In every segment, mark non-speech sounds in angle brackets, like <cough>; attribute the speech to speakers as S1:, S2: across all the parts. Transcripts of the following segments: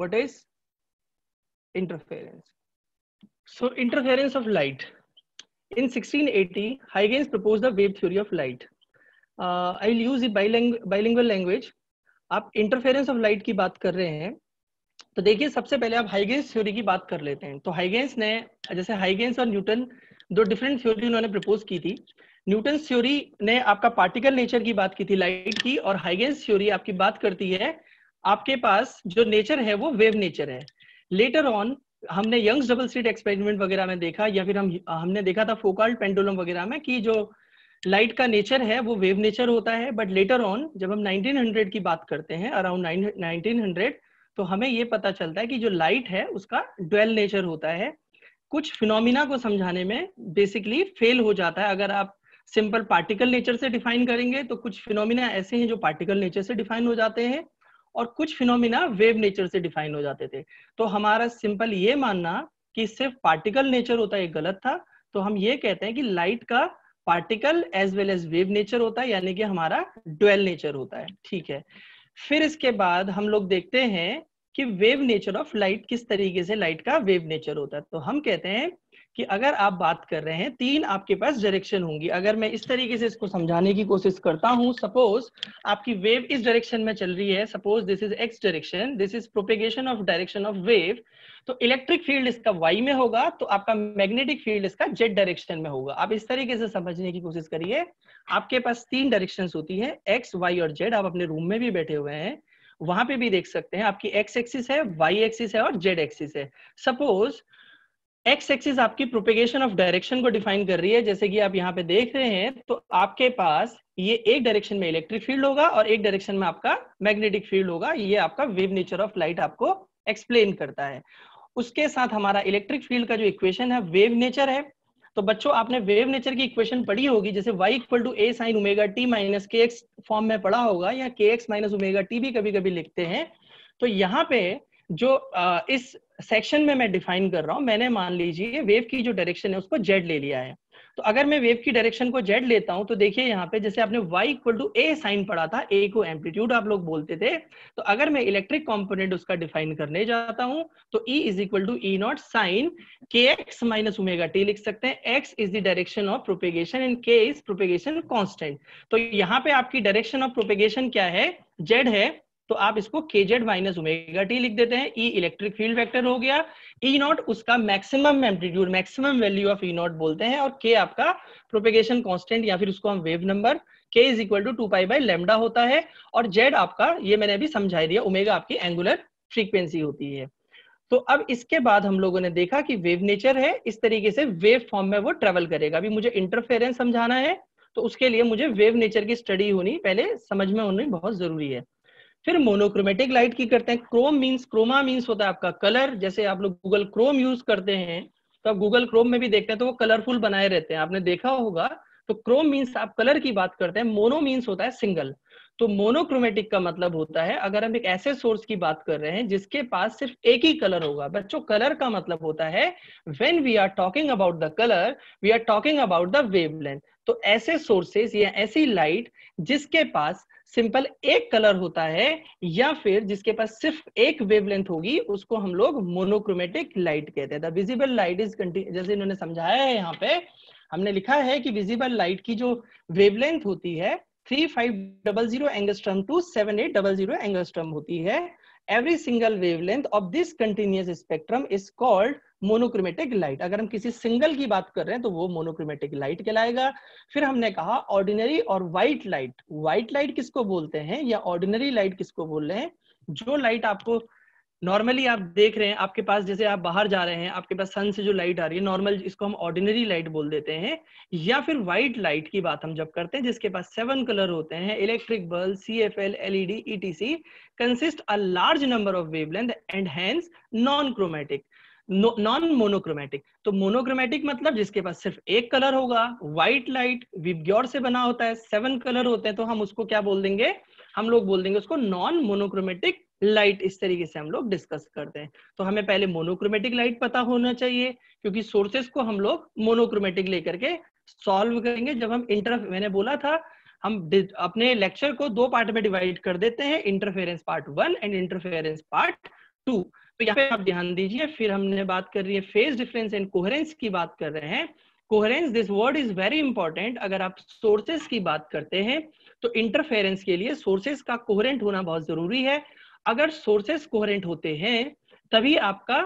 S1: what is
S2: interference so interference of light in 1680 huygens proposed the wave theory of light uh, i will use the bilang bilingual language आप interference of light की बात कर रहे हैं तो देखिए सबसे पहले आप हाइगेंस थ्योरी की बात कर लेते हैं तो हाइगेंस ने जैसे हाइगेंस और न्यूटन दो डिफरेंट थ्योरी उन्होंने प्रपोज की थी न्यूटन थ्योरी ने आपका पार्टिकल नेचर की बात की थी लाइट की और हाइगेंस थ्योरी आपकी बात करती है आपके पास जो नेचर है वो वेव नेचर है लेटर ऑन हमने यंग्स डबल स्लिट एक्सपेरिमेंट वगैरह में देखा या फिर हम हमने देखा था फोकॉल्ड पेंडुलम वगैरह में कि जो लाइट का नेचर है वो वेव नेचर होता है बट लेटर ऑन जब हम 1900 की बात करते हैं अराउंड 1900 तो हमें ये पता चलता है कि जो लाइट है उसका ड्वेल नेचर होता है कुछ फिनोमिना को समझाने में बेसिकली फेल हो जाता है अगर आप सिंपल पार्टिकल नेचर से डिफाइन करेंगे तो कुछ फिनोमिना ऐसे हैं जो पार्टिकल नेचर से डिफाइन हो जाते हैं और कुछ फिनोमिना वेव नेचर से डिफाइन हो जाते थे तो हमारा सिंपल ये मानना कि सिर्फ पार्टिकल नेचर होता है गलत था तो हम ये कहते हैं कि लाइट का particle as well as wave nature होता है यानी कि हमारा ड्वेल नेचर होता है ठीक है फिर इसके बाद हम लोग देखते हैं कि वेव नेचर ऑफ लाइट किस तरीके से लाइट का वेव नेचर होता है तो हम कहते हैं कि अगर आप बात कर रहे हैं तीन आपके पास डायरेक्शन होंगी अगर मैं इस तरीके से इसको समझाने की कोशिश करता हूं सपोज आपकी वेव इस डायरेक्शन में चल रही है suppose this is X direction this is propagation of direction of wave तो इलेक्ट्रिक फील्ड इसका वाई में होगा तो आपका मैग्नेटिक फील्ड इसका जेड डायरेक्शन में होगा आप इस तरीके से समझने की कोशिश करिए आपके पास तीन डायरेक्शन होती है एक्स वाई और जेड आप अपने रूम में भी बैठे हुए हैं वहां पे भी देख सकते हैं आपकी एक्स एक्सिस है वाई एक्सिस है और जेड एक्सिस है सपोज एक्स एक्सिस आपकी प्रोपेगेशन ऑफ डायरेक्शन को डिफाइन कर रही है जैसे कि आप यहाँ पे देख रहे हैं तो आपके पास ये एक डायरेक्शन में इलेक्ट्रिक फील्ड होगा और एक डायरेक्शन में आपका मैग्नेटिक फील्ड होगा ये आपका वेव नेचर ऑफ लाइट आपको एक्सप्लेन करता है उसके साथ हमारा इलेक्ट्रिक फील्ड का जो इक्वेशन है वेव नेचर है तो बच्चों आपने वेव नेचर की इक्वेशन पढ़ी होगी जैसे y equal to A sine omega T minus K X form में पढ़ा होगा या के एक्स माइनस उमेगा टी भी कभी कभी लिखते हैं तो यहाँ पे जो इस सेक्शन में मैं डिफाइन कर रहा हूँ मैंने मान लीजिए वेव की जो डायरेक्शन है उसको जेड ले लिया है तो अगर मैं वेव की डायरेक्शन को जेड लेता हूं तो देखिए यहाँ पे जैसे आपने y equal to A sine पढ़ा था ए को एम्पलीट्यूड आप लोग बोलते थे तो अगर मैं इलेक्ट्रिक कंपोनेंट उसका डिफाइन करने जाता हूं तो E is equal to E not sine K X minus omega T लिख सकते हैं x is the direction of propagation in K is propagation constant तो यहाँ पे आपकी डायरेक्शन ऑफ प्रोपेगेशन क्या है जेड है तो आप इसको के जेड माइनस उमेगा टी लिख देते हैं ई इलेक्ट्रिक फील्ड वेक्टर हो गया ई e नॉट उसका maximum amplitude maximum value of E not बोलते हैं और के आपका प्रोपेगेशन कांस्टेंट या फिर उसको हम wave number K is equal to two pi by lambda होता है और जेड आपका ये मैंने अभी समझाई दिया उमेगा आपकी एंगुलर फ्रीक्वेंसी होती है तो अब इसके बाद हम लोगों ने देखा कि वेव नेचर है इस तरीके से वेव फॉर्म में वो ट्रेवल करेगा अभी मुझे इंटरफेरेंस समझाना है तो उसके लिए मुझे वेव नेचर की स्टडी होनी पहले समझ में होनी बहुत जरूरी है फिर मोनोक्रोमेटिक लाइट की करते हैं क्रोम मीन्स क्रोमा मीन्स होता है आपका कलर जैसे आप लोग गूगल क्रोम यूज करते हैं तो आप गूगल क्रोम में भी देखते हैं तो वो कलरफुल बनाए रहते हैं आपने देखा होगा तो क्रोम मीन्स आप कलर की बात करते हैं मोनो मीन्स होता है सिंगल तो मोनोक्रोमेटिक का मतलब होता है अगर हम एक ऐसे सोर्स की बात कर रहे हैं जिसके पास सिर्फ एक ही कलर होगा बच्चों कलर का मतलब होता है when we are talking about the colour we are talking about the wavelength तो ऐसे सोर्सेस या ऐसी लाइट जिसके पास सिंपल एक कलर होता है या फिर जिसके पास सिर्फ एक वेवलेंथ होगी उसको हम लोग मोनोक्रोमेटिक लाइट कहते हैं विजिबल लाइट इज जैसे इन्होंने समझाया है यहाँ पे हमने लिखा है कि विजिबल लाइट की जो वेवलेंथ होती है three five double zero angstrom to seven eight double zero angstrom होती है every single wavelength of this continuous spectrum is called monochromatic light अगर हम किसी सिंगल की बात कर रहे हैं तो वो मोनोक्रोमेटिक लाइट कहलाएगा फिर हमने कहा ऑर्डिनरी और व्हाइट लाइट व्हाइट लाइट किसको बोलते हैं या ऑर्डिनरी लाइट किसको बोल रहे हैं जो लाइट आपको नॉर्मली आप देख रहे हैं आपके पास जैसे आप बाहर जा रहे हैं आपके पास सन से जो लाइट आ रही है नॉर्मल इसको हम ऑर्डिनरी लाइट बोल देते हैं या फिर व्हाइट लाइट की बात हम जब करते हैं जिसके पास सेवन कलर होते हैं electric bulb C F L LED etc consist a large number of wavelength and hence non chromatic non monochromatic तो मोनोक्रोमेटिक मतलब जिसके पास सिर्फ एक कलर होगा व्हाइट लाइट विबग्योर से बना होता है सेवन कलर होते हैं तो हम उसको क्या बोल देंगे हम लोग बोल देंगे उसको नॉन मोनोक्रोमेटिक लाइट इस तरीके से हम लोग डिस्कस करते हैं तो हमें पहले मोनोक्रोमेटिक लाइट पता होना चाहिए क्योंकि सोर्सेस को हम लोग मोनोक्रोमेटिक लेकर के सॉल्व करेंगे जब हम इंटर मैंने बोला था हम अपने लेक्चर को दो पार्ट में डिवाइड कर देते हैं interference part one and interference part two तो यहाँ पे आप ध्यान दीजिए फिर हमने बात कर रही है फेज डिफरेंस एंड कोहरेंस की बात कर रहे हैं coherence this word is very important अगर आप सोर्सेस की बात करते हैं तो इंटरफेरेंस के लिए सोर्सेस का कोहरेंट होना बहुत जरूरी है अगर सोर्सेस कोहरेंट होते हैं तभी आपका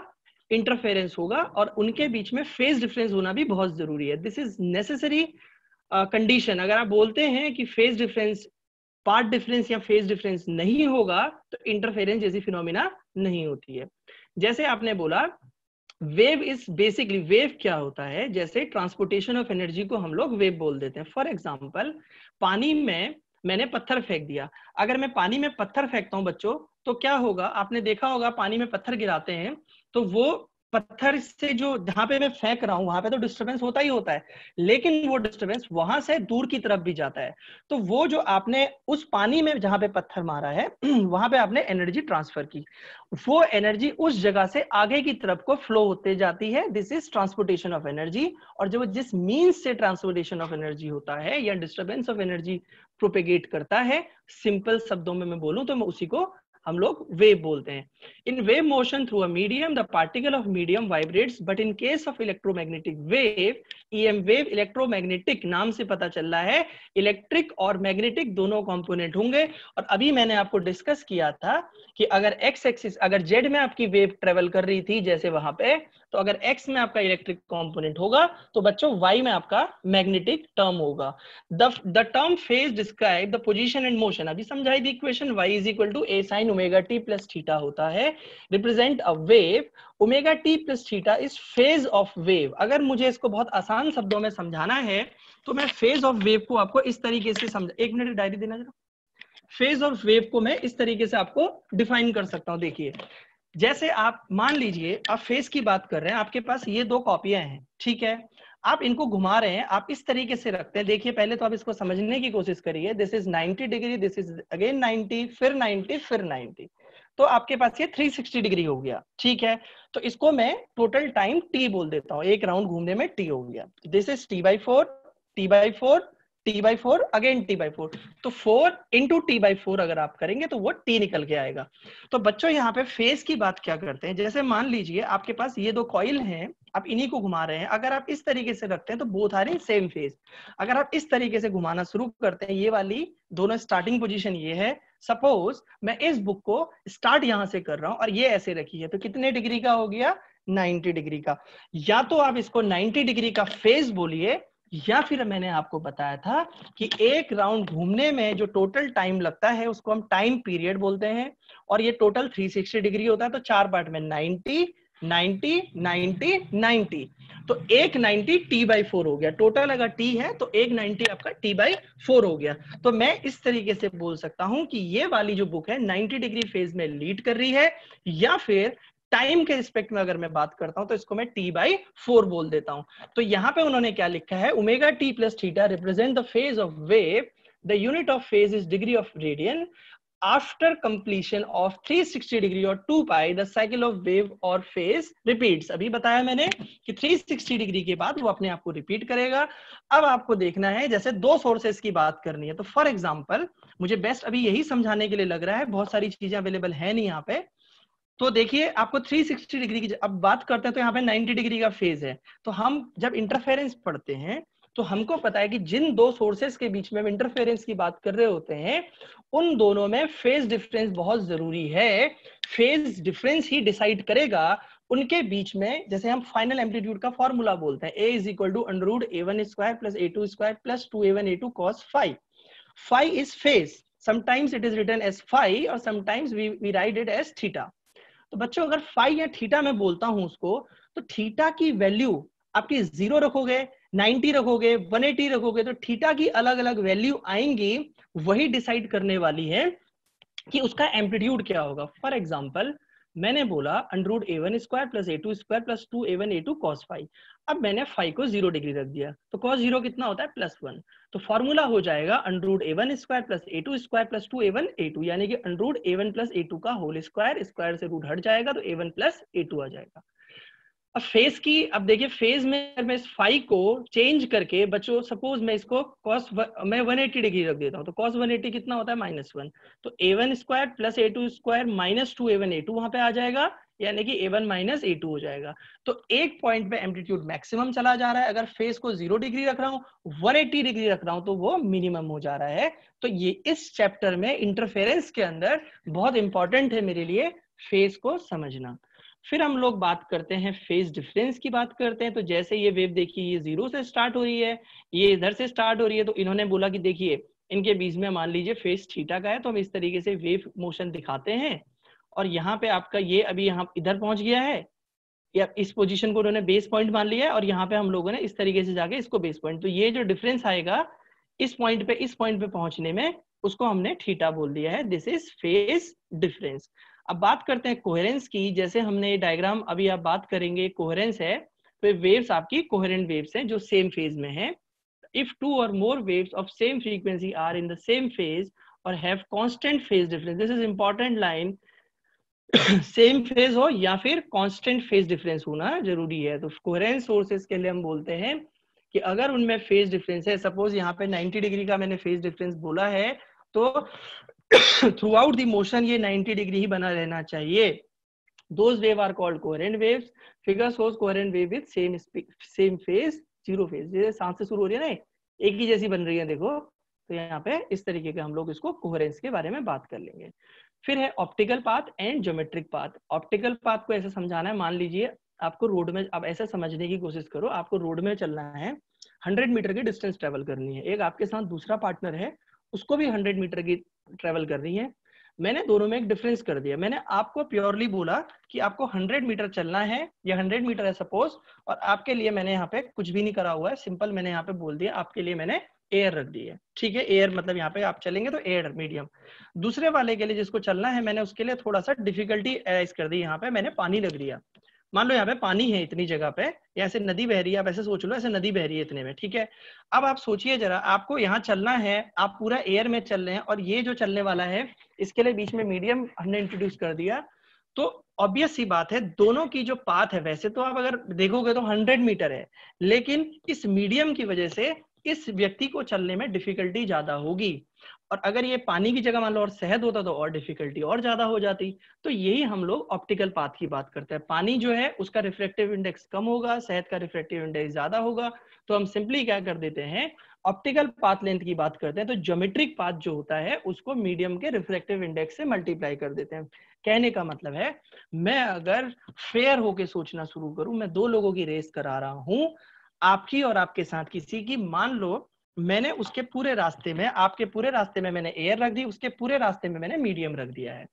S2: इंटरफेरेंस होगा और उनके बीच में फेज डिफरेंस होना भी बहुत जरूरी है दिस इज नेसेसरी कंडीशन अगर आप बोलते हैं कि फेज डिफरेंस पार्ट डिफरेंस या फेज डिफरेंस नहीं होगा तो इंटरफेरेंस जैसी फिनोमिना नहीं होती है जैसे आपने बोला वेव इज बेसिकली वेव क्या होता है जैसे ट्रांसपोर्टेशन ऑफ एनर्जी को हम लोग वेव बोल देते हैं फॉर एग्जाम्पल पानी में मैंने पत्थर फेंक दिया अगर मैं पानी में पत्थर फेंकता हूँ बच्चों तो क्या होगा आपने देखा होगा पानी में पत्थर गिराते हैं तो वो पत्थर से जो जहां पे मैं फेंक रहा हूं वहां पे तो डिस्टरबेंस होता ही होता है लेकिन वो डिस्टरबेंस वहां से दूर की तरफ भी जाता है तो वो जो आपने उस पानी में जहां पे पत्थर मारा है <clears throat> वहां पे आपने एनर्जी ट्रांसफर की वो एनर्जी उस जगह से आगे की तरफ को फ्लो होते जाती है this is transportation of energy और जब जिस मीन से ट्रांसपोर्टेशन ऑफ एनर्जी होता है या डिस्टर्बेंस ऑफ एनर्जी प्रोपेगेट करता है सिंपल शब्दों में मैं बोलूं तो मैं उसी को हम लोग वेव बोलते हैं in wave motion through a medium the particle of medium vibrates but in case of electromagnetic wave EM wave electromagnetic नाम से पता चल रहा है इलेक्ट्रिक और मैग्नेटिक दोनों कंपोनेंट होंगे और अभी मैंने आपको डिस्कस किया था कि अगर एक्स एक्सिस अगर जेड में आपकी वेव ट्रेवल कर रही थी जैसे वहां पे तो अगर एक्स में आपका इलेक्ट्रिक कॉम्पोनेंट होगा तो बच्चों वाई में आपका मैग्नेटिक टर्म होगा the term phase describe the position and motion अभी समझाई the equation Y is equal to A sine omega T plus theta होता है represent a wave omega T plus theta is phase of wave अगर मुझे इसको बहुत आसान शब्दों में समझाना है तो मैं फेज ऑफ वेव को आपको इस तरीके से समझा एक मिनट डायरी देना जरा फेज ऑफ वेव को मैं इस तरीके से आपको डिफाइन कर सकता हूं देखिए जैसे आप मान लीजिए आप फेस की बात कर रहे हैं आपके पास ये दो कॉपियां हैं ठीक है आप इनको घुमा रहे हैं आप इस तरीके से रखते हैं देखिए पहले तो आप इसको समझने की कोशिश करिए this is 90 degree this is again 90 फिर 90 फिर 90 तो आपके पास ये 360 डिग्री हो गया ठीक है तो इसको मैं टोटल टाइम टी बोल देता हूँ एक राउंड घूमने में टी हो गया this is T by four T by four T by four again T by four तो four into T by four अगर आप करेंगे तो वो टी निकल के आएगा तो बच्चों यहाँ पे फेस की बात क्या करते हैं जैसे मान लीजिए आपके पास ये दो कॉइल हैं आप इन्हीं को घुमा रहे हैं अगर आप इस तरीके से रखते हैं तो both are in same phase अगर आप इस तरीके से घुमाना शुरू करते हैं ये वाली दोनों स्टार्टिंग पोजिशन ये है सपोज मैं इस बुक को स्टार्ट यहां से कर रहा हूं और ये ऐसे रखी है तो कितने डिग्री का हो गया 90 डिग्री का या तो आप इसको 90 डिग्री का फेज बोलिए या फिर मैंने आपको बताया था कि एक राउंड घूमने में जो टोटल टाइम लगता है उसको हम टाइम पीरियड बोलते हैं और ये टोटल 360 डिग्री होता है तो चार पार्ट में 90 90 90 90 तो एक 90 टी बाई फोर हो गया टोटल अगर टी है तो एक 90 आपका टी बाई फोर हो गया तो मैं इस तरीके से बोल सकता हूं कि ये वाली जो बुक है नाइन्टी डिग्री फेज में लीड कर रही है या फिर टाइम के रिस्पेक्ट में अगर मैं बात करता हूं तो इसको मैं टी बाई फोर बोल देता हूं तो यहां पे उन्होंने क्या लिखा है omega T plus theta represent the phase of wave the unit of phase is degree of radian after completion of 360 degree or 2 pi the cycle of wave or phase repeats अभी बताया मैंने कि 360 डिग्री के बाद वो अपने आप को रिपीट करेगा अब आपको देखना है जैसे दो सोर्सेज की बात करनी है तो फॉर एग्जाम्पल मुझे बेस्ट अभी यही समझाने के लिए लग रहा है बहुत सारी चीजें अवेलेबल है नहीं यहाँ पे तो देखिए आपको 360 डिग्री की अब बात करते हैं तो यहाँ पे 90 डिग्री का फेज है तो हम जब इंटरफेरेंस पढ़ते हैं तो हमको पता है कि जिन दो सोर्सेस के बीच में इंटरफेरेंस की बात कर रहे होते हैं उन दोनों में फेज डिफरेंस बहुत जरूरी है फेज डिफरेंस ही डिसाइड करेगा उनके बीच में जैसे हम फाइनल एम्पलीट्यूड का फॉर्मूला बोलते हैं A is equal to under root A one square plus A two square plus two A one A two cos five five is phase sometimes it is written as five और sometimes we we write it as तो बच्चों अगर five या theta में बोलता हूं उसको तो थीटा की वैल्यू आपकी जीरो रखोगे 90 रखोगे 180 रखोगे तो थीटा की अलग अलग वैल्यू आएंगी वही डिसाइड करने वाली है कि उसका एम्पलीट्यूड क्या होगा फॉर एग्जाम्पल मैंने बोला under root A one square plus A two square plus two A one A two cos five अब मैंने फाइव को जीरो डिग्री रख दिया तो कॉस जीरो कितना होता है प्लस वन तो फॉर्मूला हो जाएगा under root A one square plus A two square plus two A one A two यानी कि under root A one plus A two का होल स्क्वायर स्क्वायर से रूट हट जाएगा तो A one plus A two आ जाएगा अब फेज की अब देखिए फेज में अगर मैं इस फाइव को चेंज करके बच्चों सपोज मैं इसको कॉस मैं 180 डिग्री रख देता हूँ तो कॉस 180 कितना होता है माइनस वन तो A one square plus A two square minus two A one A two वहां पर आ जाएगा यानी कि A one minus A two हो जाएगा तो एक पॉइंट पे एम्पलीट्यूड मैक्सिमम चला जा रहा है अगर फेस को जीरो डिग्री रख रहा हूँ वन एट्टी डिग्री रख रहा हूँ तो वो मिनिमम हो जा रहा है तो ये इस चैप्टर में इंटरफेरेंस के अंदर बहुत इंपॉर्टेंट है मेरे लिए फेस को समझना फिर हम लोग बात करते हैं फेज डिफरेंस की बात करते हैं तो जैसे ये वेव देखिए ये जीरो से स्टार्ट हो रही है ये इधर से स्टार्ट हो रही है तो इन्होंने बोला कि देखिए इनके बीच में मान लीजिए फेज थीटा का है तो हम इस तरीके से वेव मोशन दिखाते हैं और यहाँ पे आपका ये अभी यहाँ इधर पहुंच गया है या इस पोजीशन को उन्होंने बेस पॉइंट मान लिया है और यहाँ पे हम लोगों ने इस तरीके से जाके इसको बेस पॉइंट तो ये जो डिफरेंस आएगा इस पॉइंट पे इस पॉइंट पे पहुंचने में उसको हमने थीटा बोल दिया है दिस इज फेस डिफरेंस अब बात करते हैं कोहरेंस की जैसे हमने ये डायग्राम अभी आप बात करेंगे कोहरेंस है तो वेव्स आपकी कोहरेंट वेव्स हैं जो सेम फेज में हैं इफ टू और more waves of same frequency are in the same phase और have constant phase difference this is important line same phase हो या फिर कॉन्स्टेंट फेज डिफरेंस होना जरूरी है तो कोहरेंस सोर्सेस के लिए हम बोलते हैं कि अगर उनमें फेज डिफरेंस है सपोज यहाँ पे नाइन्टी डिग्री का मैंने फेज डिफरेंस बोला है तो थ्रू आउट द मोशन ये 90 डिग्री ही बना रहना चाहिए those wave are called coherent waves figure shows coherent wave with same same phase zero phase जैसे सांस से शुरू हो रही है ना एक ही जैसी बन रही है देखो तो यहाँ पे इस तरीके के हम लोग इसको कोहरेंस के बारे में बात कर लेंगे फिर है optical path and geometric path optical path को ऐसे समझाना है मान लीजिए आपको रोड में आप ऐसा समझने की कोशिश करो आपको रोड में चलना है 100 मीटर की डिस्टेंस ट्रेवल करनी है एक आपके साथ दूसरा पार्टनर है उसको भी 100 मीटर की ट्रेवल कर रही है मैंने दोनों में एक डिफरेंस कर दिया मैंने आपको प्योरली बोला कि आपको 100 मीटर चलना है या 100 मीटर है सपोज और आपके लिए मैंने यहाँ पे कुछ भी नहीं करा हुआ है सिंपल मैंने यहाँ पे बोल दिया आपके लिए मैंने एयर रख दी है ठीक है एयर मतलब यहाँ पे आप चलेंगे तो एयर मीडियम दूसरे वाले के लिए जिसको चलना है मैंने उसके लिए थोड़ा सा डिफिकल्टी एराइज कर दी यहाँ पे मैंने पानी रख दिया मान लो यहाँ पे पानी है इतनी जगह पे ऐसे नदी बह रही है आप ऐसे सोच लो ऐसे नदी बह रही है इतने में ठीक है अब आप सोचिए जरा आपको यहाँ चलना है आप पूरा एयर में चल रहे हैं और ये जो चलने वाला है इसके लिए बीच में मीडियम हमने इंट्रोड्यूस कर दिया तो ऑब्वियस ही बात है दोनों की जो पाथ है वैसे तो आप अगर देखोगे तो हंड्रेड मीटर है लेकिन इस मीडियम की वजह से इस व्यक्ति को चलने में डिफिकल्टी ज्यादा होगी और अगर ये पानी की जगह मान लो और शहद होता तो और डिफिकल्टी और ज्यादा हो जाती तो यही हम लोग ऑप्टिकल पाथ की बात करते हैं पानी जो है उसका रिफ्लेक्टिव इंडेक्स कम होगा शहद का रिफ्लेक्टिव इंडेक्स ज्यादा होगा तो हम सिंपली क्या कर देते हैं ऑप्टिकल पाथ लेंथ की बात करते हैं तो ज्योमेट्रिक पाथ जो होता है उसको मीडियम के रिफ्लेक्टिव इंडेक्स से मल्टीप्लाई कर देते हैं कहने का मतलब है मैं अगर फेयर होके सोचना शुरू करूं मैं दो लोगों की रेस करा रहा हूं आपकी और आपके साथ किसी की मान लो मैंने उसके पूरे रास्ते में आपके पूरे रास्ते में मैंने एयर रख दी उसके पूरे रास्ते में मैंने मीडियम रख दिया है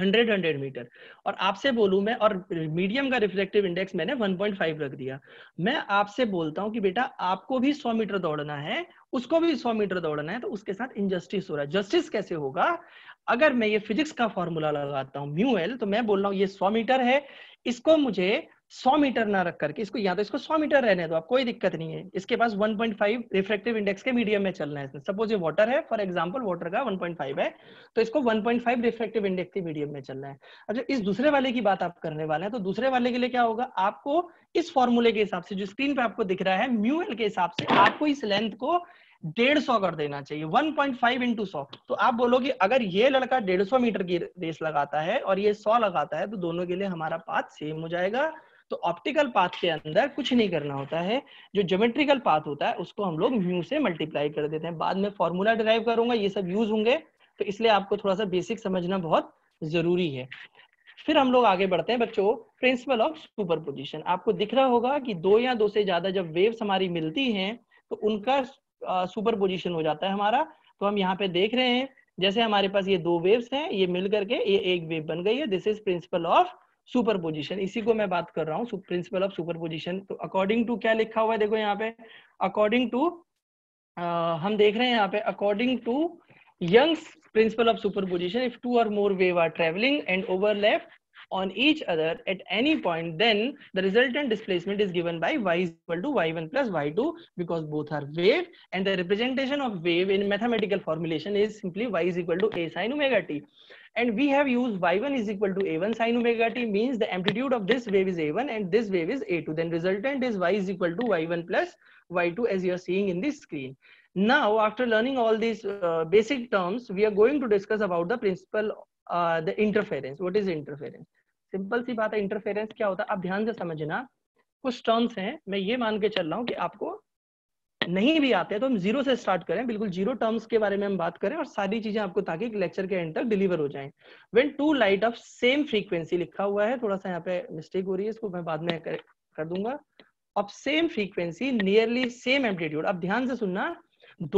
S2: हंड्रेड हंड्रेड मीटर और आपसे बोलूं मैं और मीडियम का रिफ्लेक्टिव इंडेक्स मैंने 1.5 रख दिया मैं आपसे बोलता हूं कि बेटा आपको भी 100 मीटर दौड़ना है उसको भी 100 मीटर दौड़ना है तो उसके साथ इनजस्टिस हो रहा है जस्टिस कैसे होगा अगर मैं ये फिजिक्स का फॉर्मूला लगाता हूँ म्यू एल तो मैं बोल रहा हूँ ये सौ मीटर है इसको मुझे 100 मीटर ना रख करके इसको या तो इसको 100 मीटर रहने दो आप कोई दिक्कत नहीं है इसके पास 1.5 रिफ्रेक्टिव इंडेक्स के मीडियम में चलना है सपोज ये वाटर है फॉर एग्जांपल वाटर का 1.5 है तो इसको 1.5 रिफ्रेक्टिव इंडेक्स के मीडियम में चलना है अच्छा इस दूसरे वाले की बात आप करने वाले हैं तो दूसरे वाले के लिए क्या होगा आपको इस फॉर्मूले के हिसाब से जो स्क्रीन पे आपको दिख रहा है म्यूएल के हिसाब से आपको इस लेंथ को डेढ़ सौ कर देना चाहिए 1.5 पॉइंट फाइव इंटू सौ तो आप बोलोगे अगर ये लड़का डेढ़ सौ मीटर की रेस लगाता है और ये सौ लगाता है तो दोनों के लिए हमारा पाथ सेम हो जाएगा तो ऑप्टिकल पाथ के अंदर कुछ नहीं करना होता है जो ज्योमेट्रिकल पाथ होता है उसको हम लोग म्यू से मल्टीप्लाई कर देते हैं बाद में फॉर्मूला ड्राइव करूंगा ये सब यूज होंगे तो इसलिए आपको थोड़ा सा बेसिक समझना बहुत जरूरी है फिर हम लोग आगे बढ़ते हैं बच्चों प्रिंसिपल ऑफ सुपर पोजिशन आपको दिख रहा होगा कि दो या दो से ज्यादा जब वेव्स हमारी मिलती हैं तो उनका सुपर पोजिशन हो जाता है हमारा तो हम यहाँ पे देख रहे हैं जैसे हमारे पास ये दो वेव्स हैं ये मिल करके ये एक वेव बन गई है this is principle of superposition इसी को मैं बात कर रहा हूँ प्रिंसिपल ऑफ सुपरपोजिशन तो अकॉर्डिंग टू क्या लिखा हुआ है देखो यहाँ पे अकॉर्डिंग टू हम देख रहे हैं यहाँ पे according to Young's of of if two two more wave are travelling and overlap on each other at any point, then the resultant displacement is given by y is equal to y1 plus y2 because both are wave and the representation of wave in mathematical formulation is simply y is equal to a sine omega t. And we have used y1 is equal to a1 sine omega t means the amplitude of this wave is a1 and this wave is a2. Then resultant is y is equal to y1 plus y2 as you are seeing in this screen. Now, after learning all these uh, basic terms, we are going to discuss about the principle, uh, the interference. What is interference? Simple सी बात है interference क्या होता है आप ध्यान से समझना कुछ टर्म्स हैं मैं ये मान के चल रहा हूँ कि आपको नहीं भी आते तो हम जीरो से स्टार्ट करें बिल्कुल जीरो टर्म्स के बारे में हम बात करें और सारी चीजें आपको ताकि लेक्चर के एंड तक डिलीवर हो जाएं when two light of same frequency लिखा हुआ है थोड़ा सा यहाँ पे मिस्टेक हो रही है इसको मैं बाद में कर, कर दूंगा of same frequency nearly same amplitude अब ध्यान से सुनना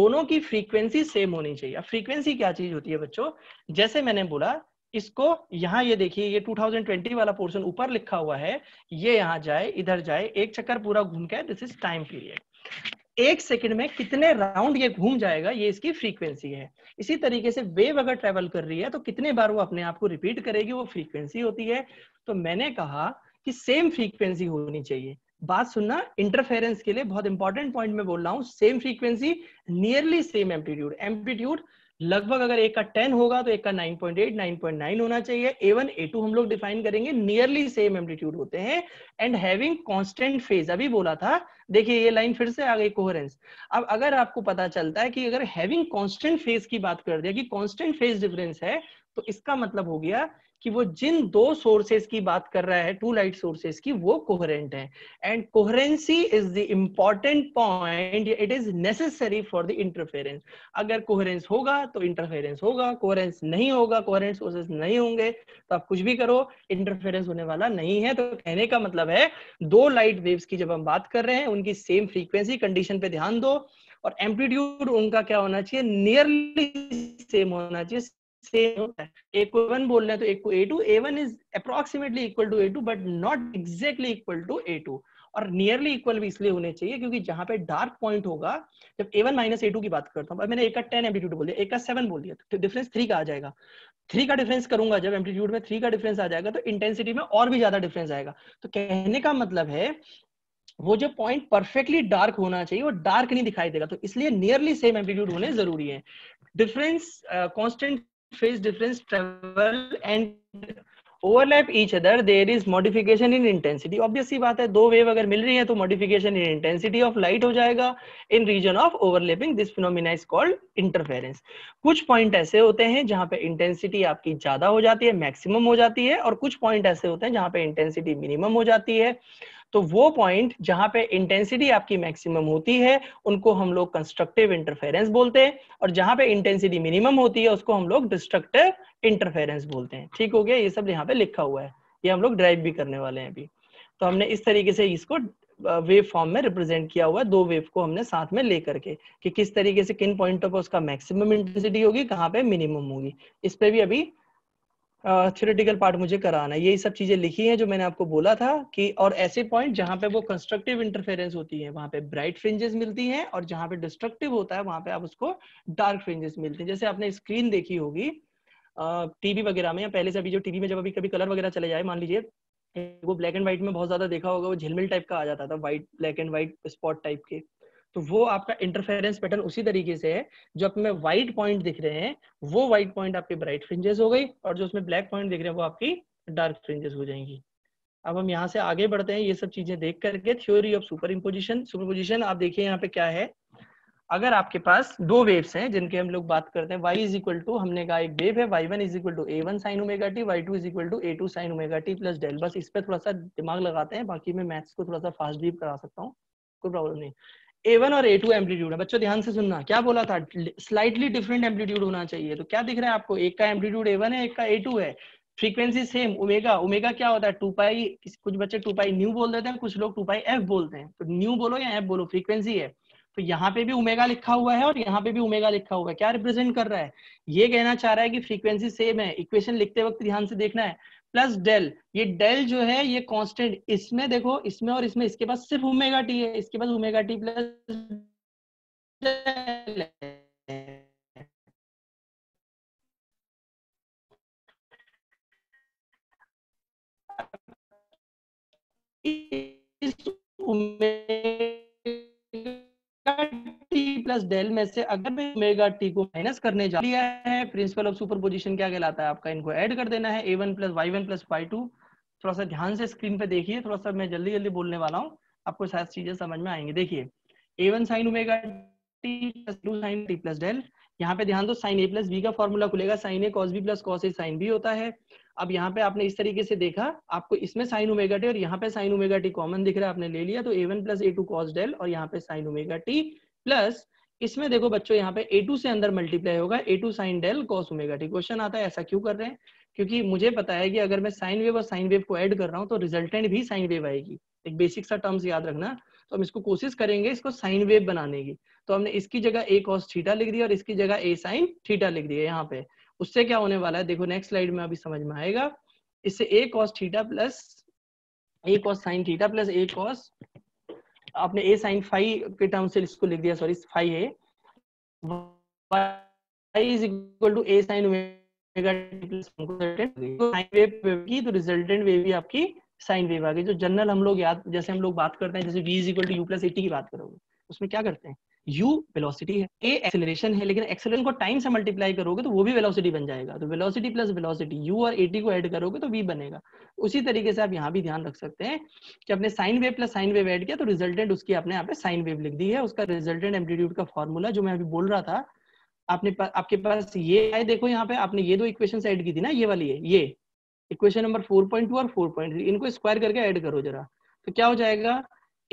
S2: दोनों की फ्रीक्वेंसी सेम होनी चाहिए अब फ्रीक्वेंसी क्या चीज होती है बच्चों जैसे मैंने बोला इसको यहाँ ये देखिए ये 2020 वाला पोर्शन ऊपर लिखा हुआ है ये यहाँ जाए इधर जाए एक चक्कर पूरा घूम के दिस इज टाइम पीरियड एक सेकंड में कितने राउंड ये घूम जाएगा ये इसकी फ्रीक्वेंसी है इसी तरीके से वेव अगर ट्रेवल कर रही है तो कितने बार वो अपने आप को रिपीट करेगी वो फ्रीक्वेंसी होती है तो मैंने कहा कि सेम फ्रीक्वेंसी होनी चाहिए बात सुनना इंटरफेरेंस के लिए बहुत इंपॉर्टेंट पॉइंट में बोल रहा हूँ same frequency nearly same amplitude amplitude लगभग अगर एक का टेन होगा तो एक का nine point eight nine point nine होना चाहिए ए वन ए टू हम लोग डिफाइन करेंगे नियरली सेम एम्पलीट्यूड होते हैं एंड हैविंग कांस्टेंट फेज अभी बोला था देखिए ये लाइन फिर से आ गई कोहरेंस अब अगर आपको पता चलता है कि अगर हैविंग कांस्टेंट फेज की बात कर दिया कि कांस्टेंट फेज डिफरेंस है तो इसका मतलब हो गया कि वो जिन दो सोर्सेज की बात कर रहा है टू लाइट सोर्सेज की वो कोहरेंट है and coherency is the important point it is necessary for the interference अगर कोहरेंस होगा तो इंटरफेरेंस होगा कोहरेंस नहीं होगा कोहरेंट सोर्सेज नहीं होंगे तो आप कुछ भी करो इंटरफेरेंस होने वाला नहीं है तो कहने का मतलब है दो लाइट वेव्स की जब हम बात कर रहे हैं उनकी सेम फ्रीक्वेंसी कंडीशन पे ध्यान दो और एम्पलीट्यूड उनका क्या होना चाहिए नियरली सेम होना चाहिए सेम होता है एक तो को ए वन बोल रहे हैं तो एक को A two A one is approximately equal to A two but not exactly equal to A two और नियरली इक्वल भी इसलिए होने चाहिए क्योंकि जहां पे डार्क पॉइंट होगा जब A one minus A two की बात करता हूँ और मैंने एक का टेन एम्पलीट्यूड बोल दिया एक का सेवन बोल दिया तो डिफरेंस थ्री का आ जाएगा थ्री का डिफरेंस करूंगा जब एम्पलीट्यूड में थ्री का डिफरेंस आ जाएगा तो इंटेंसिटी में और भी ज्यादा डिफरेंस आएगा तो कहने का मतलब है वो जो पॉइंट परफेक्टली डार्क होना चाहिए वो डार्क नहीं दिखाई देगा तो इसलिए नियरली सेम एम्पलीट्यूड होने जरूरी है difference constant uh, phase difference travel and overlap each other there is modification in intensity obviously बात है दो वेव अगर मिल रही है तो modification in intensity of light हो जाएगा in region of overlapping this phenomena is called interference कुछ पॉइंट ऐसे होते हैं जहां पे इंटेंसिटी आपकी ज्यादा हो जाती है मैक्सिमम हो जाती है और कुछ पॉइंट ऐसे होते हैं जहां पे इंटेंसिटी मिनिमम हो जाती है तो वो पॉइंट जहां पे इंटेंसिटी आपकी मैक्सिमम होती है उनको हम लोग कंस्ट्रक्टिव इंटरफेरेंस बोलते हैं और जहां पे इंटेंसिटी मिनिमम होती है उसको हम लोग डिस्ट्रक्टिव इंटरफेरेंस बोलते हैं ठीक हो गया ये सब यहाँ पे लिखा हुआ है ये हम लोग ड्राइव भी करने वाले हैं अभी तो हमने इस तरीके से इसको वेव फॉर्म में रिप्रेजेंट किया हुआ है दो वेव को हमने साथ में लेकर के कि किस तरीके से किन पॉइंटों पर उसका मैक्सिमम इंटेंसिटी होगी कहाँ पे मिनिमम होगी इस पर भी अभी थ्योरेटिकल पार्ट मुझे कराना है यही सब चीजें लिखी हैं जो मैंने आपको बोला था कि और ऐसे पॉइंट जहां पे वो कंस्ट्रक्टिव इंटरफेरेंस होती है वहां पे ब्राइट फ्रिंजेस मिलती हैं और जहां पे डिस्ट्रक्टिव होता है वहां पे आप उसको डार्क फ्रिंजेस मिलते हैं जैसे आपने स्क्रीन देखी होगी टीवी वगैरह में या पहले से अभी जो टीवी में जब अभी कभी कलर वगैरह चले जाए मान लीजिए वो ब्लैक एंड व्हाइट में बहुत ज्यादा देखा होगा वो झिलमिल टाइप का आ जाता था white black and white spot type के तो वो आपका इंटरफेरेंस पैटर्न उसी तरीके से है जो आप में व्हाइट पॉइंट दिख रहे हैं वो व्हाइट पॉइंट आपकी ब्राइट फ्रिंजेस हो गई और जो उसमें ब्लैक पॉइंट दिख रहे हैं वो आपकी डार्क फ्रिंजेस हो जाएंगी अब हम यहाँ से आगे बढ़ते हैं ये सब चीजें देख करके theory of superimposition superposition आप देखिए यहाँ पे क्या है अगर आपके पास दो वेव्स हैं जिनके हम लोग बात करते हैं y इज इक्वल टू हमने कहा एक वेव है Y one is equal to A one sine omega T Y two is equal to A two sine omega T plus del बस इस पर थोड़ा सा दिमाग लगाते हैं बाकी मैं मैथ्स को थोड़ा सा फास्ट डीप करा सकता हूँ कोई प्रॉब्लम नहीं ए वन और ए टू एम्पलीट्यूड है बच्चों ध्यान से सुनना क्या बोला था स्लाइटली डिफरेंट एम्पलीट्यूड होना चाहिए तो क्या दिख रहा है आपको एक का एम्पलीट्यूड ए वन है एक का ए टू है फ्रीक्वेंसी सेम ओमेगा ओमेगा क्या होता है टू पाई कुछ बच्चे टू पाई न्यू बोल देते हैं कुछ लोग टू पाई एफ बोलते हैं तो न्यू बोलो या एफ बोलो फ्रीक्वेंसी है तो यहाँ पे भी उमेगा लिखा हुआ है और यहाँ पे भी उमेगा लिखा हुआ है क्या रिप्रेजेंट कर रहा है ये कहना चाह रहा है कि फ्रीक्वेंसी सेम है इक्वेशन लिखते वक्त ध्यान से देखना है प्लस डेल ये डेल जो है ये कांस्टेंट इसमें देखो इसमें और इसमें इसके पास सिर्फ उमेगा टी है इसके पास उमेगा टी प्लस डेल में से अगर मैं ओमेगा टी को माइनस करने जा लिया है प्रिंसिपल ऑफ सुपरपोजिशन क्या कहलाता है आपका इनको ऐड कर देना है A one plus Y one plus Y two थोड़ा सा ध्यान से स्क्रीन पे देखिए थोड़ा सा मैं जल्दी जल्दी बोलने वाला हूँ आपको सारी चीजें समझ में आएंगे देखिए A one sine omega T plus two sine T plus del यहाँ पे ध्यान दो साइन ए प्लस बी का फॉर्मूला खुलेगा sine A cos B plus cos A sine B होता है अब यहाँ पे आपने इस तरीके से देखा आपको इसमें साइन ओमेगा टी और यहाँ पे साइन ओमेगा टी कॉमन दिख रहा है आपने ले लिया तो A one plus A two cos del और यहाँ पे साइन ओमेगा टी प्लस इसमें देखो बच्चों यहाँ पे ए टू से अंदर मल्टीप्लाई होगा A two sine del cos omega ठीक क्वेश्चन आता है ऐसा क्यों कर रहे हैं क्योंकि मुझे पता है कि अगर मैं साइन वेव और साइन वेव को ऐड कर रहा हूँ तो रिजल्टेंट भी साइन वेव आएगी एक बेसिक सा टर्म्स याद रखना तो हम इसको कोशिश करेंगे इसको साइन वेव बनाने की तो हमने इसकी जगह ए कॉस थीटा लिख दिया और इसकी जगह ए साइन थीटा लिख दिया यहाँ पे उससे क्या होने वाला है देखो नेक्स्ट स्लाइड में अभी समझ में आएगा इससे A cos theta plus A cos sine theta plus A cos आपने ए साइन फाइव के टर्म से इसको लिख दिया सॉरी फाइव ए आपकी साइन जो जनरल हम लोग याद जैसे हम लोग बात करते हैं जैसे v is equal to U plus AT की बात करोगे उसमें क्या करते हैं u वेलोसिटी है a एक्सेलरेशन है लेकिन एक्सेलरेशन को टाइम से मल्टीप्लाई करोगे तो वो भी वेलोसिटी बन जाएगा तो वेलोसिटी प्लस वेलोसिटी u और at को ऐड करोगे तो v बनेगा उसी तरीके से आप यहाँ भी ध्यान रख सकते हैं कि आपने sine wave plus sine wave add किया तो रिजल्टेंट उसकी आपने यहाँ पे साइन वेव लिख दी है उसका रिजल्टेंट एम्पलीट्यूड का फॉर्मूला जो मैं अभी बोल रहा था आपने पा, आपके पास ये आए देखो यहाँ पे आपने ये दो इक्वेशन ऐड की थी ना ये वाली है ये इक्वेशन नंबर 4.2 और 4.3 इनको स्क्वायर करके ऐड करो जरा तो क्या हो जाएगा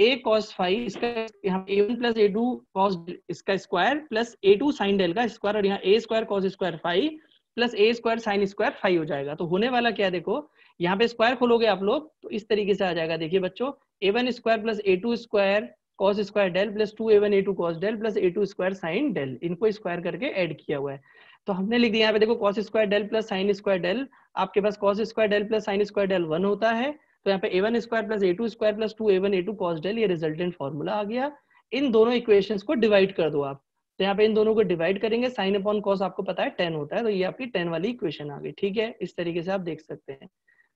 S2: ए कॉस फाइव इसका हम A one plus A two cos इसका square plus A two sine del का स्क्वायर और यहाँ A square cos square five plus A square sine square five हो जाएगा तो होने वाला क्या देखो यहाँ पे स्क्वायर खोलोगे आप लोग तो इस तरीके से आ जाएगा देखिए बच्चों A one square plus A two square cos square del plus two A one A two cos del plus A two square sine del इनको स्क्वायर करके ऐड किया हुआ है तो हमने लिख दिया यहाँ पे देखो cos square del plus sine square del आपके पास cos square del plus sine square del one होता है तो यहाँ पे A one square plus A two square plus two A one A two cos del ये रिजल्टेंट फॉर्मूला आ गया इन दोनों इक्वेशन को डिवाइड कर दो आप तो यहाँ पे इन दोनों को डिवाइड करेंगे साइन अपॉन कॉस आपको पता है टेन होता है तो ये आपकी टेन वाली इक्वेशन आ गई ठीक है इस तरीके से आप देख सकते हैं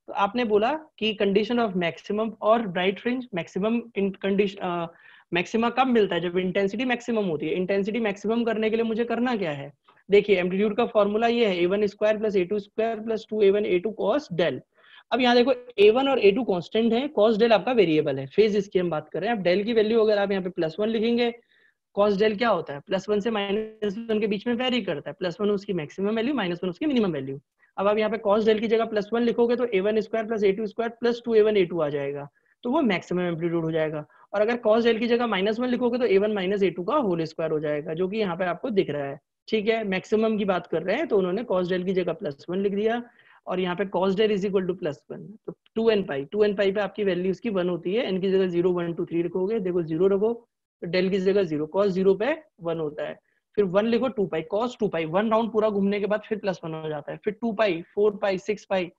S2: तो आपने बोला कि कंडीशन ऑफ मैक्सिमम और bright range maximum in condition maxima कब मिलता है जब इंटेंसिटी मैक्सिमम होती है इंटेंसिटी मैक्सिमम करने के लिए मुझे करना क्या है देखिए एम्पलीट्यूड का फॉर्मूला ये है A one square plus A two square plus two A one A two cos del अब यहाँ देखो ए वन और ए टू कॉन्स्टेंट है कॉस डेल आपका वेरिएबल है फेज इसकी हम बात कर रहे हैं अब डेल की वैल्यू अगर आप यहाँ पे प्लस वन लिखेंगे कॉस डेल क्या होता है प्लस वन से माइनस वन के बीच में वेरी करता है प्लस वन उसकी मैक्सिमम वैल्यू माइनस वन उसकी मिनिमम वैल्यू अब आप यहाँ पे कॉस डेल की जगह प्लस वन लिखोगे तो A one square plus A two square plus two A one A two आ जाएगा तो वो मैक्सिमम एम्पलीट्यूड हो जाएगा और अगर कॉस डेल की जगह माइनस वन लिखोगे तो A one minus A two का होल स्क्वायर हो जाएगा जो कि यहाँ पे आपको दिख रहा है ठीक है मैक्सिमम की बात कर रहे हैं तो उन्होंने कॉस डेल की जगह प्लस वन लिख दिया और यहाँ पे cos del is equal to plus one तो two N pi two N pi पे आपकी वैल्यू उसकी वन होती है एन की जगह जीरो वन टू थ्री रखोगे देखो जीरो रखो तो डेल की जगह जीरो कॉस जीरो पे वन होता है फिर वन लिखो two pi cos two pi one round पूरा घूमने के बाद फिर प्लस वन हो जाता है फिर two pi four pi six pi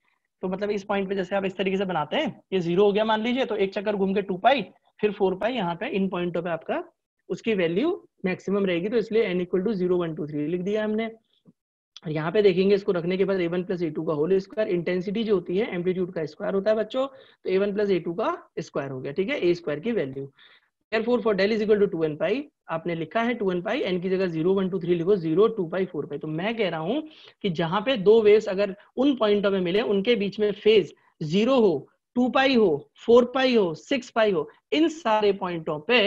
S2: तो मतलब इस पॉइंट पे जैसे आप इस तरीके से बनाते हैं ये जीरो हो गया मान लीजिए तो एक चक्कर घूम के टू पाई फिर फोर पाई यहाँ पे इन पॉइंटों पे आपका उसकी वैल्यू मैक्सिमम रहेगी तो इसलिए N equal to zero one two three लिख दिया हमने और यहाँ पे देखेंगे इसको रखने के बाद वन प्लस ए का होल स्क्वायर इंटेंसिटी जो होती है एम्पलीट्यूड का स्क्वायर होता है बच्चों तो वन प्लस ए टू का स्क्वायर हो गया ठीक है ए स्क्वायर की value for del is equal to two N pi आपने लिखा है एन पाई एन की जगह जीरो वन टू थ्री लिखो zero two pi four pi तो मैं कह रहा हूं कि जहां पे दो वेव्स अगर उन पॉइंटों में मिले उनके बीच में फेज जीरो हो टू पाई हो फोर पाई हो सिक्स पाई हो इन सारे पॉइंटों पे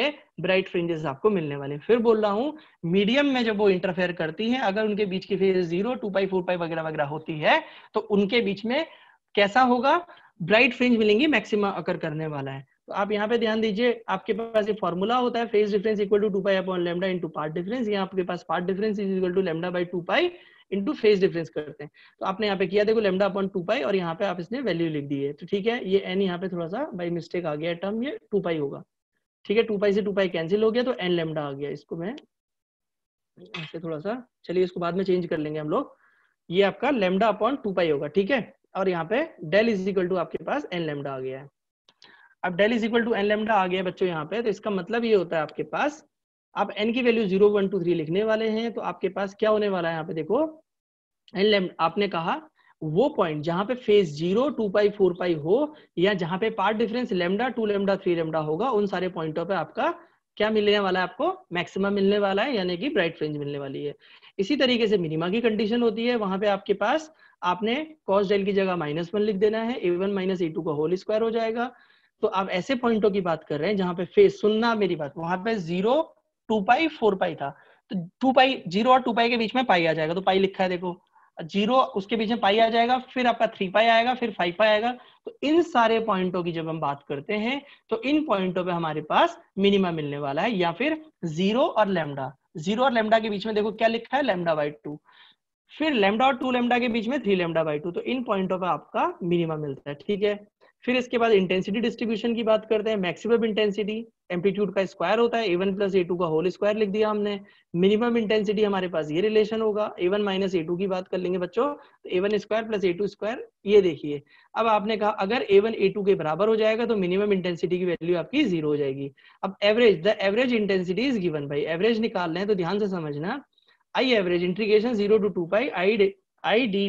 S2: ब्राइट फ्रिंजेस आपको मिलने वाले हैं फिर बोल रहा हूं मीडियम में जब वो इंटरफेयर करती हैं अगर उनके बीच की phase zero two pi four pi वगैरह वगैरह होती है तो उनके बीच में कैसा होगा ब्राइट फ्रिंज मिलेंगी मैक्सिमा अकर करने वाला है तो आप यहाँ पे ध्यान दीजिए आपके पास ये फॉर्मूला होता है phase difference equal to two pi upon lambda into path difference यहाँ आपके पास path difference is equal to lambda by two pi into phase difference करते हैं तो आपने यहाँ पे किया देखो लेमडा अपन टू पाई और यहाँ पे आप इसने वैल्यू लिख दी है तो ठीक है ये एन यहाँ पे थोड़ा सा बाई मिस्टेक आ गया टर्म ये टू पाई होगा ठीक है टू पाई से टू पाई कैंसिल हो गया तो एन लेमडा आ गया इसको मैं ऐसे थोड़ा सा चलिए इसको बाद में चेंज कर लेंगे हम लोग ये आपका लेमडा अपॉन टू पाई होगा ठीक है और यहाँ पे डेल इज इक्वल टू आपके पास एन लेमडा आ गया है अब del is equal to N lambda आ गया बच्चों यहाँ पे तो इसका मतलब ये होता है आपके पास आप एन की value zero one two three लिखने वाले हैं तो आपके पास क्या होने वाला है यहाँ पे देखो एन आपने कहा वो पॉइंट जहां पे phase zero two pi four pi हो या जहां पे path difference lambda two lambda three lambda होगा उन सारे पॉइंटों पे आपका क्या मिलने वाला है आपको मैक्सिमम मिलने वाला है यानी कि ब्राइट फ्रेंज मिलने वाली है इसी तरीके से मिनिमा की कंडीशन होती है वहां पे आपके पास आपने कॉस डेल की जगह माइनस वन लिख देना है A one minus A two का होल स्क्वायर हो जाएगा तो आप ऐसे पॉइंटों की बात कर रहे हैं जहां पे फेज सुनना मेरी बात वहां पे zero two pi four pi था तो टू पाई जीरो और टू पाई के बीच में पाई आ जाएगा तो पाई लिखा है देखो जीरो उसके बीच में पाई आ जाएगा फिर आपका थ्री पाई आएगा फिर फाइव पाई आएगा तो इन सारे पॉइंटों की जब हम बात करते हैं तो इन पॉइंटों पे हमारे पास मिनिमा मिलने वाला है या फिर जीरो और लेमडा जीरो और लेमडा के बीच में देखो क्या लिखा है लेमडा बाई टू फिर लेमडा और टू लेमडा के बीच में थ्री लेमडा बाई टू तो इन पॉइंटों पर आपका मिनिमा मिलता है ठीक है फिर इसके बाद इंटेंसिटी डिस्ट्रीब्यूशन की बात करते हैं मैक्सिमम इंटेंसिटी एम्पलीट्यूड का स्क्वायर होता है A one plus A two का होल स्क्वायर लिख दिया हमने मिनिमम इंटेंसिटी हमारे पास ये रिलेशन होगा A one minus A two की बात कर लेंगे बच्चों तो A one square plus A two square ये देखिए अब आपने कहा अगर ए वन ए टू के बराबर हो जाएगा तो मिनिमम इंटेंसिटी की वैल्यू आपकी जीरो हो जाएगी अब average the average intensity is given भाई एवरेज निकाल रहे हैं तो ध्यान से समझना I average integration zero to two pi I I D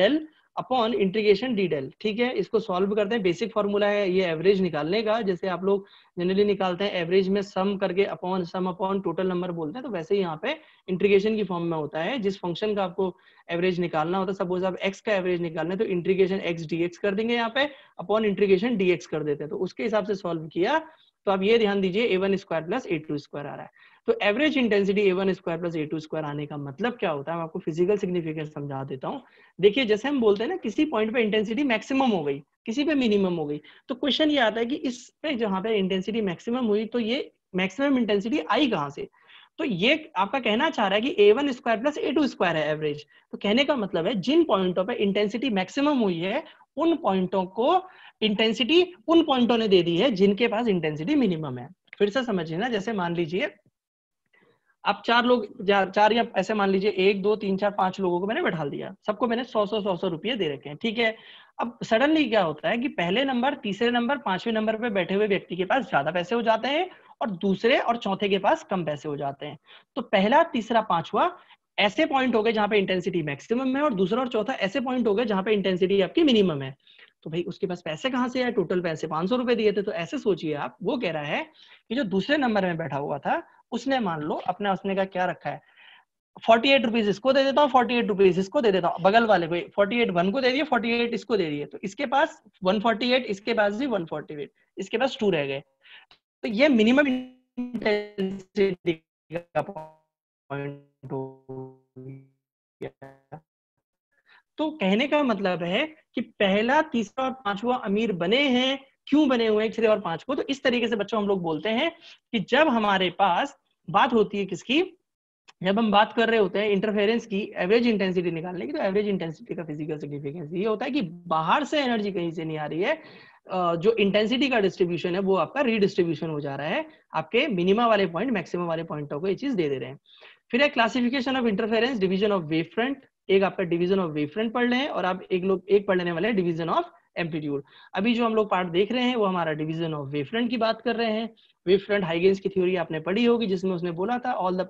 S2: del upon integration D del ठीक है इसको सॉल्व करते हैं बेसिक फॉर्मूला है ये एवरेज निकालने का जैसे आप लोग जनरली निकालते हैं एवरेज में सम करके upon sum upon total number बोलते हैं तो वैसे ही यहाँ पे इंटीग्रेशन की फॉर्म में होता है जिस फंक्शन का आपको एवरेज निकालना होता है सपोज आप एक्स का एवरेज निकालना है तो इंट्रीगेशन एक्स डी कर देंगे यहाँ पे अपॉन इंट्रीगेशन डी कर देते हैं तो उसके हिसाब से सॉल्व किया तो आप ये ध्यान दीजिए A one square plus A two square आ रहा है तो average intensity A one square plus A two square आने का मतलब क्या होता है मैं आपको फिजिकल सिग्निफिकेंस समझा देता हूँ देखिए जैसे हम बोलते हैं ना किसी पॉइंट पे इंटेंसिटी मैक्सिमम हो गई किसी पे मिनिमम हो गई तो क्वेश्चन ये आता है कि इस पे जहाँ पे इंटेंसिटी मैक्सिमम हुई तो ये मैक्सिमम इंटेंसिटी आई कहाँ से तो ये आपका कहना चाह रहा है कि A one square plus A two square है एवरेज तो कहने का मतलब है जिन पॉइंटों पर इंटेंसिटी मैक्सिमम हुई है उन पॉइंटों को इंटेंसिटी उन पॉइंटों ने दे दी है जिनके पास इंटेंसिटी मिनिमम है फिर से समझिए ना जैसे मान लीजिए अब चार लोग चार या ऐसे मान लीजिए एक दो तीन चार पांच लोगों को मैंने बैठा दिया सबको मैंने सौ सौ सौ सौ रुपये दे रखे हैं ठीक है अब सडनली क्या होता है कि पहले नंबर तीसरे नंबर पांचवें नंबर पे बैठे हुए व्यक्ति के पास ज्यादा पैसे हो जाते हैं और दूसरे और चौथे के पास कम पैसे हो जाते हैं तो पहला तीसरा पांचवा ऐसे पॉइंट हो गए जहां पे इंटेंसिटी मैक्सिमम है और दूसरा और चौथा ऐसे पॉइंट हो गए जहां पे इंटेंसिटी आपकी मिनिमम है तो भाई उसके पास पैसे कहाँ से है टोटल पैसे पांच सौ रुपए दिए थे तो ऐसे सोचिए आप वो कह रहा है कि जो दूसरे नंबर में बैठा हुआ था उसने मान लो अपने उसने का क्या रखा है फोर्टी एट रुपीज इसको दे देता हूँ फोर्टी एट रुपीज इसको दे देता हूँ बगल वाले भाई फोर्टी एट वन को दे दिए फोर्टी एट इसको दे दिए तो इसके पास वन फोर्टी एट इसके पास भी वन फोर्टी एट इसके पास टू रह गए तो ये मिनिमम तो कहने का मतलब है कि पहला तीसरा और पांचवा अमीर बने हैं क्यों बने हुए हैं छह और पांच को तो इस तरीके से बच्चों हम लोग बोलते हैं कि जब हमारे पास बात होती है किसकी जब हम बात कर रहे होते हैं इंटरफेरेंस की एवरेज इंटेंसिटी निकालने की तो एवरेज इंटेंसिटी का फिजिकल सिग्निफिकेंस ये होता है कि बाहर से एनर्जी कहीं से नहीं आ रही है जो इंटेंसिटी का डिस्ट्रीब्यूशन है वो आपका रीडिस्ट्रीब्यूशन हो जा रहा है आपके मिनिमा वाले पॉइंट मैक्सिमम वाले पॉइंट को ये चीज दे दे रहे हैं फिर एक classification of interference division of wavefront front एक आपका डिवीजन ऑफ वेफ्रंट फ्रंट पढ़ रहे हैं और आप एक लोग एक पढ़ लेने वाले डिविजन डिवीजन ऑफ एम्पलीट्यूड अभी जो हम लोग पार्ट देख रहे हैं वो हमारा डिवीजन ऑफ वेव की बात कर रहे हैं वेव हाइगेंस की थ्योरी आपने पढ़ी होगी जिसमें उसने बोला था all the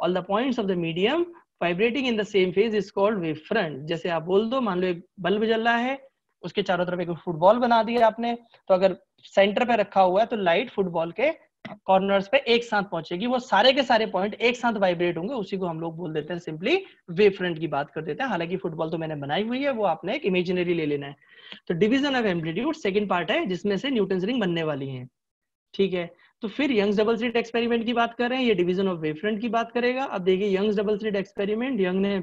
S2: all the points of the medium vibrating in the same phase is called wave जैसे आप बोल दो मान लो एक बल्ब जल रहा है उसके चारों तरफ एक फुटबॉल बना दिया आपने तो अगर सेंटर पे रखा हुआ है तो लाइट फुटबॉल के कॉर्नर्स पे एक साथ पहुंचेगी वो सारे के सारे पॉइंट एक साथ वाइब्रेट होंगे उसी को हम लोग बोल देते हैं सिंपली वे फ्रंट की बात कर देते हैं हालांकि फुटबॉल तो मैंने बनाई हुई है वो आपने एक इमेजिनरी ले लेना है तो division of amplitude second part है जिसमें से न्यूटन रिंग बनने वाली है ठीक है तो फिर यंग्स डबल स्लिट एक्सपेरिमेंट की बात कर रहे हैं ये डिवीजन ऑफ वेव फ्रंट की बात करेगा अब देखिए Young's double slit experiment Young ने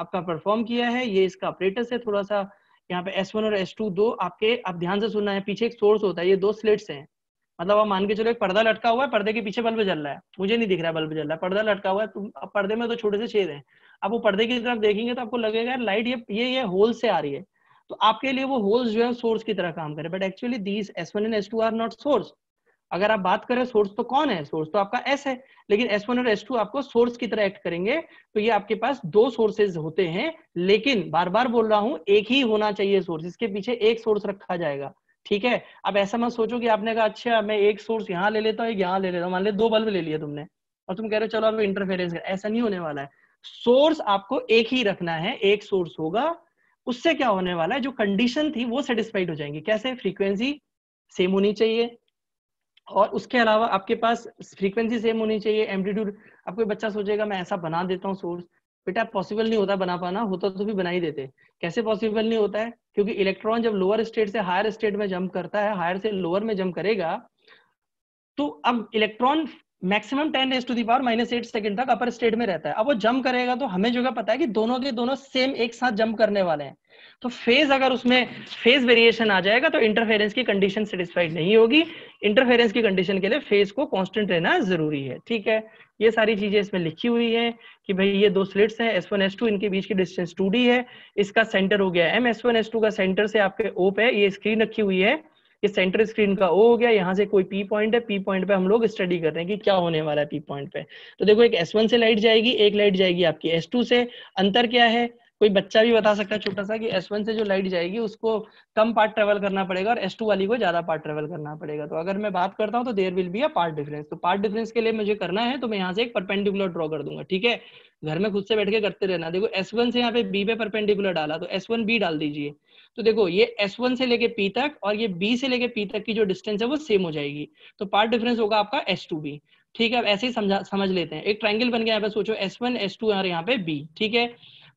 S2: आपका परफॉर्म किया है ये इसका ऑपरेटर है थोड़ा सा यहाँ पे S1 और S2 दो आपके आप ध्यान से सुनना है पीछे एक सोर्स होता है ये दो स्लेट्स हैं मतलब आप मान के चलो एक पर्दा लटका हुआ है पर्दे के पीछे बल्ब जल रहा है मुझे नहीं दिख रहा है बल्ब जल रहा है पर्दा लटका हुआ है तुम अब पर्दे में तो छोटे से छेद है आप वो पर्दे की तरफ देखेंगे तो आपको लगेगा लाइट ये ये ये होल से आ रही है तो आपके लिए वो होल्स जो है सोर्स की तरह काम करे but actually these S one and S two are not source अगर आप बात करें सोर्स तो कौन है सोर्स तो आपका एस है लेकिन एस वन और एस टू आपको सोर्स की तरह एक्ट करेंगे तो ये आपके पास दो सोर्सेज होते हैं लेकिन बार बार बोल रहा हूं एक ही होना चाहिए सोर्स इसके पीछे एक सोर्स रखा जाएगा ठीक है अब ऐसा मत सोचो कि आपने कहा अच्छा मैं एक सोर्स यहाँ ले लेता हूँ एक यहाँ ले लेता हूँ मान ले दो बल्ब ले लिया तुमने और तुम कह रहे हो चलो अब इंटरफेरेंस कर ऐसा नहीं होने वाला है सोर्स आपको एक ही रखना है एक सोर्स होगा उससे क्या होने वाला है जो कंडीशन थी वो सेटिस्फाइड हो जाएंगी कैसे फ्रीक्वेंसी सेम होनी चाहिए और उसके अलावा आपके पास फ्रीक्वेंसी सेम होनी चाहिए एम्पलीट्यूड अब कोई बच्चा सोचेगा मैं ऐसा बना देता हूँ सोर्स बेटा पॉसिबल नहीं होता बना पाना होता तो भी बना ही देते कैसे पॉसिबल नहीं होता है क्योंकि इलेक्ट्रॉन जब लोअर स्टेट से हायर स्टेट में जंप करता है हायर से लोअर में जंप करेगा तो अब electron maximum ten S to the power minus eight second तक अपर स्टेट में रहता है अब वो जंप करेगा तो हमें जो पता है कि दोनों के दोनों सेम एक साथ जंप करने वाले हैं तो फेज अगर उसमें फेज वेरिएशन आ जाएगा तो इंटरफेरेंस की कंडीशन सेटिस्फाइड नहीं होगी इंटरफेरेंस की कंडीशन के लिए फेज को कॉन्स्टेंट रहना जरूरी है ठीक है ये सारी चीजें इसमें लिखी हुई है कि भाई ये दो स्लिट्स हैं एस वन एस टू इनके बीच की डिस्टेंस टू डी है इसका सेंटर हो गया M S one S two का सेंटर से आपके ओ पे ये स्क्रीन रखी हुई है ये सेंटर स्क्रीन का ओ हो गया यहाँ से कोई पी पॉइंट है पी पॉइंट पे हम लोग स्टडी कर रहे हैं कि क्या होने वाला है पी पॉइंट पे तो देखो एक एस वन से लाइट जाएगी एक लाइट जाएगी आपकी एस टू से अंतर क्या है कोई बच्चा भी बता सकता है छोटा सा कि S1 से जो लाइट जाएगी उसको कम पार्ट ट्रेवल करना पड़ेगा और S2 वाली को ज्यादा पार्ट ट्रेवल करना पड़ेगा तो अगर मैं बात करता हूँ तो there will be a path difference तो पार्ट डिफरेंस के लिए मुझे करना है तो मैं यहाँ से एक परपेंडिकुलर ड्रॉ कर दूंगा ठीक है घर में खुद से बैठ के करते रहना देखो एस से यहाँ पे बी पे परपेंडिकुलर डाला तो बी डाल दीजिए तो देखो ये एस से लेके पी तक और ये बी से लेके पी तक की जो डिस्टेंस है वो सेम हो जाएगी तो पार्ट डिफरेंस होगा आपका एस ठीक है अब ऐसे ही समझा समझ लेते हैं एक ट्रायंगल बन गया यहाँ पे सोचो S1 S2 और यहाँ पे B ठीक है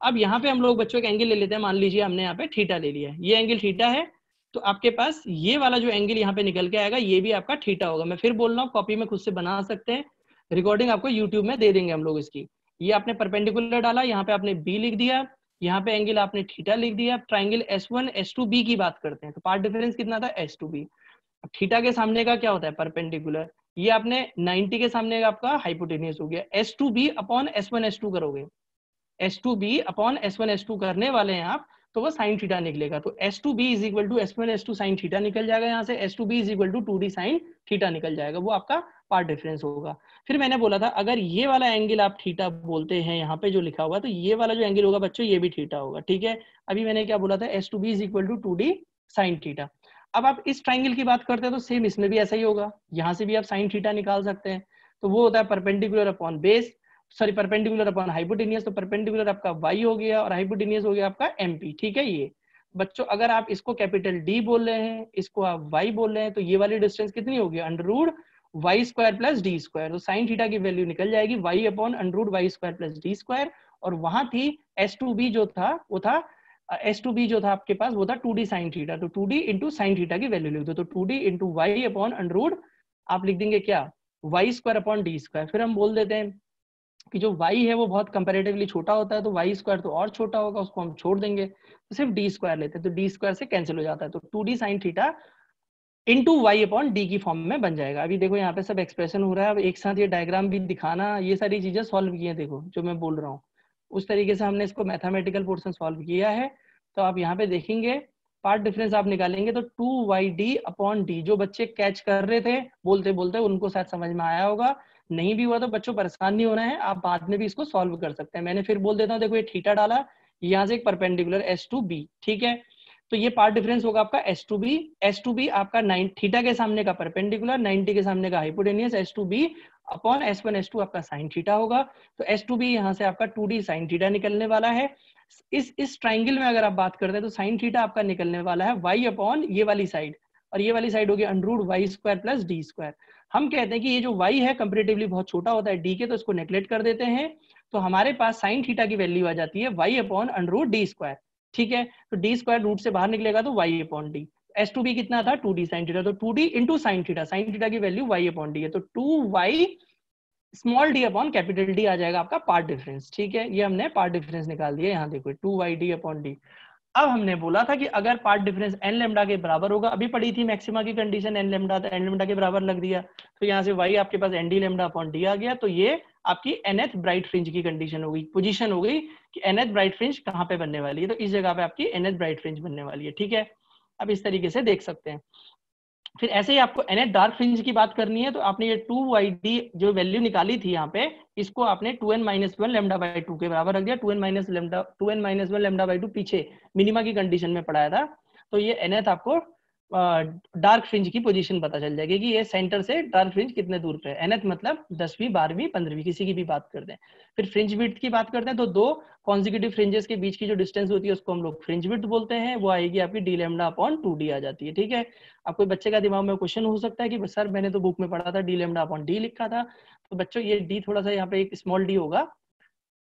S2: अब यहाँ पे हम लोग बच्चों का एंगल ले लेते हैं मान लीजिए हमने यहाँ पे ठीटा ले लिया है ये एंगल ठीटा है तो आपके पास ये वाला जो एंगल यहाँ पे निकल के आएगा ये भी आपका ठीटा होगा मैं फिर बोल रहा हूँ कॉपी में खुद से बना सकते हैं रिकॉर्डिंग आपको यूट्यूब में दे देंगे हम लोग इसकी ये आपने परपेंडिकुलर डाला यहाँ पे आपने बी लिख दिया यहाँ पे एंगल आपने ठीटा लिख दिया triangle S one S two B की बात करते हैं तो पार्ट डिफरेंस कितना था एस टू बी ठीटा के सामने का क्या होता है परपेंडिकुलर ये आपने 90 के सामने का आपका हाइपोटेनियस हो गया S two B upon S one S two करोगे S two B upon S one S two करने वाले हैं आप तो वो साइन थीटा निकलेगा तो S two B is equal to S one S two sine theta निकल जाएगा यहाँ से S two B is equal to two D sine theta निकल जाएगा वो आपका पार्ट डिफरेंस होगा फिर मैंने बोला था अगर ये वाला एंगल आप थीटा बोलते हैं यहाँ पे जो लिखा हुआ तो ये वाला जो एंगल होगा बच्चों ये भी थीटा होगा ठीक है अभी मैंने क्या बोला था S two B is equal to two D sine theta अब आप इस ट्राइंगल की बात करते हैं तो सेम इसमें भी ऐसा ही होगा यहाँ से भी आप साइन थीटा निकाल सकते हैं तो वो होता है perpendicular upon base sorry perpendicular upon hypotenuse तो परपेंडिकुलर आपका वाई हो गया और हाइपोटेनियस हो गया आपका एमपी ठीक है ये बच्चों अगर आप इसको कैपिटल डी बोल रहे हैं इसको आप वाई बोल रहे हैं तो ये वाली डिस्टेंस कितनी होगी under root Y square plus D square तो साइन थीटा की वैल्यू निकल जाएगी Y upon under root Y square plus D square और वहां थी एस टू बी जो था वो था एस टू बी जो था आपके पास वो था टू डी साइन थीटा तो two D into sine theta की वैल्यू लिख दो तो two D into Y upon under root आप लिख देंगे क्या Y square upon D square फिर हम बोल देते हैं कि जो y है वो बहुत कंपेरेटिवली छोटा होता है तो वाई स्क्वायर तो और छोटा होगा उसको हम छोड़ देंगे तो सिर्फ डी स्क्वायर लेते हैं तो डी स्क्वायर से कैंसिल हो जाता है तो two D sine theta two Y upon D की फॉर्म में बन जाएगा अभी देखो यहाँ पे सब एक्सप्रेशन हो रहा है अब एक साथ ये डायग्राम भी दिखाना ये सारी चीजें सॉल्व की है देखो जो मैं बोल रहा हूँ उस तरीके से हमने इसको मैथामेटिकल पोर्सन सॉल्व किया है तो आप यहाँ पे देखेंगे पार्ट डिफरेंस आप निकालेंगे तो two Y D upon D जो बच्चे कैच कर रहे थे बोलते बोलते उनको शायद समझ में आया होगा नहीं भी हुआ तो बच्चों परेशान नहीं होना है आप बाद में भी इसको सॉल्व कर सकते हैं मैंने फिर बोल देता हूँ देखो ये थीटा डाला यहाँ से एक परपेंडिकुलर एस टू बी ठीक है तो ये पार्ट डिफरेंस होगा आपका S two B S two B आपका नाइन थीटा के सामने का परपेंडिकुलर नाइनटी के सामने का hypotenuse S two B upon S one S two आपका साइन थीटा होगा तो एस टू बी यहाँ से आपका टू डी साइन थीटा निकलने वाला है इस इस ट्राइंगल में अगर आप बात करते हैं तो साइन थीटा आपका निकलने वाला है वाई अपॉन ये वाली साइड और ये वाली साइड होगी under root Y square plus D square हम कहते हैं कि ये जो वाई है कंपेरेटिवली बहुत छोटा होता है डी के तो इसको नेग्लेक्ट कर देते हैं तो हमारे पास साइन थीटा की वैल्यू आ जाती है Y upon under root D square ठीक है तो डी स्क्वायर रूट से बाहर निकलेगा तो Y upon D S two B कितना था टू डी साइन थीटा तो two D into sine theta sine theta की वैल्यू वाई अपॉन डी है तो two Y small D upon capital D आ जाएगा आपका पार्ट डिफरेंस ठीक है ये हमने पार्ट डिफरेंस निकाल दिया यहाँ देखो two Y D upon D अब हमने बोला था कि अगर पार्ट डिफरेंस एन लेमडा के बराबर होगा अभी पड़ी थी मैक्सिमा की कंडीशन एन लेमडा था एन लेमडा के बराबर लग दिया तो यहाँ से वाई आपके पास एनडी लेमडा अपॉन डी आ गया तो ये आपकी एनएथ ब्राइट फ्रिंज की कंडीशन हो गई पोजिशन हो गई कि एनएथ ब्राइट फ्रिंज कहाँ पे बनने वाली है तो इस जगह पे आपकी एनएथ ब्राइट फ्रिंज बनने वाली है ठीक है आप इस तरीके से देख सकते हैं फिर ऐसे ही आपको एन डार्क फ्रिंज की बात करनी है तो आपने ये टू वाई डी जो वैल्यू निकाली थी यहाँ पे इसको आपने two N minus one lambda by two के बराबर रख दिया two N minus two N minus one lambda by two पीछे मिनिमा की कंडीशन में पढ़ाया था तो ये एन आपको डार्क फ्रिंज की पोजीशन पता चल जाएगी कि ये सेंटर से डार्क फ्रिंज कितने दूर पे है मतलब दसवीं बारहवीं पंद्रहवीं किसी की भी बात करते हैं फिर फ्रिंज विथ की बात करते हैं तो दो कॉन्जिक्यूटिव फ्रिंजेस के बीच की जो डिस्टेंस होती है उसको हम लोग फ्रिंज विथ बोलते हैं वो आएगी आपकी D lambda upon two D आ जाती है ठीक है अब कोई बच्चे का दिमाग में क्वेश्चन हो सकता है कि सर मैंने तो बुक में पढ़ा था डी लेमडा अपॉन डी लिखा था तो बच्चों ये डी थोड़ा सा यहाँ पे एक स्मॉल डी होगा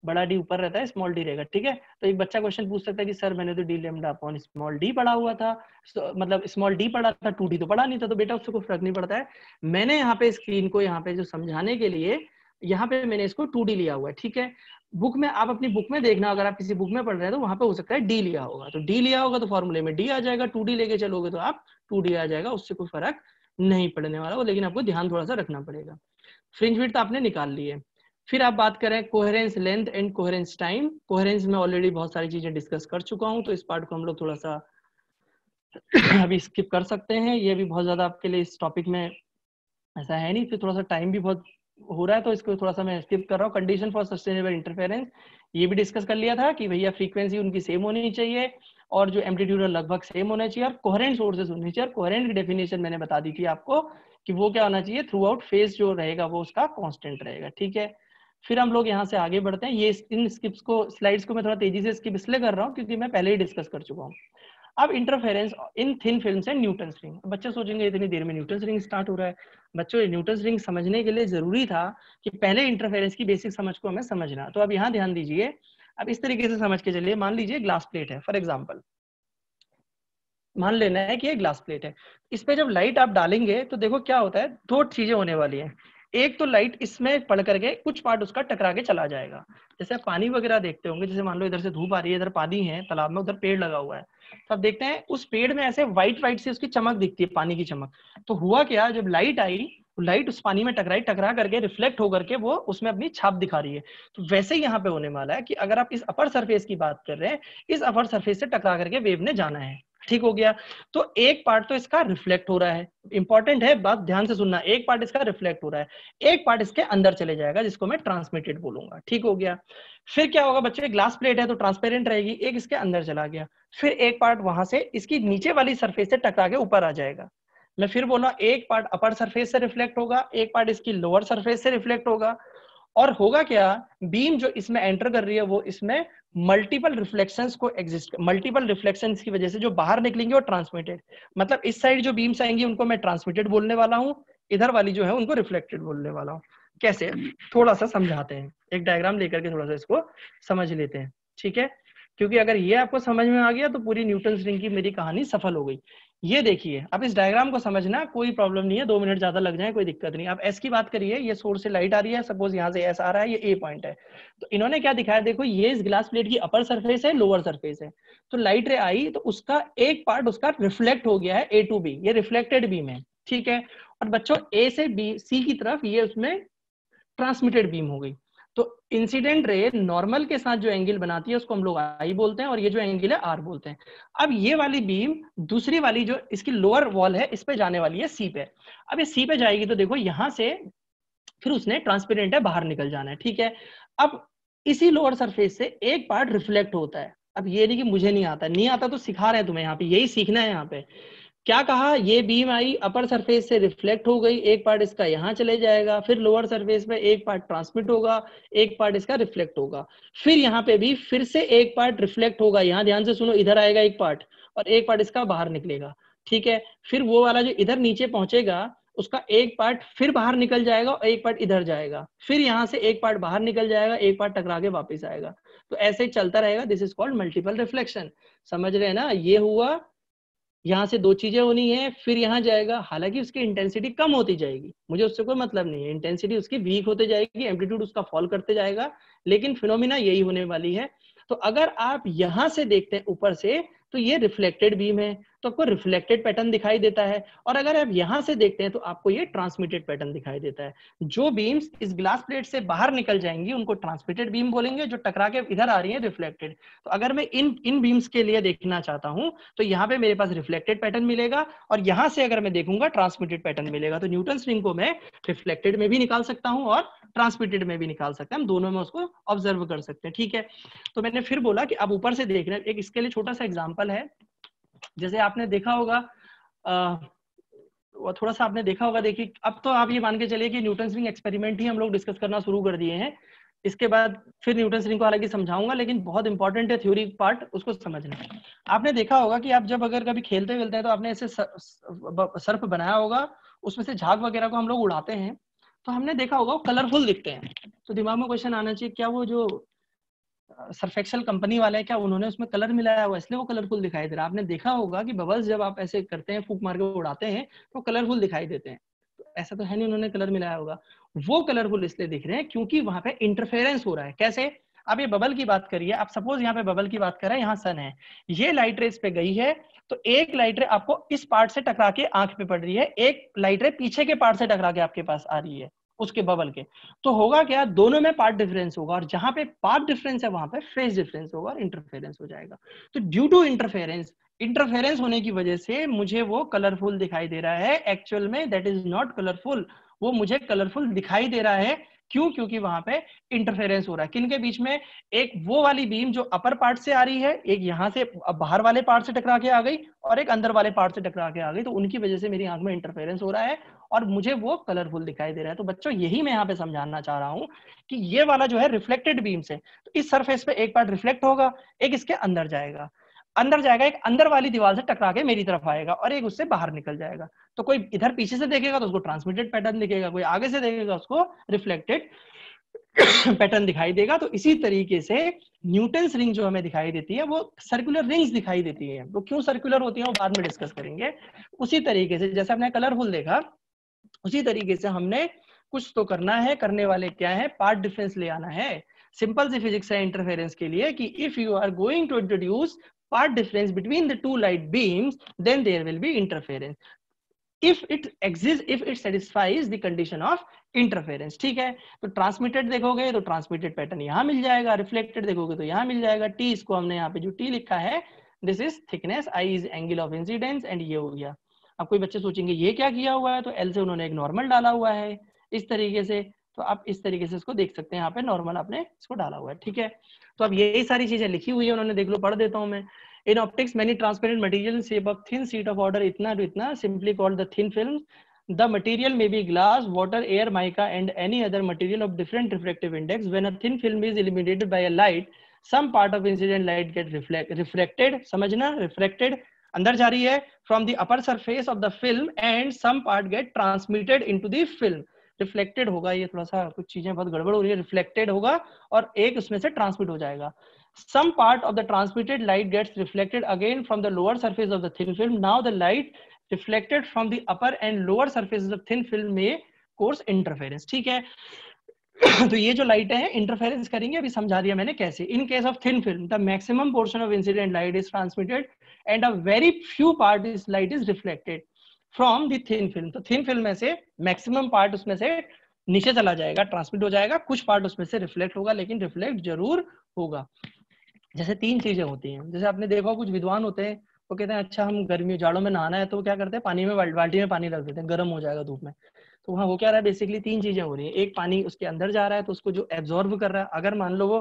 S2: बड़ा डी ऊपर रहता है स्मॉल डी रहेगा ठीक है तो एक बच्चा क्वेश्चन पूछ सकता है कि सर मैंने तो D lambda upon small D पढ़ा हुआ था so, मतलब स्मॉल डी पढ़ा था टू डी तो पढ़ा नहीं था तो बेटा उससे कोई फर्क नहीं पड़ता है मैंने यहाँ पे स्क्रीन को यहाँ पे जो समझाने के लिए यहाँ पे मैंने इसको टू डी लिया हुआ है ठीक है बुक में आप अपनी बुक में देखना अगर आप किसी बुक में पढ़ रहे हैं तो वहां पे हो सकता है डी लिया होगा तो डी लिया होगा तो फॉर्मूले में डी आ जाएगा टू डी लेके चलोगे तो आप टू डी आ जाएगा उससे कोई फर्क नहीं पड़ने वाला वो लेकिन आपको ध्यान थोड़ा सा रखना पड़ेगा फ्रिंज फिट तो आपने निकाल लिया फिर आप बात करें coherence length and coherence time coherence में ऑलरेडी बहुत सारी चीजें डिस्कस कर चुका हूं तो इस पार्ट को हम लोग थोड़ा सा <clears throat> अभी स्किप कर सकते हैं ये भी बहुत ज्यादा आपके लिए इस टॉपिक में ऐसा है नहीं फिर थोड़ा सा टाइम भी बहुत हो रहा है तो इसको थोड़ा सा मैं स्किप कर रहा हूँ कंडीशन फॉर सस्टेनेबल इंटरफेरेंस ये भी डिस्कस कर लिया था कि भैया फ्रीक्वेंसी उनकी सेम होनी चाहिए और जो एम्पलीट्यूड लगभग सेम होना चाहिए और कोहरेंट सोर्सेज होने चाहिए और कोहरेंट की डेफिनेशन मैंने बता दी थी आपको कि वो क्या होना चाहिए थ्रू आउट फेस जो रहेगा वो उसका कॉन्स्टेंट रहेगा ठीक है फिर हम लोग यहाँ से आगे बढ़ते हैं ये इन स्किप्स को स्लाइड्स को मैं थोड़ा तेजी से स्किप इसलिए कर रहा हूँ क्योंकि मैं पहले ही डिस्कस कर चुका हूँ अब इंटरफेरेंस इन थिन फिल्म है न्यूटन रिंग बच्चे सोचेंगे इतनी देर में न्यूटन रिंग स्टार्ट हो रहा है बच्चों न्यूटन रिंग समझने के लिए जरूरी था कि पहले इंटरफेरेंस की बेसिक समझ को हमें समझना तो अब यहाँ ध्यान दीजिए अब इस तरीके से समझ के चलिए मान लीजिए ग्लास प्लेट है फॉर एग्जाम्पल मान लेना है कि ये ग्लास प्लेट है इस पे जब लाइट आप डालेंगे तो देखो क्या होता है दो चीजें होने वाली है एक तो लाइट इसमें पड़ करके कुछ पार्ट उसका टकरा के चला जाएगा जैसे आप पानी वगैरह देखते होंगे जैसे मान लो इधर से धूप आ रही है इधर पानी है तालाब में उधर पेड़ लगा हुआ है तो आप देखते हैं उस पेड़ में ऐसे व्हाइट व्हाइट से उसकी चमक दिखती है पानी की चमक तो हुआ क्या जब लाइट आई लाइट तो उस पानी में टकराई टकरा करके रिफ्लेक्ट होकर के वो उसमें अपनी छाप दिखा रही है तो वैसे ही यहाँ पे होने वाला है कि अगर आप इस अपर सरफेस की बात कर रहे हैं इस अपर सरफेस से टकरा करके वेव ने जाना है ठीक हो गया तो एक पार्ट तो इसका रिफ्लेक्ट हो रहा है इंपॉर्टेंट है बात ध्यान से सुनना एक पार्ट इसका रिफ्लेक्ट हो रहा है एक पार्ट इसके अंदर चले जाएगा जिसको मैं ट्रांसमिटेड बोलूंगा ठीक हो गया फिर क्या होगा बच्चों ग्लास प्लेट है तो ट्रांसपेरेंट रहेगी एक इसके अंदर चला गया फिर एक पार्ट वहां से इसकी नीचे वाली सरफेस से टकरा के ऊपर आ जाएगा मैं फिर बोला एक पार्ट अपर सरफेस से रिफ्लेक्ट होगा एक पार्ट इसकी लोअर सरफेस से रिफ्लेक्ट होगा और होगा क्या बीम जो इसमें एंटर कर रही है वो इसमें मल्टीपल रिफ्लेक्शन को एग्जिस्ट मल्टीपल रिफ्लेक्शन की वजह से जो बाहर निकलेंगे वो ट्रांसमिटेड मतलब इस साइड जो बीम्स आएंगी उनको मैं ट्रांसमिटेड बोलने वाला हूँ इधर वाली जो है उनको रिफ्लेक्टेड बोलने वाला हूँ कैसे थोड़ा सा समझाते हैं एक डायग्राम लेकर के थोड़ा सा इसको समझ लेते हैं ठीक है क्योंकि अगर ये आपको समझ में आ गया तो पूरी न्यूटन रिंग की मेरी कहानी सफल हो गई ये देखिए अब इस डायग्राम को समझना कोई प्रॉब्लम नहीं है दो मिनट ज्यादा लग जाए कोई दिक्कत नहीं अब एस की बात करिए ये सोर्स से लाइट आ रही है सपोज यहाँ से एस आ रहा है ये ए पॉइंट है तो इन्होंने क्या दिखाया देखो ये इस ग्लास प्लेट की अपर सरफेस है लोअर सरफेस है तो लाइट रे आई तो उसका एक पार्ट उसका रिफ्लेक्ट हो गया है ए टू बी ये रिफ्लेक्टेड बीम है ठीक है और बच्चों ए से बी सी की तरफ ये उसमें ट्रांसमिटेड बीम हो गई इंसिडेंट रे नॉर्मल के साथ जो एंगल बनाती है उसको हम लोग आई बोलते हैं और ये जो एंगल है आर बोलते हैं अब ये वाली बीम दूसरी वाली जो इसकी लोअर वॉल है इस पे जाने वाली है सी पे अब ये सी पे जाएगी तो देखो यहां से फिर उसने ट्रांसपेरेंट है बाहर निकल जाना है ठीक है अब इसी लोअर सरफेस से एक पार्ट रिफ्लेक्ट होता है अब ये नहीं कि मुझे नहीं आता नहीं आता तो सिखा रहे हैं तुम्हें यहाँ पे यही सीखना है यहाँ पे क्या कहा ये बीम आई अपर सरफेस से रिफ्लेक्ट हो गई एक पार्ट इसका यहाँ चले जाएगा फिर लोअर सरफेस पे एक पार्ट ट्रांसमिट होगा एक पार्ट इसका रिफ्लेक्ट होगा फिर यहाँ पे भी फिर से एक पार्ट रिफ्लेक्ट होगा यहाँ ध्यान से सुनो इधर आएगा एक पार्ट और एक पार्ट इसका बाहर निकलेगा ठीक है फिर वो वाला जो इधर नीचे पहुंचेगा उसका एक पार्ट फिर बाहर निकल जाएगा और एक पार्ट इधर जाएगा फिर यहाँ से एक पार्ट बाहर निकल जाएगा एक पार्ट टकरा के वापिस आएगा तो ऐसे ही चलता रहेगा this is called multiple reflection समझ रहे हैं ना ये हुआ यहाँ से दो चीजें होनी है फिर यहाँ जाएगा हालांकि उसकी इंटेंसिटी कम होती जाएगी मुझे उससे कोई मतलब नहीं है इंटेंसिटी उसकी वीक होते जाएगी एम्पलीट्यूड उसका फॉल करते जाएगा लेकिन फिनोमिना यही होने वाली है तो अगर आप यहां से देखते हैं ऊपर से तो ये रिफ्लेक्टेड बीम है तो आपको रिफ्लेक्टेड पैटर्न दिखाई देता है और अगर आप यहां से देखते हैं तो आपको ये ट्रांसमिटेड पैटर्न दिखाई देता है जो बीम्स इस ग्लास प्लेट से बाहर निकल जाएंगी उनको ट्रांसमिटेड बीम बोलेंगे जो टकरा के इधर आ रही है रिफ्लेक्टेड तो अगर मैं इन इन बीम्स के लिए देखना चाहता हूं तो यहाँ पे मेरे पास रिफ्लेक्टेड पैटर्न मिलेगा और यहां से अगर मैं देखूंगा ट्रांसमिटेड पैटर्न मिलेगा तो न्यूटन स्ट्रिंग को मैं रिफ्लेक्टेड में भी निकाल सकता हूँ और ट्रांसमिटेड में भी निकाल सकते हैं हम दोनों में उसको ऑब्जर्व कर सकते हैं ठीक है तो मैंने फिर बोला कि अब ऊपर से देख रहे हैं एक इसके लिए छोटा सा एग्जाम्पल है जैसे आपने देखा होगा अः थोड़ा सा आपने देखा होगा देखिए अब तो आप ये मान के चलिए कि न्यूटन स्विंग एक्सपेरिमेंट ही हम लोग डिस्कस करना शुरू कर दिए हैं इसके बाद फिर न्यूटन स्विंग को हालांकि समझाऊंगा लेकिन बहुत इंपॉर्टेंट है थ्योरी पार्ट उसको समझना आपने देखा होगा कि आप जब अगर कभी खेलते वेलते हैं तो आपने ऐसे सर्फ बनाया होगा उसमें से झाग वगैरह को हम लोग उड़ाते हैं तो हमने देखा होगा वो कलरफुल दिखते हैं तो दिमाग में क्वेश्चन आना चाहिए क्या वो जो सरफेक्सल कंपनी वाला है क्या उन्होंने उसमें कलर मिलाया हुआ इसलिए वो कलरफुल दिखाई दे रहा है आपने देखा होगा कि बबल्स जब आप ऐसे करते हैं फूक मार के उड़ाते हैं तो कलरफुल दिखाई देते हैं तो ऐसा तो है नहीं उन्होंने कलर मिलाया होगा वो कलरफुल इसलिए दिख रहे हैं क्योंकि वहां पे इंटरफेरेंस हो रहा है कैसे आप ये बबल की बात करिए आप सपोज यहाँ पे बबल की बात कर रहे हैं यहाँ सन है ये लाइट रेस पे गई है तो एक लाइट रे आपको इस पार्ट से टकरा के आंख पे पड़ रही है एक लाइट रे पीछे के पार्ट से टकरा के आपके पास आ रही है उसके बबल के तो होगा क्या दोनों में पार्ट डिफरेंस होगा और जहां पे पार्ट डिफरेंस है वहां पे फेस डिफरेंस होगा और इंटरफेरेंस हो जाएगा तो ड्यू टू इंटरफेरेंस इंटरफेरेंस होने की वजह से मुझे वो कलरफुल दिखाई दे रहा है एक्चुअल में दैट इज नॉट कलरफुल वो मुझे कलरफुल दिखाई दे रहा है क्यों क्योंकि वहां पे इंटरफेरेंस हो रहा है किनके बीच में एक वो वाली बीम जो अपर पार्ट से आ रही है एक यहां से बाहर वाले पार्ट से टकरा के आ गई और एक अंदर वाले पार्ट से टकरा के आ गई तो उनकी वजह से मेरी आंख में इंटरफेरेंस हो रहा है और मुझे वो कलरफुल दिखाई दे रहा है तो बच्चों यही मैं यहाँ पे समझाना चाह रहा हूँ कि ये वाला जो है रिफ्लेक्टेड बीम से तो इस सरफेस पे एक पार्ट रिफ्लेक्ट होगा एक इसके अंदर जाएगा अंदर जाएगा एक अंदर वाली दीवार से टकरा के मेरी तरफ आएगा और एक उससे बाहर निकल जाएगा तो कोई इधर पीछे से देखेगा तो उसको ट्रांसमिटेड पैटर्न दिखेगा कोई आगे से देखेगा उसको रिफ्लेक्टेड पैटर्न <coughs> दिखाई देगा तो इसी तरीके से न्यूटन रिंग जो हमें दिखाई देती है वो सर्कुलर रिंग्स दिखाई देती है वो क्यों सर्कुलर होती है वो बाद में डिस्कस करेंगे उसी तरीके से जैसे हमने कलरफुल देखा उसी तरीके से हमने कुछ तो करना है करने वाले क्या है पार्ट डिफरेंस ले आना है सिंपल सी फिजिक्स है इंटरफेरेंस के लिए कि if you are going to introduce or difference between the two light beams, then there will be interference. If it exists, if it satisfies the condition of interference ठीक है तो transmitted देखोगे तो transmitted pattern यहाँ मिल जाएगा reflected देखोगे तो यहाँ मिल जाएगा टी इसको हमने यहाँ पे जो टी लिखा है this is thickness I is angle of incidence and ये हो गया अब कोई बच्चे सोचेंगे ये क्या किया हुआ है तो एल से उन्होंने एक नॉर्मल डाला हुआ है इस तरीके से तो आप इस तरीके से इसको देख सकते हैं यहाँ पे नॉर्मल आपने इसको डाला हुआ है ठीक है तो अब यही सारी चीजें लिखी हुई है उन्होंने देख लो पढ़ देता हूँ मैं In optics, many transparent material in shape of thin sheet of order itna to itna, simply called the thin films. The material may be glass, water, air, mica, and any other material of different refractive index. When a thin film is illuminated by a light, some part of incident light get reflect, refracted. समझना refracted अंदर जा रही है from the upper surface of the film and some part get transmitted into the film. Reflected होगा ये थोड़ा सा कुछ चीजें बहुत गड़बड़ हो रही है रिफ्लेक्टेड होगा और एक उसमें से ट्रांसमिट हो जाएगा some part of the transmitted light gets reflected again from the lower surface of the thin film. Now the light reflected from the upper and lower surfaces of thin film may cause interference. theek hai तो ये जो light है interference करेंगे अभी समझा दिया मैंने कैसे in case of thin film the maximum portion of incident light is transmitted and a very few part is light is reflected from the thin film तो थिन फिल्म में से मैक्सिमम पार्ट उसमें से नीचे चला जाएगा ट्रांसमिट हो जाएगा कुछ पार्ट उसमें से रिफ्लेक्ट होगा लेकिन रिफ्लेक्ट जरूर होगा जैसे तीन चीजें होती हैं जैसे आपने देखा कुछ विद्वान होते हैं वो कहते हैं अच्छा हम गर्मी जाड़ों में नहाना है तो वो क्या करते हैं पानी में बाल्टी में पानी रख देते हैं गर्म हो जाएगा धूप में तो वहाँ वो क्या रहा है बेसिकली तीन चीजें हो रही है एक पानी उसके अंदर जा रहा है तो उसको जो एब्जॉर्ब कर रहा है अगर मान लो वो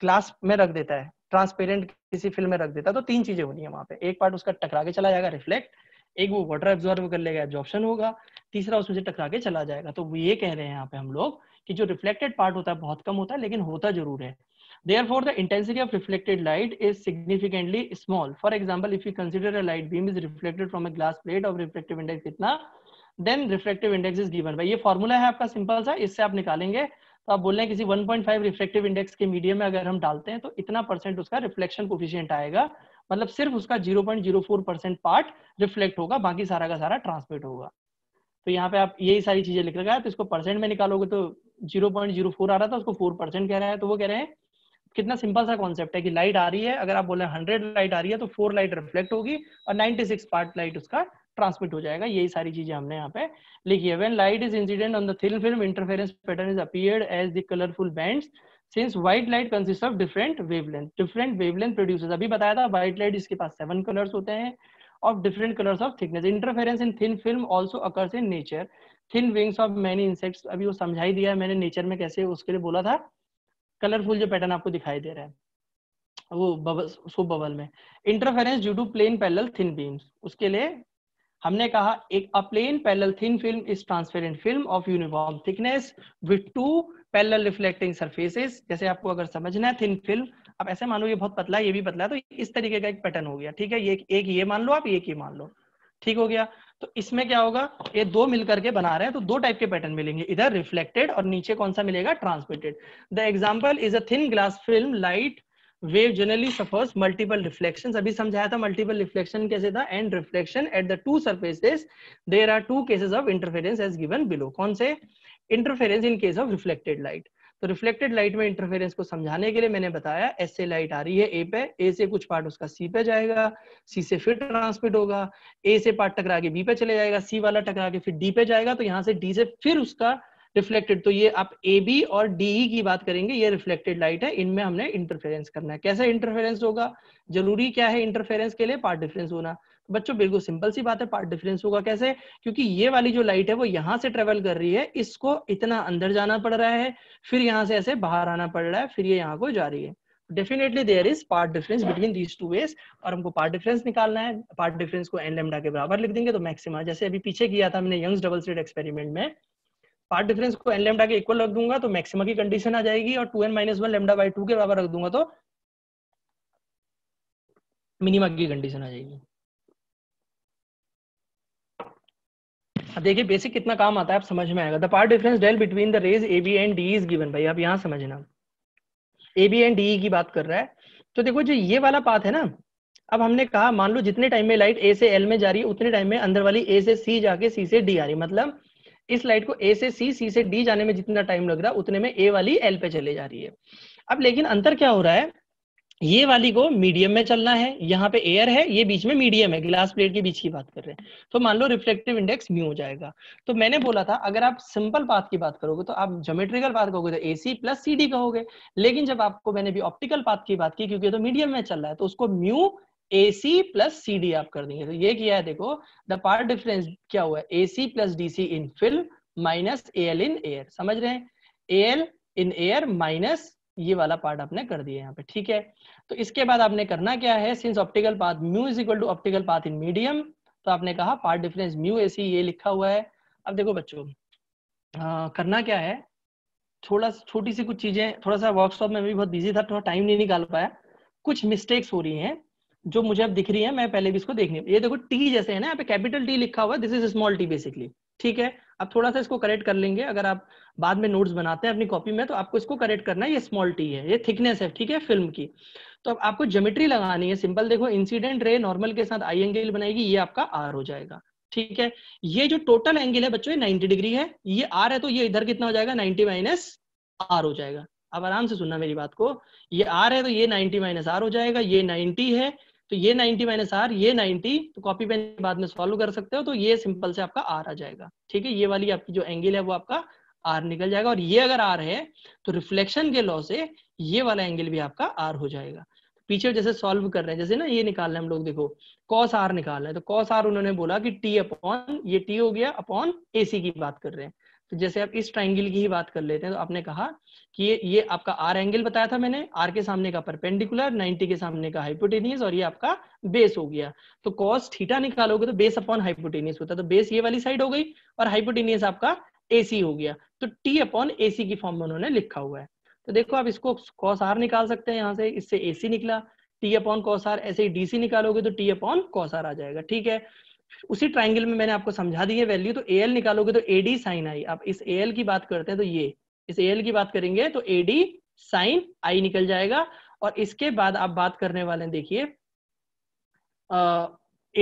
S2: ग्लास में रख देता है ट्रांसपेरेंट किसी फिल्म में रख देता है तो तीन चीजें होनी है वहां पे एक पार्ट उसका टकरा के चला जाएगा रिफ्लेक्ट एक वो वाटर एब्जॉर्व कर लेगा एब्जॉर्प्शन होगा तीसरा उसमें से टकरा के चला जाएगा तो वो ये कह रहे हैं यहाँ पे हम लोग कि जो रिफ्लेक्टेड पार्ट होता है बहुत कम होता है लेकिन होता जरूर है Therefore, the intensity of reflected light is significantly small. For example, if you consider a light beam is reflected from a glass plate of refractive index कितना then refractive index is given by ye formula hai aapka simple sa isse aap nikalenge तो आप बोल रहे हैं किसी 1.5 reflective index के medium में अगर हम डालते हैं तो इतना परसेंट उसका रिफ्लेक्शन कोफिशियंट आएगा मतलब सिर्फ उसका 0.04 परसेंट पार्ट रिफ्लेक्ट होगा बाकी सारा का सारा ट्रांसमिट होगा तो यहाँ पे आप यही सारी चीजें लिख रखा है तो इसको परसेंट में निकालोगे तो 0.04 आ रहा था उसको फोर परसेंट कह रहा है तो वो कह रहे हैं कितना सिंपल सा कॉन्सेप्ट है कि लाइट आ रही है अगर आप बोले हंड्रेड लाइट आ रही है तो फोर लाइट रिफ्लेक्ट होगी और नाइनटी सिक्स पार्ट लाइट उसका ट्रांसमिट हो जाएगा यही सारी चीजें हमने यहाँ पे लिखी है when light is incident on thin film interference pattern is appear as the colourful band since white light consist of different wavelength different wavelength produces अभी बताया था व्हाइट लाइट इसके पास सेवन कलर्स होते हैं of different colours of thickness interference in thin film also occurs in nature thin wings of many insects अभी वो समझाई दिया है मैंने नेचर में कैसे उसके लिए बोला था कलरफुल जो पैटर्न आपको दिखाई दे रहा है वो बबल सोप बबल में interference due to plane parallel thin beams उसके लिए हमने कहा एक a plane parallel thin film is transparent film of uniform thickness with two parallel reflecting surfaces जैसे आपको अगर समझना है थिन फिल्म आप ऐसे मानो ये बहुत पतला है ये भी पतला है तो इस तरीके का एक पैटर्न हो गया ठीक है ये एक ये मान लो आप एक ये मान लो ठीक हो गया तो इसमें क्या होगा ये दो मिलकर के बना रहे हैं तो दो टाइप के पैटर्न मिलेंगे इधर रिफ्लेक्टेड और नीचे कौन सा मिलेगा transmitted the example is a thin glass film light wave generally suffers multiple reflection अभी समझाया था मल्टीपल रिफ्लेक्शन कैसे था and reflection at the two surfaces there are two cases of interference as given below कौन से interference in case of reflected light तो reflected light में interference को समझाने के लिए मैंने बताया एस से लाइट आ रही है ए पे ए से कुछ पार्ट उसका सी पे जाएगा सी से फिर ट्रांसमिट होगा ए से पार्ट टकरा के बी पे चले जाएगा सी वाला टकरा के फिर डी पे जाएगा तो यहाँ से डी से फिर उसका रिफ्लेक्टेड तो ये आप ए बी और डी ई e की बात करेंगे ये रिफ्लेक्टेड लाइट है इनमें हमने इंटरफेरेंस करना है कैसे इंटरफेरेंस होगा जरूरी क्या है इंटरफेरेंस के लिए पार्ट डिफरेंस होना बच्चों बिल्कुल सिंपल सी बात है पार्ट डिफरेंस होगा कैसे क्योंकि ये वाली जो लाइट है वो यहाँ से ट्रेवल कर रही है इसको इतना अंदर जाना पड़ रहा है फिर यहाँ से ऐसे बाहर आना पड़ रहा है फिर ये यहाँ को जा रही है definitely there is path difference between these two waves और हमको पार्ट डिफरेंस निकालना है पार्ट डिफरेंस को एन लेमडा के बराबर लिख देंगे तो मैक्सिमा जैसे अभी पीछे किया था हमने यंग्स डबल स्लिट एक्सपेरिमेंट में पार्ट डिफरेंस को एन लेमडा के इक्वल रख दूंगा तो मैक्सिमा की कंडीशन आ जाएगी और two N minus one lambda by two के बराबर रख दूंगा तो मिनिमा की कंडीशन आ जाएगी हाँ, देखिए बेसिक कितना काम आता है आप समझ में आएगा the path difference del between the rays A B and D is given by आप यहाँ समझना ए बी एंड डी की बात कर रहा है तो देखो जो ये वाला पाथ है ना अब हमने कहा मान लो जितने टाइम में लाइट ए से एल में जा रही है उतने टाइम में अंदर वाली ए से सी जाके सी से डी आ रही है मतलब इस लाइट को ए से सी सी से डी जाने में जितना टाइम लग रहा है उतने में ए वाली एल पे चले जा रही है अब लेकिन अंतर क्या हो रहा है ये वाली को मीडियम में चलना है यहाँ पे एयर है ये बीच में मीडियम है ग्लास प्लेट के बीच की बात कर रहे हैं तो मान लो रिफ्लेक्टिव इंडेक्स म्यू हो जाएगा तो मैंने बोला था अगर आप सिंपल पाथ की बात करोगे तो आप जोमेट्रिकल पाथ कहोगे तो ए सी प्लस सी डी कहोगे लेकिन जब आपको मैंने भी ऑप्टिकल पाथ की बात की क्योंकि तो मीडियम में चल रहा है तो उसको mu A C plus C D आप कर देंगे तो ये किया है देखो द पार्ट डिफरेंस क्या हुआ है A C plus D C in film minus A L in air समझ रहे हैं A L in air minus ये वाला पार्ट आपने कर दिया यहाँ पे ठीक है तो इसके बाद आपने करना क्या है since optical path mu is equal to optical path in medium तो आपने कहा पार्ट डिफरेंस म्यू एसी ये लिखा हुआ है अब देखो बच्चों करना क्या है थोड़ा छोटी सी कुछ चीजें थोड़ा सा वर्कशॉप में भी बहुत बिजी था थोड़ा टाइम नहीं निकाल पाया कुछ मिस्टेक्स हो रही हैं जो मुझे अब दिख रही है मैं पहले भी इसको देखने ये देखो टी जैसे है ना यहाँ पे कैपिटल टी लिखा हुआ है this is small T basically ठीक है आप थोड़ा सा इसको करेक्ट कर लेंगे अगर आप बाद में नोट्स बनाते हैं अपनी कॉपी में तो आपको इसको करेक्ट करना है ये स्मॉल टी है ये थिकनेस है ठीक है फिल्म की तो अब आपको ज्योमेट्री लगानी है सिंपल देखो इंसिडेंट रे नॉर्मल के साथ आई एंगल बनाएगी ये आपका आर हो जाएगा ठीक है ये जो टोटल एंगल है बच्चों ये 90 डिग्री है ये आर है तो ये इधर कितना हो जाएगा 90 माइनस आर हो जाएगा अब आराम से सुनना मेरी बात को ये आर है तो ये 90 माइनस आर हो जाएगा ये 90 है तो ये 90 माइनस आर ये 90 तो कॉपी पेन बाद में सॉल्व कर सकते हो तो ये सिंपल से आपका आर आ जाएगा ठीक है ये वाली आपकी जो एंगल है वो आपका आर निकल जाएगा और ये अगर आर है तो रिफ्लेक्शन के लॉ से ये वाला एंगल भी आपका आर हो जाएगा पीछे जैसे सॉल्व कर रहे हैं जैसे ना ये निकाल रहे हैं हम लोग देखो कॉस आर निकाल रहे हैं तो कॉस आर उन्होंने बोला कि टी अपॉन ये टी हो गया अपॉन एसी की बात कर रहे हैं तो जैसे आप इस ट्राइंगल की ही बात कर लेते हैं तो आपने कहा कि ये ये आपका आर एंगल बताया था मैंने आर के सामने का परपेंडिकुलर 90 के सामने का हाइपोटेनियस और ये आपका बेस हो गया तो कॉस थीटा निकालोगे तो बेस अपॉन हाइपोटेनियस होता है तो बेस ये वाली साइड हो गई और हाइपोटेनियस आपका ए हो गया तो टी अपॉन एसी की फॉर्म में उन्होंने लिखा हुआ है तो देखो आप इसको कॉस आर निकाल सकते हैं यहाँ से इससे ए निकला टी अपॉन कॉस आर ऐसे ही डीसी निकालोगे तो टी अपॉन कॉस आर आ जाएगा ठीक है उसी ट्राइंगल में मैंने आपको समझा दी है वैल्यू तो ए निकालोगे तो एडी साइन आई आप इस ए की बात करते हैं तो ये इस ए की बात करेंगे तो एडी साइन आई निकल जाएगा और इसके बाद आप बात करने वाले हैं देखिए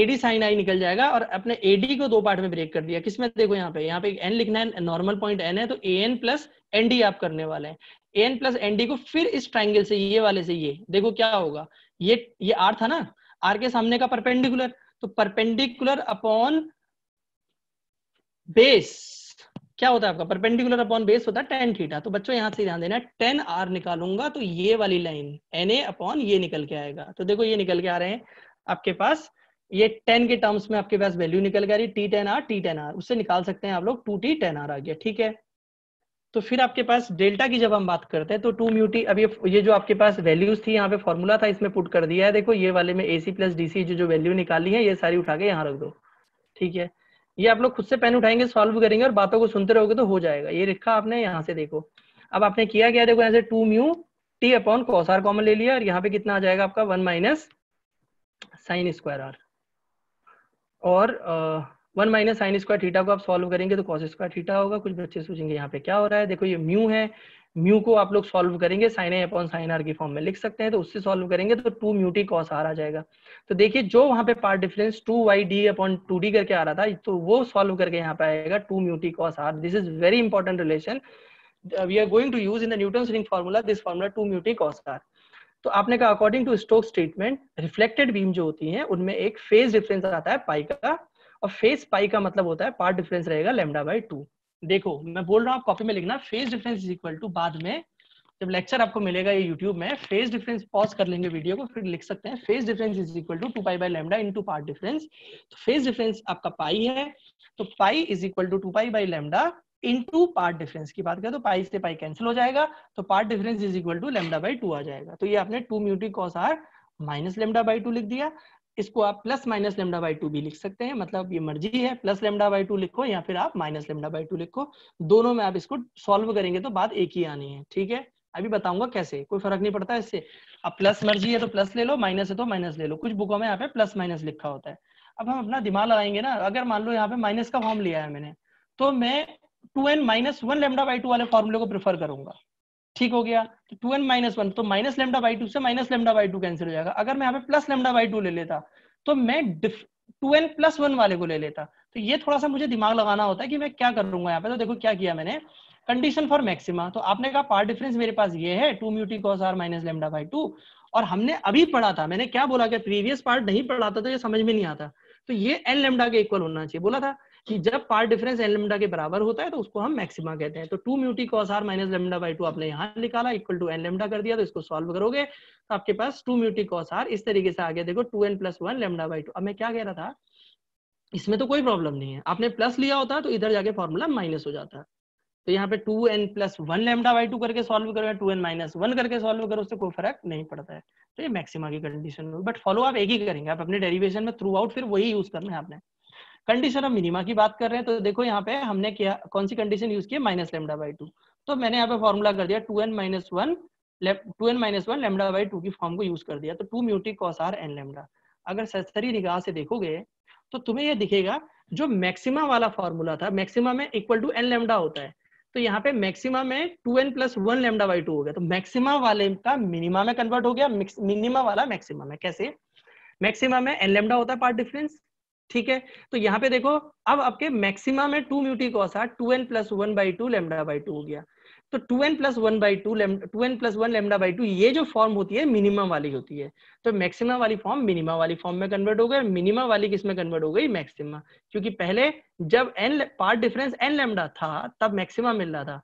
S2: एडी साइन आई निकल जाएगा और अपने एडी को दो पार्ट में ब्रेक कर दिया किसमें देखो यहाँ पे यहाँ पे एन लिखना है नॉर्मल पॉइंट एन है तो A N plus N D आप करने वाले हैं A N plus N D को फिर इस ट्राइंगल से ये वाले से ये देखो क्या होगा ये ये आर था ना आर के सामने का परपेंडिकुलर तो परपेंडिकुलर अपॉन बेस क्या होता है आपका परपेंडिकुलर अपॉन बेस होता है टेन थीटा तो बच्चों यहां से ध्यान देना टेन आर निकालूंगा तो ये वाली लाइन एन ए अपॉन ये निकल के आएगा तो देखो ये निकल के आ रहे हैं आपके पास ये टेन के टर्म्स में आपके पास वैल्यू निकल के आ रही T tan R T tan R उससे निकाल सकते हैं आप लोग टू टी टेन आर आ गया ठीक है तो फिर आपके पास डेल्टा की जब हम बात करते हैं तो टू म्यूटी अब ये ये जो आपके पास वैल्यूज थी यहाँ पे फॉर्मूला था इसमें पुट कर दिया है देखो ये वाले में ए सी प्लस डी सी जो जो वैल्यू निकाली है ये सारी उठा के यहाँ रख दो ठीक है ये आप लोग खुद से पेन उठाएंगे सॉल्व करेंगे और बातों को सुनते रहोगे तो हो जाएगा ये लिखा आपने यहाँ से देखो अब आपने किया क्या देखो यहाँ से two mu T upon cos R common ले लिया और यहाँ पे कितना आ जाएगा आपका one minus sine square R और one minus sine square theta को आप सॉल्व करेंगे तो कॉस स्क्वायर थीटा होगा कुछ बच्चे सोचेंगे यहाँ पे क्या हो रहा है देखो ये म्यू है म्यू को आप लोग सॉल्व करेंगे sine A upon sine R की फॉर्म में लिख सकते हैं तो उससे सॉल्व करेंगे तो टू म्यूटी कॉस आर आ जाएगा तो देखिए जो वहां पे path difference two Y D upon two D करके आ रहा था तो वो सॉल्व करके यहाँ पे आएगा two mu t cos R this is very important relation we are going to use in the Newton ring formula this formula two mu t cos R तो आपने कहा according to Stokes statement reflected beam जो होती है उनमें एक phase difference आता है पाई का और फेज पाई का मतलब होता है पार्ट डिफरेंस रहेगा लेमडा बाई टू देखो मैं बोल रहा हूँ आप कॉपी में लिखना phase difference is equal to बाद में जब लेक्चर आपको मिलेगा ये यूट्यूब में फेज डिफरेंस पॉज कर लेंगे वीडियो को फिर लिख सकते हैं phase difference is equal to two pi by lambda in path difference तो फेज डिफरेंस आपका पाई है तो pi is equal to two pi by lambda into path difference की बात करें तो पाई से पाई कैंसिल हो जाएगा तो path difference is equal to lambda by two आ जाएगा तो ये आपने two mu t cos R minus lambda by two लिख दिया इसको आप plus minus lambda by two भी लिख सकते हैं मतलब ये मर्जी है प्लस लेमडा बाई टू लिखो या फिर आप माइनस लेमडा बाई टू लिखो दोनों में आप इसको सॉल्व करेंगे तो बात एक ही आनी है ठीक है अभी बताऊंगा कैसे कोई फर्क नहीं पड़ता इससे अब प्लस मर्जी है तो प्लस ले लो माइनस है तो माइनस ले लो कुछ बुकों में यहाँ पे प्लस माइनस लिखा होता है अब हम अपना दिमाग लगाएंगे ना अगर मान लो यहाँ पे माइनस का फॉर्म लिया है मैंने तो मैं two N minus one lambda by two वाले फॉर्मूले को प्रेफर करूंगा ठीक हो गया तो टू एन माइनस वन तो माइनस लेमडा बाई टू से minus lambda by two cancel हो जाएगा अगर मैं यहाँ पे प्लस लेमडा बाई टू ले लेता तो मैं टू एन प्लस वन वाले को ले लेता तो ये थोड़ा सा मुझे दिमाग लगाना होता है कि मैं क्या करूंगा यहाँ पे तो देखो क्या किया मैंने कंडीशन फॉर मैक्सिमा तो आपने कहा पार्ट डिफरेंस मेरे पास ये है two mu t cos R minus lambda by two और हमने अभी पढ़ा था मैंने क्या बोला कि प्रीवियस पार्ट नहीं पढ़ा था तो ये समझ में नहीं आता तो ये एन लेमडा के इक्वल होना चाहिए बोला था कि जब पार्ट डिफरेंस एन लेमडा के बराबर होता है तो उसको हम मैक्सिमा कहते हैं तो two mu t cos R minus lambda by two आपने यहाँ निकाला इक्वल टू एन लेमडा कर दिया तो इसको सॉल्व करोगे तो आपके पास टू म्यूटी कॉस आर इस तरीके से आगे देखो two N plus one lambda by two अब मैं क्या कह रहा था इसमें तो कोई प्रॉब्लम नहीं है आपने प्लस लिया होता तो इधर जाके फॉर्मूला माइनस हो जाता तो यहाँ पे two N plus one lambda by two करके सॉल्व करो या टू एन माइनस वन करके सॉल्व करो उससे कोई फर्क नहीं पड़ता है तो ये मैक्सिमा की कंडीशन बट फॉलो आप एक ही करेंगे आप अपने डेरिवेशन में थ्रू आउट फिर वही यूज करना है आपने कंडीशन ऑफ मिनिमा की बात कर रहे हैं तो देखो यहाँ पे हमने क्या कौन सी कंडीशन यूज किया माइनस लेमडा बाई टू तो मैंने यहाँ पे फॉर्मूला कर दिया two N minus one two N minus one lambda by two की फॉर्म को यूज कर दिया तो two mu t cos R N lambda अगर सरसरी निगाह से देखोगे तो तुम्हें यह दिखेगा जो मैक्सिमा वाला फॉर्मूला था मैक्सिमा में इक्वल टू एन लेमडा होता है तो यहाँ पे मैक्सिमा में two N plus one lambda by two हो गया तो मैक्सिमा वाले का मिनिमा में कन्वर्ट हो गया मिनिमा वाला मैक्सिमा में कैसे मैक्सिमा में एन लेमडा होता है पार्ट डिफरेंस ठीक है तो यहाँ पे देखो अब आपके मैक्सिमा में two mu t cos R two N plus one by two lambda by two हो गया तो two N plus one by two two N plus one lambda by two ये जो फॉर्म होती है मिनिमम वाली होती है तो मैक्सिमा वाली फॉर्म मिनिमा वाली फॉर्म में कन्वर्ट हो गया मिनिमा वाली किस में कन्वर्ट हो गई मैक्सिमा क्योंकि पहले जब N path difference N lambda था तब मैक्सिमा मिल रहा था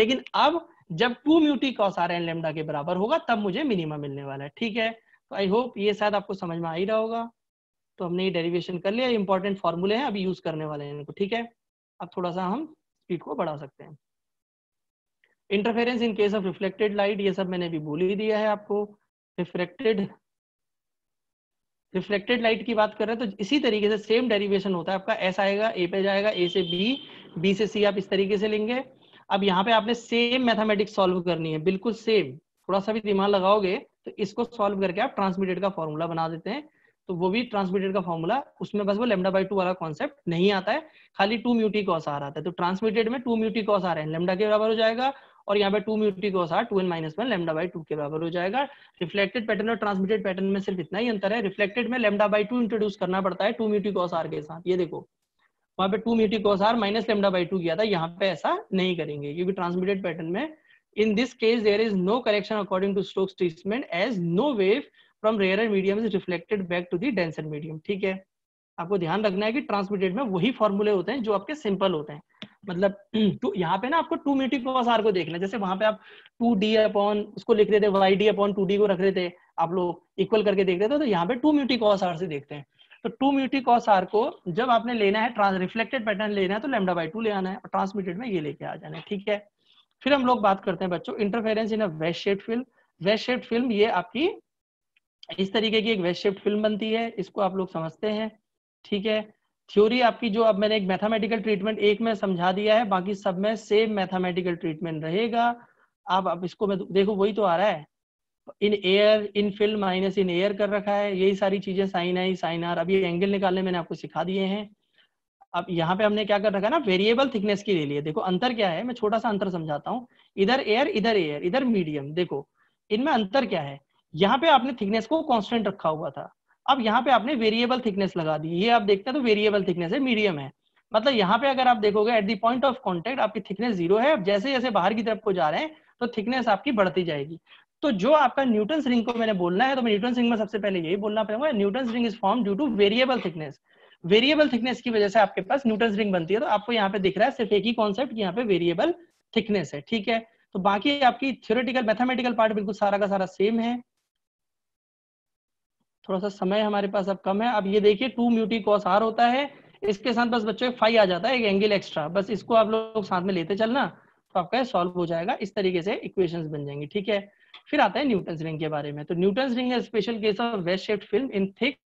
S2: लेकिन अब जब two mu t cos R N lambda के बराबर होगा तब मुझे मिनिमा मिलने वाला है ठीक है तो आई होप ये शायद आपको समझ में आ ही रहा होगा तो हमने ये डेरिवेशन कर लिया इंपॉर्टेंट फॉर्मूले हैं अभी यूज करने वाले हैं इनको ठीक है अब थोड़ा सा हम स्पीड को बढ़ा सकते हैं interference in case of reflected light ये सब मैंने अभी बोल ही दिया है आपको रिफ्लेक्टेड रिफ्लेक्टेड लाइट की बात कर रहे हैं तो इसी तरीके से सेम डेरिवेशन होता है आपका एस आएगा ए पे जाएगा ए से बी बी से सी आप इस तरीके से लेंगे अब यहाँ पे आपने सेम मैथमेटिक्स सॉल्व करनी है बिल्कुल सेम थोड़ा सा भी दिमाग लगाओगे तो इसको सॉल्व करके आप ट्रांसमिटेड का फॉर्मूला बना देते हैं तो वो भी ट्रांसमिटेड का फॉर्मूला उसमें बस वो लेमडा बाई टू वाला कॉन्सेप्ट नहीं आता है खाली टू म्यूटी कॉस आ रहा है तो ट्रांसमिटेड में टू म्यूटी कॉस आ रहे हैं लेमडा के बराबर हो जाएगा और यहाँ पे two mu t cos R two N minus one lambda by two के बराबर हो जाएगा रिफ्लेक्टेड पैटर्न और ट्रांसमिटेड पैटर्न में सिर्फ इतना ही अंतर है रिफ्लेक्टेड में लेमडा बाई टू इंट्रोड्यूस करना पड़ता है टू म्यूटी कॉस आर के साथ ये देखो वहां पे two mu t cos R minus lambda by two किया था यहाँ पे ऐसा नहीं करेंगे क्योंकि ट्रांसमिटेड पैटर्न में in this case there is no correction according to Stokes treatment as no wave from rare medium is reflected back to the denser medium ठीक है आपको ध्यान रखना है कि ट्रांसमिटेड में वही फॉर्मूले होते हैं जो आपके सिंपल होते हैं मतलब <clears throat> तो यहाँ पे ना आपको टू म्यूटिक क्रॉस आर को देखना जैसे वहां पे आप टू डी अपॉन उसको लिख रहे थे Y D upon two D को रख रहे थे आप लोग इक्वल करके देख रहे थे तो यहाँ पे टू म्यूटी कॉस आर से देखते हैं तो टू म्यूटी कॉस आर को जब आपने लेना है ट्रांस रिफ्लेक्टेड पैटर्न लेना है तो लेमडा बाई टू ले आना है और ट्रांसमिटेड में ये लेके आ जाना है ठीक है फिर हम लोग बात करते हैं बच्चों इंटरफेरेंस इन अ waste shade film waste shade film ये आपकी इस तरीके की एक वेस्ट शिफ्ट फिल्म बनती है इसको आप लोग समझते हैं ठीक है थ्योरी आपकी जो अब मैंने एक मैथमेटिकल ट्रीटमेंट एक में समझा दिया है बाकी सब में सेम मैथमेटिकल ट्रीटमेंट रहेगा आप अब इसको मैं देखो वही तो आ रहा है in air in film minus in air कर रखा है यही सारी चीजें साइन आई साइन आर अब ये एंगल निकालने मैंने आपको सिखा दिए हैं अब यहाँ पे हमने क्या कर रखा है ना वेरिएबल थिकनेस की ले लिए देखो अंतर क्या है मैं छोटा सा अंतर समझाता हूँ इधर एयर इधर एयर इधर मीडियम देखो इनमें अंतर क्या है यहाँ पे आपने थिकनेस को कॉन्स्टेंट रखा हुआ था अब यहाँ पे आपने वेरिएबल थिकनेस लगा दी ये आप देखते हैं तो वेरिएबल थिकनेस है मीडियम है मतलब यहाँ पे अगर आप देखोगे at the point of contact आपकी थिकनेस जीरो है अब जैसे जैसे बाहर की तरफ को जा रहे हैं तो थिकनेस आपकी बढ़ती जाएगी तो जो आपका न्यूटन रिंग को मैंने बोलना है तो मैं न्यूटन रिंग में सबसे पहले यही बोलना पड़ेगा Newton ring is form due to variable thickness variable thickness की वजह से आपके पास न्यूटन रिंग बनती है तो आपको यहाँ पे दिख रहा है सिर्फ एक ही कॉन्सेप्ट यहाँ पे वेरिएबल थिकनेस है ठीक है तो बाकी आपकी थियोरेटिकल मैथमेटिकल पार्ट बिल्कुल सारा का सारा सेम है थोड़ा सा समय हमारे पास अब कम है अब ये देखिए टू म्यूटी कॉस आर होता है इसके साथ बस बच्चों फाइव आ जाता है एक एंगल एक्स्ट्रा बस इसको आप लोग साथ में लेते चलना तो आपका सॉल्व हो जाएगा इस तरीके से इक्वेशन बन जाएंगे ठीक है फिर आता है न्यूटन रिंग के बारे में तो न्यूटन रिंग है स्पेशल केस ऑफ वेस्ट shaped film in thick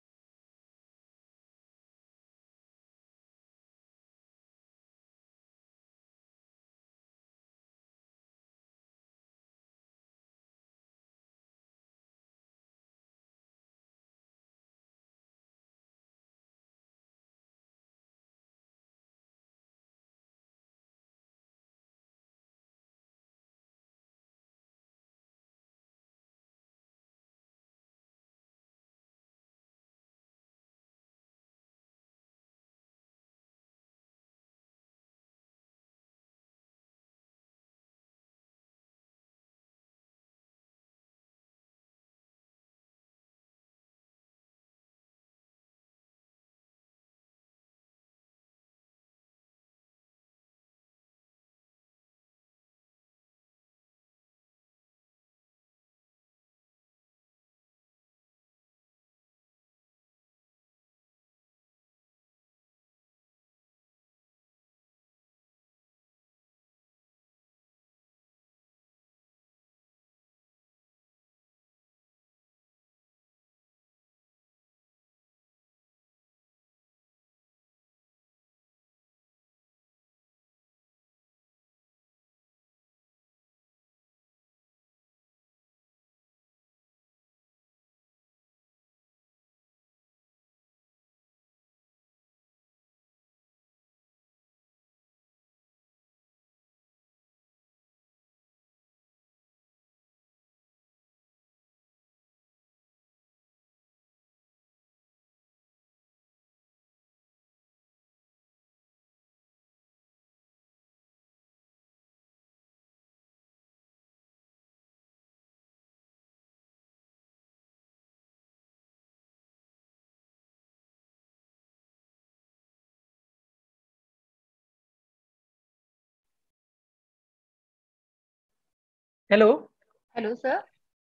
S2: Hello. Hello, sir.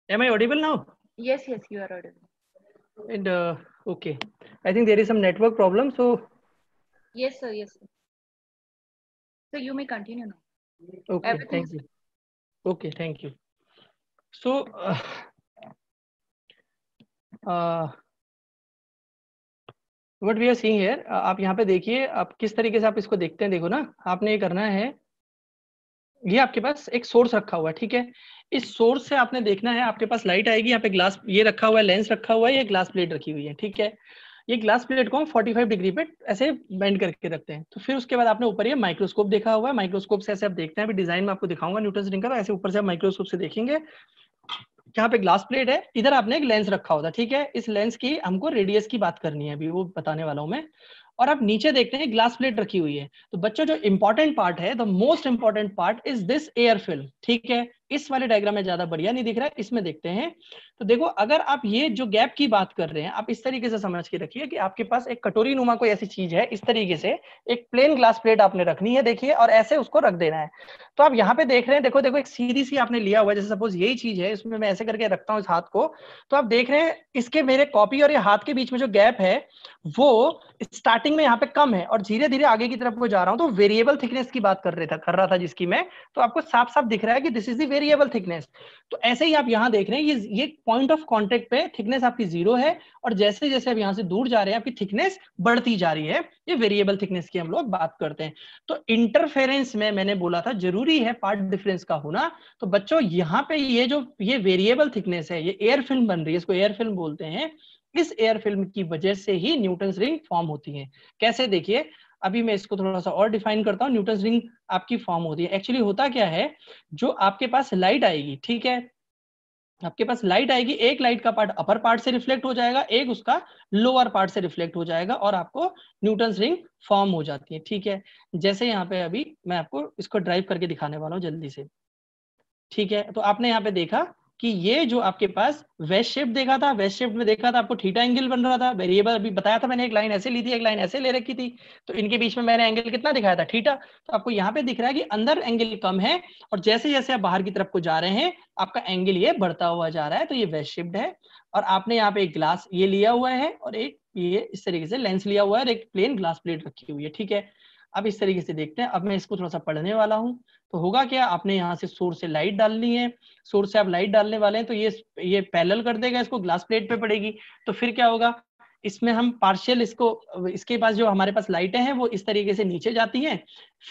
S2: Am I audible now? Yes, yes, you are audible. And uh, okay, I think there is some network problem. So. Yes, sir. Yes. Sir. So you may continue now. Okay. Everything thank you. Okay. Thank you. So. Uh, uh, what we are seeing here आप यहाँ पे देखिए आप किस तरीके से आप इसको देखते हैं देखो ना आपने ये करना है ये आपके पास एक सोर्स रखा हुआ है ठीक है इस सोर्स से आपने देखना है आपके पास लाइट आएगी यहाँ पे ग्लास ये रखा हुआ है लेंस रखा हुआ है ये ग्लास प्लेट रखी हुई है ठीक है ये ग्लास प्लेट को हम 45 डिग्री पे ऐसे बेंड करके रखते हैं तो फिर उसके बाद आपने ऊपर ये माइक्रोस्कोप देखा हुआ है माइक्रोस्कोप से ऐसे आप देखते हैं डिजाइन में आपको दिखाऊंगा न्यूटन रिंग का तो ऐसे ऊपर से आप माइक्रोस्कोप से देखेंगे यहाँ पे ग्लास प्लेट है इधर आपने एक लेंस रखा होता ठीक है इस लेंस की हमको रेडियस की बात करनी है अभी वो बताने वाला हूँ मैं और आप नीचे देखते हैं ग्लास प्लेट रखी हुई है तो बच्चों जो इंपॉर्टेंट पार्ट है the most important part is this air film ठीक है इस वाले डायग्राम में ज्यादा बढ़िया नहीं दिख रहा है इसमें देखते हैं तो देखो अगर आप ये जो गैप की बात कर रहे हैं आप इस तरीके से समझ के रखिए कि आपके पास एक कटोरी नुमा कोई ऐसी चीज है इस तरीके से एक प्लेन ग्लास प्लेट आपने रखनी है देखिए और ऐसे उसको रख देना है तो आप यहाँ पे देख रहे हैं देखो देखो एक सीधी सी आपने लिया हुआ है जैसे सपोज यही चीज है इसमें मैं ऐसे करके रखता हूँ इस हाथ को तो आप देख रहे हैं इसके मेरे कॉपी और ये हाथ के बीच में जो गैप है वो स्टार्टिंग में यहाँ पे कम है और धीरे धीरे आगे की तरफ को जा रहा हूँ तो वेरिएबल थिकनेस की बात कर रहे था कर रहा था जिसकी मैं तो आपको साफ साफ दिख रहा है कि this is the variable thickness तो ऐसे ही आप यहाँ देख रहे हैं ये पॉइंट ऑफ कॉन्टेक्ट पे थिकनेस आपकी जीरो है और जैसे जैसे आप यहाँ से दूर जा रहे हैं आपकी थिकनेस बढ़ती जा रही है ये वेरिएबल थिकनेस की हम लोग बात करते हैं तो इंटरफेरेंस में मैंने बोला था जरूरी है पार्ट डिफरेंस का होना तो बच्चों यहाँ पे ये जो ये वेरिएबल थिकनेस है ये एयर फिल्म बन रही है इसको एयर फिल्म बोलते हैं इस एयर फिल्म की वजह से ही न्यूटन रिंग फॉर्म होती है कैसे देखिए अभी मैं इसको थोड़ा सा और डिफाइन करता हूँ न्यूटन रिंग आपकी फॉर्म होती है एक्चुअली होता क्या है जो आपके पास लाइट आएगी ठीक है आपके पास लाइट आएगी एक लाइट का पार्ट अपर पार्ट से रिफ्लेक्ट हो जाएगा एक उसका लोअर पार्ट से रिफ्लेक्ट हो जाएगा और आपको न्यूटन रिंग फॉर्म हो जाती है ठीक है जैसे यहाँ पे अभी मैं आपको इसको ड्राइव करके दिखाने वाला हूँ जल्दी से ठीक है तो आपने यहाँ पे देखा कि ये जो आपके पास वेस्ट शिफ्ट देखा था वेस्ट शिफ्ट में देखा था आपको थीटा एंगल बन रहा था वेरिएबल अभी बताया था मैंने एक लाइन ऐसे ली थी एक लाइन ऐसे ले रखी थी तो इनके बीच में मैंने एंगल कितना दिखाया था थीटा तो आपको यहाँ पे दिख रहा है कि अंदर एंगल कम है और जैसे जैसे आप बाहर की तरफ को जा रहे हैं आपका एंगल ये बढ़ता हुआ जा रहा है तो ये वेस्ट शिफ्ट है और आपने यहाँ पे एक ग्लास ये लिया हुआ है और एक ये इस तरीके से लेंस लिया हुआ है और एक प्लेन ग्लास प्लेट रखी हुई है ठीक है अब इस तरीके से देखते हैं अब मैं इसको थोड़ा सा पढ़ने वाला हूँ तो होगा क्या आपने यहाँ से सोर्स से लाइट डालनी है सोर्स से आप लाइट डालने वाले हैं तो ये ये पैनल कर देगा इसको ग्लास प्लेट पे पड़ेगी तो फिर क्या होगा इसमें हम पार्शियल इसको इसके पास जो हमारे पास लाइटें हैं वो इस तरीके से नीचे जाती हैं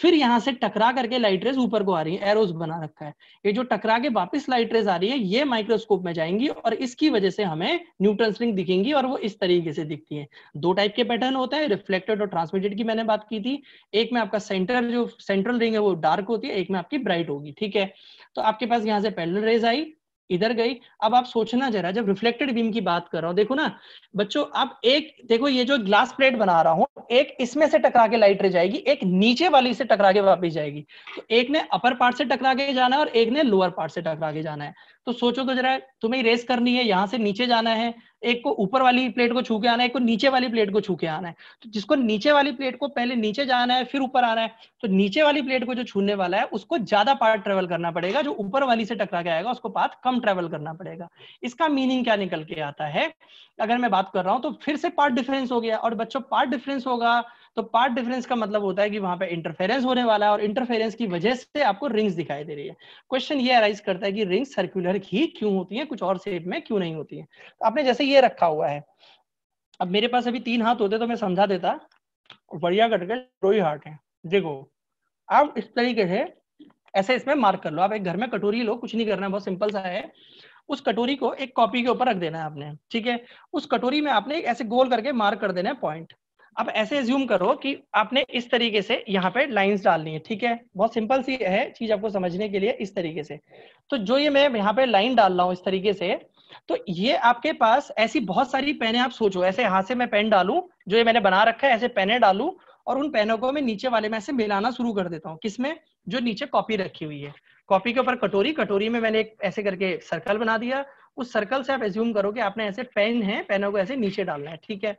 S2: फिर यहाँ से टकरा करके लाइट रेज ऊपर को आ रही है एरोज बना रखा है ये जो टकरा के वापस लाइट रेज आ रही है ये माइक्रोस्कोप में जाएंगी और इसकी वजह से हमें न्यूट्रन स्ट्रिंग दिखेंगी और वो इस तरीके से दिखती है दो टाइप के पैटर्न होते हैं रिफ्लेक्टेड और ट्रांसमिटेड की मैंने बात की थी एक में आपका सेंटर जो सेंट्रल रिंग है वो डार्क होती है एक में आपकी ब्राइट होगी ठीक है तो आपके पास यहाँ से पैरल रेज आई इधर गई अब आप सोचना जरा जब रिफ्लेक्टेड बीम की बात कर रहा हूँ देखो ना बच्चों आप एक देखो ये जो ग्लास प्लेट बना रहा हूँ एक इसमें से टकरा के लाइट रह जाएगी एक नीचे वाली से टकरा के वापिस जाएगी तो एक ने अपर पार्ट से टकरा के जाना है और एक ने लोअर पार्ट से टकरा के जाना है तो सोचो तो जरा तुम्हें रेस करनी है यहाँ से नीचे जाना है एक को ऊपर वाली प्लेट को छू के आना है एक को नीचे वाली प्लेट को छू के आना है तो जिसको नीचे वाली प्लेट को पहले नीचे जाना है फिर ऊपर आना है तो नीचे वाली प्लेट को जो छूने वाला है उसको ज्यादा पार्ट ट्रेवल करना पड़ेगा जो ऊपर वाली से टकरा के आएगा उसको पार्ट कम ट्रेवल करना पड़ेगा इसका मीनिंग क्या निकल के आता है अगर मैं बात कर रहा हूँ तो फिर से पार्ट डिफरेंस हो गया और बच्चों पार्ट डिफरेंस होगा तो पार्ट डिफरेंस का मतलब होता है कि वहां पे इंटरफेरेंस होने वाला है और इंटरफेरेंस की वजह से आपको रिंग्स दिखाई दे रही है क्वेश्चन ये अराइज करता है कि रिंग्स सर्कुलर ही क्यों होती है कुछ और शेप में क्यों नहीं होती है तो आपने जैसे ये रखा हुआ है अब मेरे पास अभी तीन हाथ होते तो मैं समझा देता बढ़िया करके दो ही हाथ है देखो आप इस तरीके से ऐसे इसमें मार्क कर लो आप एक घर में कटोरी लो कुछ नहीं करना बहुत सिंपल सा है उस कटोरी को एक कॉपी के ऊपर रख देना है आपने ठीक है उस कटोरी में आपने ऐसे गोल करके मार्क कर देना है पॉइंट अब ऐसे ज्यूम करो कि आपने इस तरीके से यहाँ पे लाइंस डालनी है ठीक है बहुत सिंपल सी है चीज आपको समझने के लिए इस तरीके से तो जो ये मैं यहाँ पे लाइन डाल रहा हूँ इस तरीके से तो ये आपके पास ऐसी बहुत सारी पेने आप सोचो ऐसे हाथ से मैं पेन डालू जो ये मैंने बना रखा है ऐसे पेने डालू और उन पेनों को मैं नीचे वाले में ऐसे मिलाना शुरू कर देता हूँ किसमें जो नीचे कॉपी रखी हुई है कॉपी के ऊपर कटोरी कटोरी में मैंने एक ऐसे करके सर्कल बना दिया उस सर्कल से आप एज्यूम करो कि आपने ऐसे पेन है पेनों को ऐसे नीचे डालना है ठीक है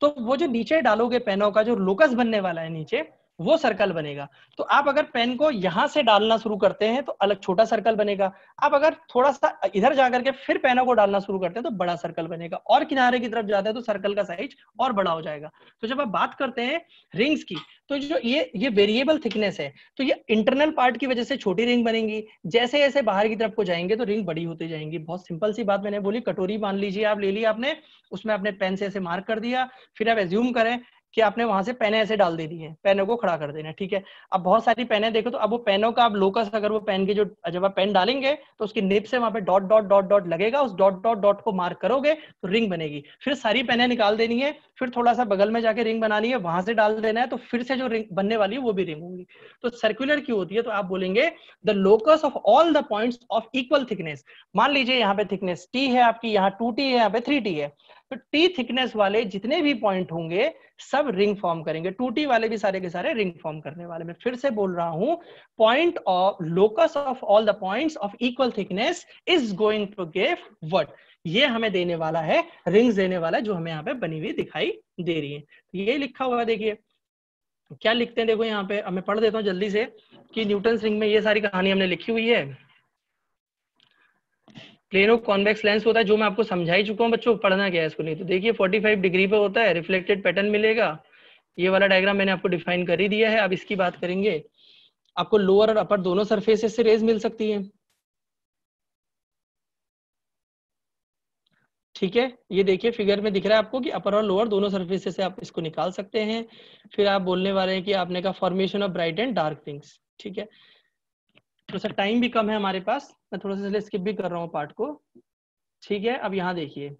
S2: तो वो जो नीचे डालोगे पैनों का जो लोकस बनने वाला है नीचे वो सर्कल बनेगा तो आप अगर पेन को यहां से डालना शुरू करते हैं तो अलग छोटा सर्कल बनेगा आप अगर थोड़ा सा इधर जाकर के फिर पेनों को डालना शुरू करते हैं तो बड़ा सर्कल बनेगा और किनारे की तरफ जाते हैं तो सर्कल का साइज और बड़ा हो जाएगा तो जब आप बात करते हैं रिंग्स की तो जो ये ये वेरिएबल थिकनेस है तो ये इंटरनल पार्ट की वजह से छोटी रिंग बनेंगी जैसे जैसे बाहर की तरफ को जाएंगे तो रिंग बड़ी होती जाएंगी बहुत सिंपल सी बात मैंने बोली कटोरी मान लीजिए आप ले ली आपने उसमें आपने पेन से ऐसे मार्क कर दिया फिर आप एज्यूम करें कि आपने वहां से पेने ऐसे डाल दे दी है पेनों को खड़ा कर देना ठीक है अब बहुत सारी पेने देखो तो अब वो पेनों का आप लोकस अगर वो पेन के जो जब आप पेन डालेंगे तो उसकी निप से वहां पे डॉट डॉट डॉट डॉट लगेगा उस डॉट डॉट डॉट को मार्क करोगे तो रिंग बनेगी फिर सारी पेने निकाल देनी है फिर थोड़ा सा बगल में जाके रिंग बनानी है वहां से डाल देना है तो फिर से जो रिंग बनने वाली है वो भी रिंग होगी तो सर्कुलर क्यों होती है तो आप बोलेंगे the locus of all the point of equal thickness मान लीजिए यहाँ पे थिकनेस टी है आपकी यहाँ टू टी है यहाँ पे थ्री टी है तो टी थिकनेस वाले जितने भी पॉइंट होंगे सब रिंग फॉर्म करेंगे टू टी वाले भी सारे के सारे रिंग फॉर्म करने वाले मैं फिर से बोल रहा हूं point of locus of all the points of equal thickness is going to give what ये हमें देने वाला है रिंग्स देने वाला है जो हमें यहाँ पे बनी हुई दिखाई दे रही है तो ये लिखा हुआ देखिए क्या लिखते हैं देखो यहाँ पे मैं पढ़ देता हूँ जल्दी से कि न्यूटन रिंग में ये सारी कहानी हमने लिखी हुई है प्लेनो कॉन्वेक्स लेंस होता है जो मैं आपको समझा ही चुका हूँ बच्चों पढ़ना क्या है इसको नहीं तो देखिए 45 डिग्री पे होता है रिफ्लेक्टेड पैटर्न मिलेगा ये वाला डायग्राम मैंने आपको डिफाइन कर ही दिया है अब इसकी बात करेंगे आपको लोअर और अपर दोनों सरफेस से रेज मिल सकती है ठीक है ये देखिए फिगर में दिख रहा है आपको कि अपर और लोअर दोनों सर्फेस से आप इसको निकाल सकते हैं फिर आप बोलने वाले हैं कि आपने कहा formation of bright and dark things ठीक है थोड़ा सा टाइम भी कम है हमारे पास मैं थोड़ा सा स्किप भी कर रहा हूँ पार्ट को ठीक है अब यहाँ देखिए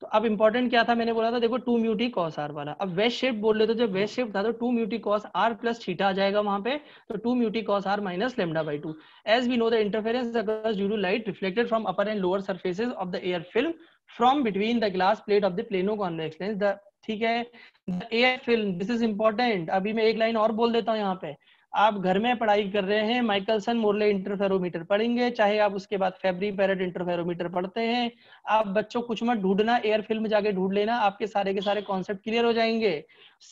S2: तो अब इम्पोर्टेंट क्या था मैंने बोला था देखो टू म्यूटी कॉस आर वाला अब वेस्ट शेप बोल रहे थे जब वेस्ट शेप था तो two mu t cos R plus theta आ जाएगा वहां पे तो two mu t cos R minus lambda by two as we know the interference due to light reflected from upper and lower surface of the air film from between the glass plate of the plano convex lens ठीक है air film this is important अभी मैं एक line और बोल देता हूँ यहाँ पे आप घर में पढ़ाई कर रहे हैं माइकलसन मोरले इंटरफेरोमीटर पढ़ेंगे चाहे आप उसके बाद फेबरी पैरेट इंटरफेरोमीटर पढ़ते हैं आप बच्चों कुछ मत ढूंढना एयर फिल्म जाके ढूंढ लेना आपके सारे के सारे कॉन्सेप्ट क्लियर हो जाएंगे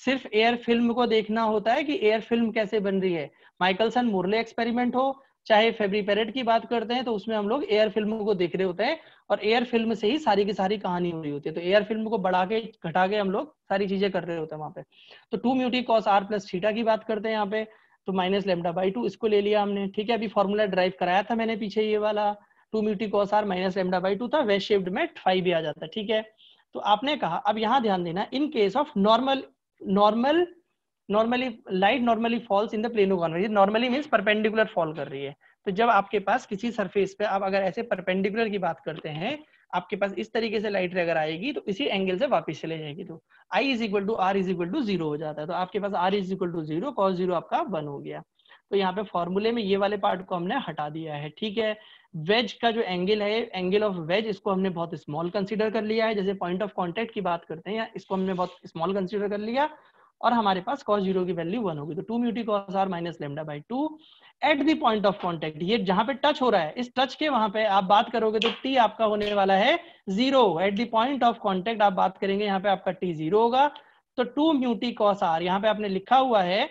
S2: सिर्फ एयर फिल्म को देखना होता है कि एयर फिल्म कैसे बन रही है माइकलसन मोरले एक्सपेरिमेंट हो चाहे फेबरी पैरेट की बात करते हैं तो उसमें हम लोग एयर फिल्म को देख रहे होते हैं और एयर फिल्म से ही सारी की सारी कहानी हो रही होती है तो एयर फिल्म को बढ़ा के घटा के हम लोग सारी चीजें कर रहे होते हैं वहां पे तो two mu t cos R plus theta की बात करते हैं यहाँ पे तो माइनस लेमडा बाई टू इसको ले लिया हमने ठीक है अभी फॉर्मूला ड्राइव कराया था मैंने पीछे ये वाला two mu t cos R minus lambda by two था वे शिफ्ट में फाइव भी आ जाता है ठीक है तो आपने कहा अब यहाँ ध्यान देना in case of normal normal normally light normally falls in the plano convex normally means perpendicular fall कर रही है तो जब आपके पास किसी सरफेस पे आप अगर ऐसे परपेंडिकुलर की बात करते हैं आपके पास इस तरीके से लाइट रे अगर आएगी तो इसी एंगल से वापस चले जाएगी तो I is equal to R is equal to zero हो जाता है तो आपके पास R is equal to zero cos zero आपका वन हो गया तो यहाँ पे फॉर्मूले में ये वाले पार्ट को हमने हटा दिया है ठीक है वेज का जो एंगल है एंगल ऑफ वेज इसको हमने बहुत स्मॉल कंसिडर कर लिया है जैसे पॉइंट ऑफ कॉन्टेक्ट की बात करते हैं इसको हमने बहुत स्मॉल कंसिडर कर लिया और हमारे पास कॉस जीरो की वैल्यू वन होगी तो two mu t cos R minus lambda by two at the point of contact ये जहां पे टच हो रहा है इस टच के वहां पे आप बात करोगे तो टी आपका होने वाला है zero at the point of contact आप बात करेंगे यहाँ पे आपका टी जीरो होगा तो टू म्यूटी कॉस आर यहाँ पे आपने लिखा हुआ है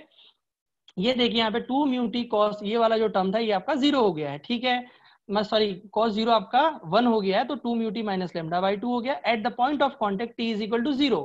S2: ये देखिए यहाँ पे टू म्यूटी कॉस ये वाला जो टर्म था ये आपका जीरो हो गया है ठीक है मैं सॉरी कॉस जीरो आपका वन हो गया है तो two mu t minus lambda by two हो गया at the point of contact T is equal to zero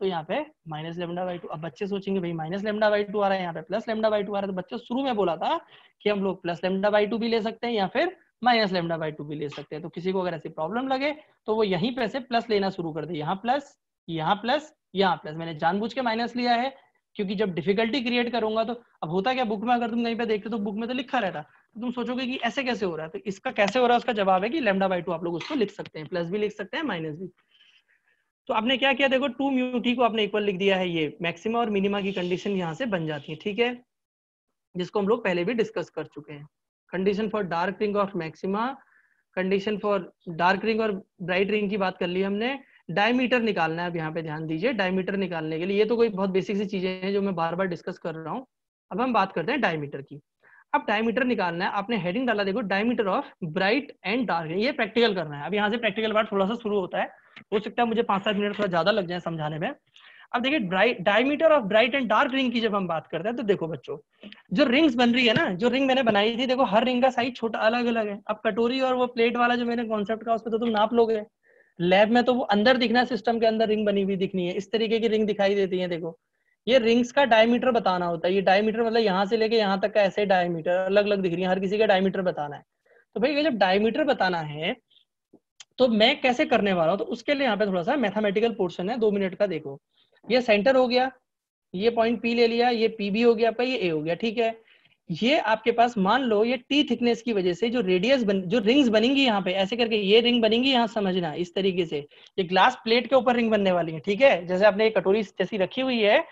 S2: तो यहाँ पे माइनस लेमडा बाई टू अब बच्चे सोचेंगे भाई माइनस लेमडा बाई टू आ रहा है यहाँ पे प्लस लेमडा बाई टू आ रहा है तो बच्चों शुरू में बोला था कि हम लोग प्लस लेमडा बाई टू भी ले सकते हैं या फिर माइनस लेमडा बाई टू भी ले सकते हैं तो किसी को अगर ऐसी प्रॉब्लम लगे तो वो यहीं पे से प्लस लेना शुरू कर दे यहाँ प्लस यहाँ प्लस यहाँ प्लस मैंने जानबूझ के माइनस लिया है क्योंकि जब डिफिकल्टी क्रिएट करूंगा तो अब होता क्या बुक में अगर तुम कहीं पे देखते तो बुक में तो लिखा रहता तो तुम सोचोगे कि ऐसे कैसे हो रहा है तो इसका कैसे हो रहा है उसका जवाब है कि लेमडा बाई टू आप लोग उसको लिख सकते हैं प्लस भी लिख सकते हैं माइनस भी तो आपने क्या किया देखो टू म्यू टी को आपने इक्वल लिख दिया है ये मैक्सिमा और मिनिमा की कंडीशन यहाँ से बन जाती है ठीक है जिसको हम लोग पहले भी डिस्कस कर चुके हैं condition for dark ring of maxima condition for dark ring और ब्राइट रिंग की बात कर ली हमने डायमीटर निकालना है अब यहाँ पे ध्यान दीजिए डायमीटर निकालने के लिए ये तो कोई बहुत बेसिक सी चीजें हैं जो मैं बार बार डिस्कस कर रहा हूँ अब हम बात करते हैं डायमीटर की अब डायमीटर निकालना है आपने हेडिंग डाला देखो diameter of bright and dark ये प्रैक्टिकल करना है अब यहाँ से प्रैक्टिकल पार्ट थोड़ा सा शुरू होता है हो सकता है मुझे पांच सात मिनट थोड़ा ज्यादा लग जाए समझाने में अब देखिए bright diameter of bright and dark ring की जब हम बात करते हैं तो देखो बच्चों जो रिंग्स बन रही है ना जो रिंग मैंने बनाई थी देखो हर रिंग का साइज छोटा अलग अलग है अब कटोरी और वो प्लेट वाला जो मैंने कॉन्सेप्ट का उस पर तो तुम नाप लोगे लैब में तो वो अंदर दिखना सिस्टम के अंदर रिंग बनी हुई दिखनी है इस तरीके की रिंग दिखाई देती है देखो ये रिंग्स का डायमीटर बताना होता है ये डायमीटर मतलब यहाँ से लेके यहाँ तक का ऐसे डायमीटर अलग अलग दिख रही है हर किसी का डायमीटर बताना है तो भाई ये जब डायमीटर बताना है तो मैं कैसे करने वाला हूँ तो उसके लिए यहाँ पे थोड़ा सा मैथमेटिकल पोर्शन है दो मिनट का देखो ये सेंटर हो गया ये पॉइंट पी ले लिया ये पी बी हो गया आपका ये ए हो गया ठीक है ये आपके पास मान लो ये टी थिकनेस की वजह से जो रेडियस बन जो रिंग्स बनेंगी यहाँ पे ऐसे करके ये रिंग बनेंगी यहाँ समझना इस तरीके से ये ग्लास प्लेट के ऊपर रिंग बनने वाली है ठीक है जैसे आपने ये कटोरी जैसी रखी हुई है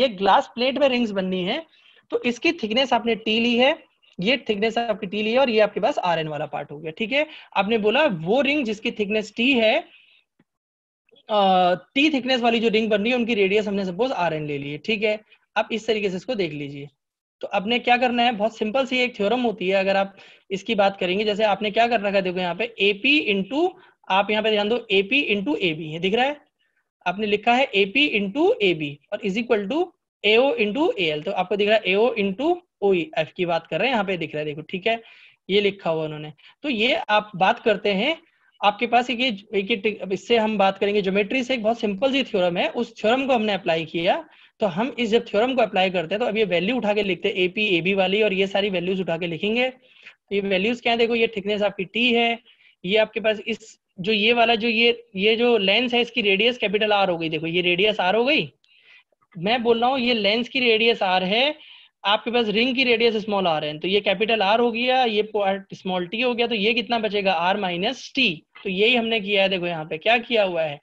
S2: ये ग्लास प्लेट में रिंग्स बननी है तो इसकी थिकनेस आपने टी ली है ये थिकनेस आपकी टी ली है और ये आपके पास आर एन वाला पार्ट हो गया ठीक है आपने बोला वो रिंग जिसकी थिकनेस टी है टी थिकनेस वाली जो रिंग बन रही है उनकी रेडियस हमने सपोज आर ले ली है ठीक है आप इस तरीके से इसको देख लीजिए तो आपने क्या करना है बहुत सिंपल सी एक थ्योरम होती है अगर आप इसकी बात करेंगे जैसे आपने क्या कर रखा है देखो यहाँ पे एपी इंटू आप यहाँ पे ध्यान दो एपी इंटू ए बी है दिख रहा है आपने लिखा है एपी इंटू ए बी और is equal to AO into A L तो आपको दिख रहा है एओ इंटू ओ एफ की बात कर रहे हैं यहाँ पे दिख रहा है देखो ठीक है ये लिखा हुआ उन्होंने तो ये आप बात करते हैं आपके पास एक एक इससे हम बात करेंगे ज्योमेट्री से एक बहुत सिंपल सी थ्योरम है उस थ्योरम को हमने अप्लाई किया तो हम इस जब थ्योरम को अप्लाई करते हैं तो अब ये वैल्यू उठा के लिखते हैं एपी एबी वाली और ये सारी वैल्यूज उठा के लिखेंगे तो ये वैल्यूज क्या है देखो ये थिकनेस आपकी टी है ये आपके पास इस जो ये वाला जो ये ये जो लेंस है इसकी रेडियस कैपिटल आर हो गई देखो ये रेडियस आर हो गई मैं बोल रहा हूँ ये लेंस की रेडियस आर है आपके पास रिंग की रेडियस स्मॉल आर है तो ये कैपिटल आर हो गया ये पॉइंट स्मॉल टी हो गया तो ये कितना बचेगा आर माइनस टी तो यही हमने किया है देखो यहाँ पे क्या किया हुआ है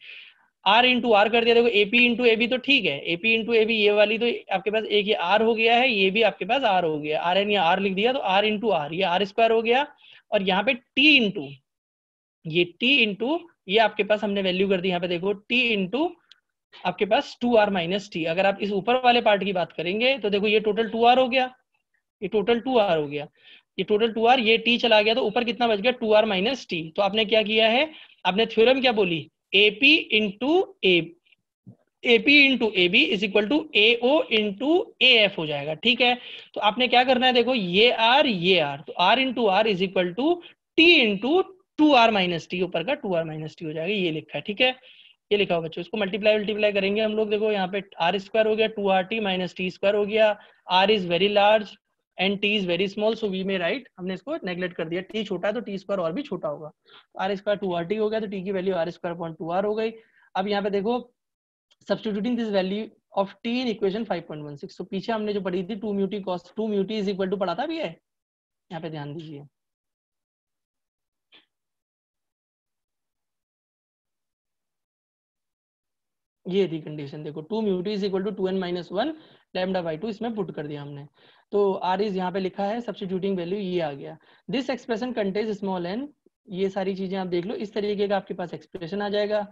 S2: आर इंटू आर कर दिया देखो एपी इंटू ए बी तो ठीक है एपी इंटू ए बी ये वाली तो आपके पास एक ये आर हो गया है ये भी आपके पास आर हो गया आर एन या आर लिख दिया तो आर इंटू आर ये आर स्क्वायर हो गया और यहाँ पे टी इंटू ये टी इंटू ये आपके पास हमने वैल्यू कर दी यहाँ पे देखो टी इंटू आपके पास टू आर माइनस टी अगर आप इस ऊपर वाले पार्ट की बात करेंगे तो देखो ये टोटल टू आर हो गया ये टोटल टू आर हो गया ये टोटल टू आर ये टी चला गया तो ऊपर कितना बच गया टू आर माइनस टी तो आपने क्या किया है आपने थ्योरम क्या बोली AP into A AP into A B is equal to A O into A F हो जाएगा ठीक है तो आपने क्या करना है देखो ये आर ये आर तो R into R is equal to T into two R minus T ऊपर का टू आर माइनस टी हो जाएगा ये लिखा है ठीक है ये लिखा हो बच्चों इसको मल्टीप्लाई मल्टीप्लाई करेंगे हम लोग देखो यहाँ पे आर स्क्वायर हो गया two R T minus T square हो गया R is very large and T is very small so we में राइट हमने इसको नेग्लेक्ट कर दिया टी छोटा है तो टी स्क्वायर और भी छोटा होगा R square two R T हो गया तो टी की value R square point two R हो गई अब यहाँ पे देखो substituting this value of T in equation five point 5.16 तो पीछे हमने जो पढ़ी थी two mu t cos two mu t is equal to पढ़ा था भी है यहाँ पे ध्यान दीजिए ये थी कंडीशन देखो two mu t is equal to two N minus one lambda by two इसमें पुट कर दिया हमने तो आर इज यहाँ पे लिखा है सब्सिट्यूटिंग वैल्यू ये आ गया this expression contains small N ये सारी चीजें आप देख लो इस तरीके का आपके पास एक्सप्रेशन आ जाएगा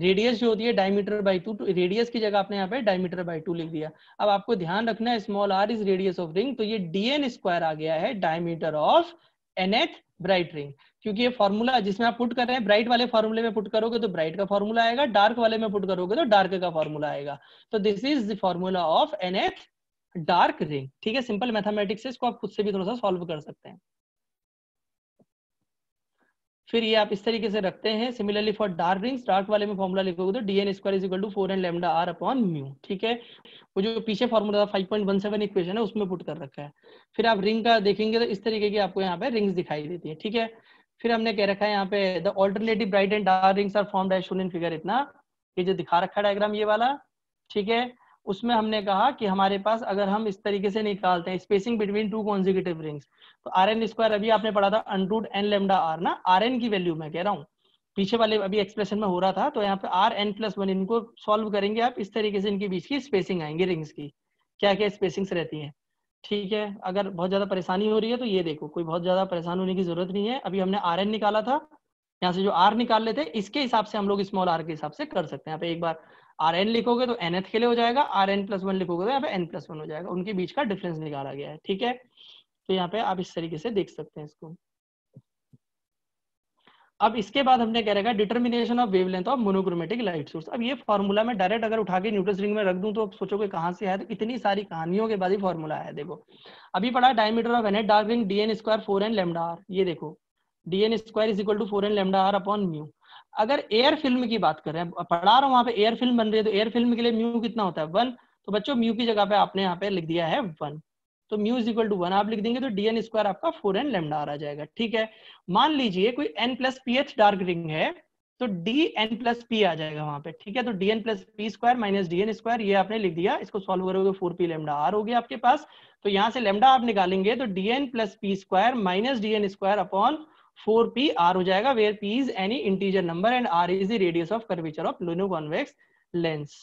S2: रेडियस जो होती है डायमीटर बाई टू रेडियस की जगह आपने यहाँ पे डायमीटर बाई टू लिख दिया अब आपको ध्यान रखना है small R is radius of ring तो ये डी एन स्क्वायर आ गया है diameter of nth bright ring क्योंकि ये फॉर्मूला जिसमें आप पुट कर रहे हैं ब्राइट वाले फॉर्मूले में पुट करोगे तो ब्राइट का फॉर्मूला आएगा डार्क वाले में पुट करोगे तो डार्क का फॉर्मूला आएगा तो this is the formula of N dark ring ठीक है सिंपल मैथमेटिक्स है इसको आप खुद से भी थोड़ा सा सॉल्व कर सकते हैं फिर ये आप इस तरीके से रखते हैं similarly for dark rings dark वाले में फॉर्मुला लिखोगे तो D N square is equal to four N lambda R upon mu ठीक है वो जो पीछे फॉर्मूला था five point one seven equation है उसमें पुट कर रखा है फिर आप रिंग का देखेंगे तो इस तरीके की आपको यहाँ पे रिंग्स दिखाई देती है ठीक है फिर हमने कह रखा है यहाँ पे the alternative bright and dark rings are form as shown in figure इतना ये जो दिखा रखा डायग्राम ये वाला ठीक है उसमें हमने कहा कि हमारे पास अगर हम इस तरीके से निकालते हैं spacing between two consecutive rings तो आर एन स्क्वायर अभी आपने पढ़ा था अनरूट एन लेमडा आर ना आर एन की वैल्यू मैं कह रहा हूँ पीछे वाले अभी एक्सप्रेशन में हो रहा था तो यहाँ पे आर एन प्लस वन इनको सॉल्व करेंगे आप इस तरीके से इनके बीच की स्पेसिंग आएंगे रिंग्स की क्या क्या स्पेसिंग्स रहती हैं ठीक है अगर बहुत ज्यादा परेशानी हो रही है तो ये देखो कोई बहुत ज्यादा परेशान होने की जरूरत नहीं है अभी हमने आर एन निकाला था यहाँ से जो आर निकाल लेते हैं इसके हिसाब से हम लोग स्मॉल आर के हिसाब से कर सकते हैं यहाँ पे एक बार आर एन लिखोगे तो एन एथ के लिए हो जाएगा आर एन प्लस वन लिखोगे तो यहाँ पे एन प्लस वन हो जाएगा उनके बीच का डिफरेंस निकाला गया है ठीक है तो यहाँ पे आप इस तरीके से देख सकते हैं इसको अब इसके बाद हमने कह रहेगा determination of wavelength of monochromatic light source अब ये फॉर्मूला मैं डायरेक्ट अगर उठा के न्यूट्रल रिंग में रख दूं तो आप कि कहां से है तो इतनी सारी कहानियों के बाद ही फॉर्मूला है देखो अभी पढ़ा diameter of nth dark ring D N square four N lambda R ये देखो D N square is equal to four N lambda R upon mu अगर एयर फिल्म की बात करें पढ़ा रहा हूँ वहां पे एयर फिल्म बन रही है तो एयर फिल्म के लिए म्यू कितना होता है वन तो बच्चों म्यू की जगह पे आपने यहाँ पे लिख दिया है वन तो म्यूज इक्वल टू वन आप लिख देंगे तो डी एन स्क्वायर आपका फोर एन लेमडा आ जाएगा ठीक है मान लीजिए कोई N plus P H dark ring है तो डी एन प्लस पी आ जाएगा वहां पे ठीक है तो D N plus P square minus D N square ये आपने लिख दिया इसको सॉल्व करोगे फोर पी लेमडा आर हो गया आपके पास तो यहाँ से लेमडा आप निकालेंगे तो D N plus P square minus D N square upon four P R हो जाएगा where P is any integer number and R is the radius of curvature of plano convex lens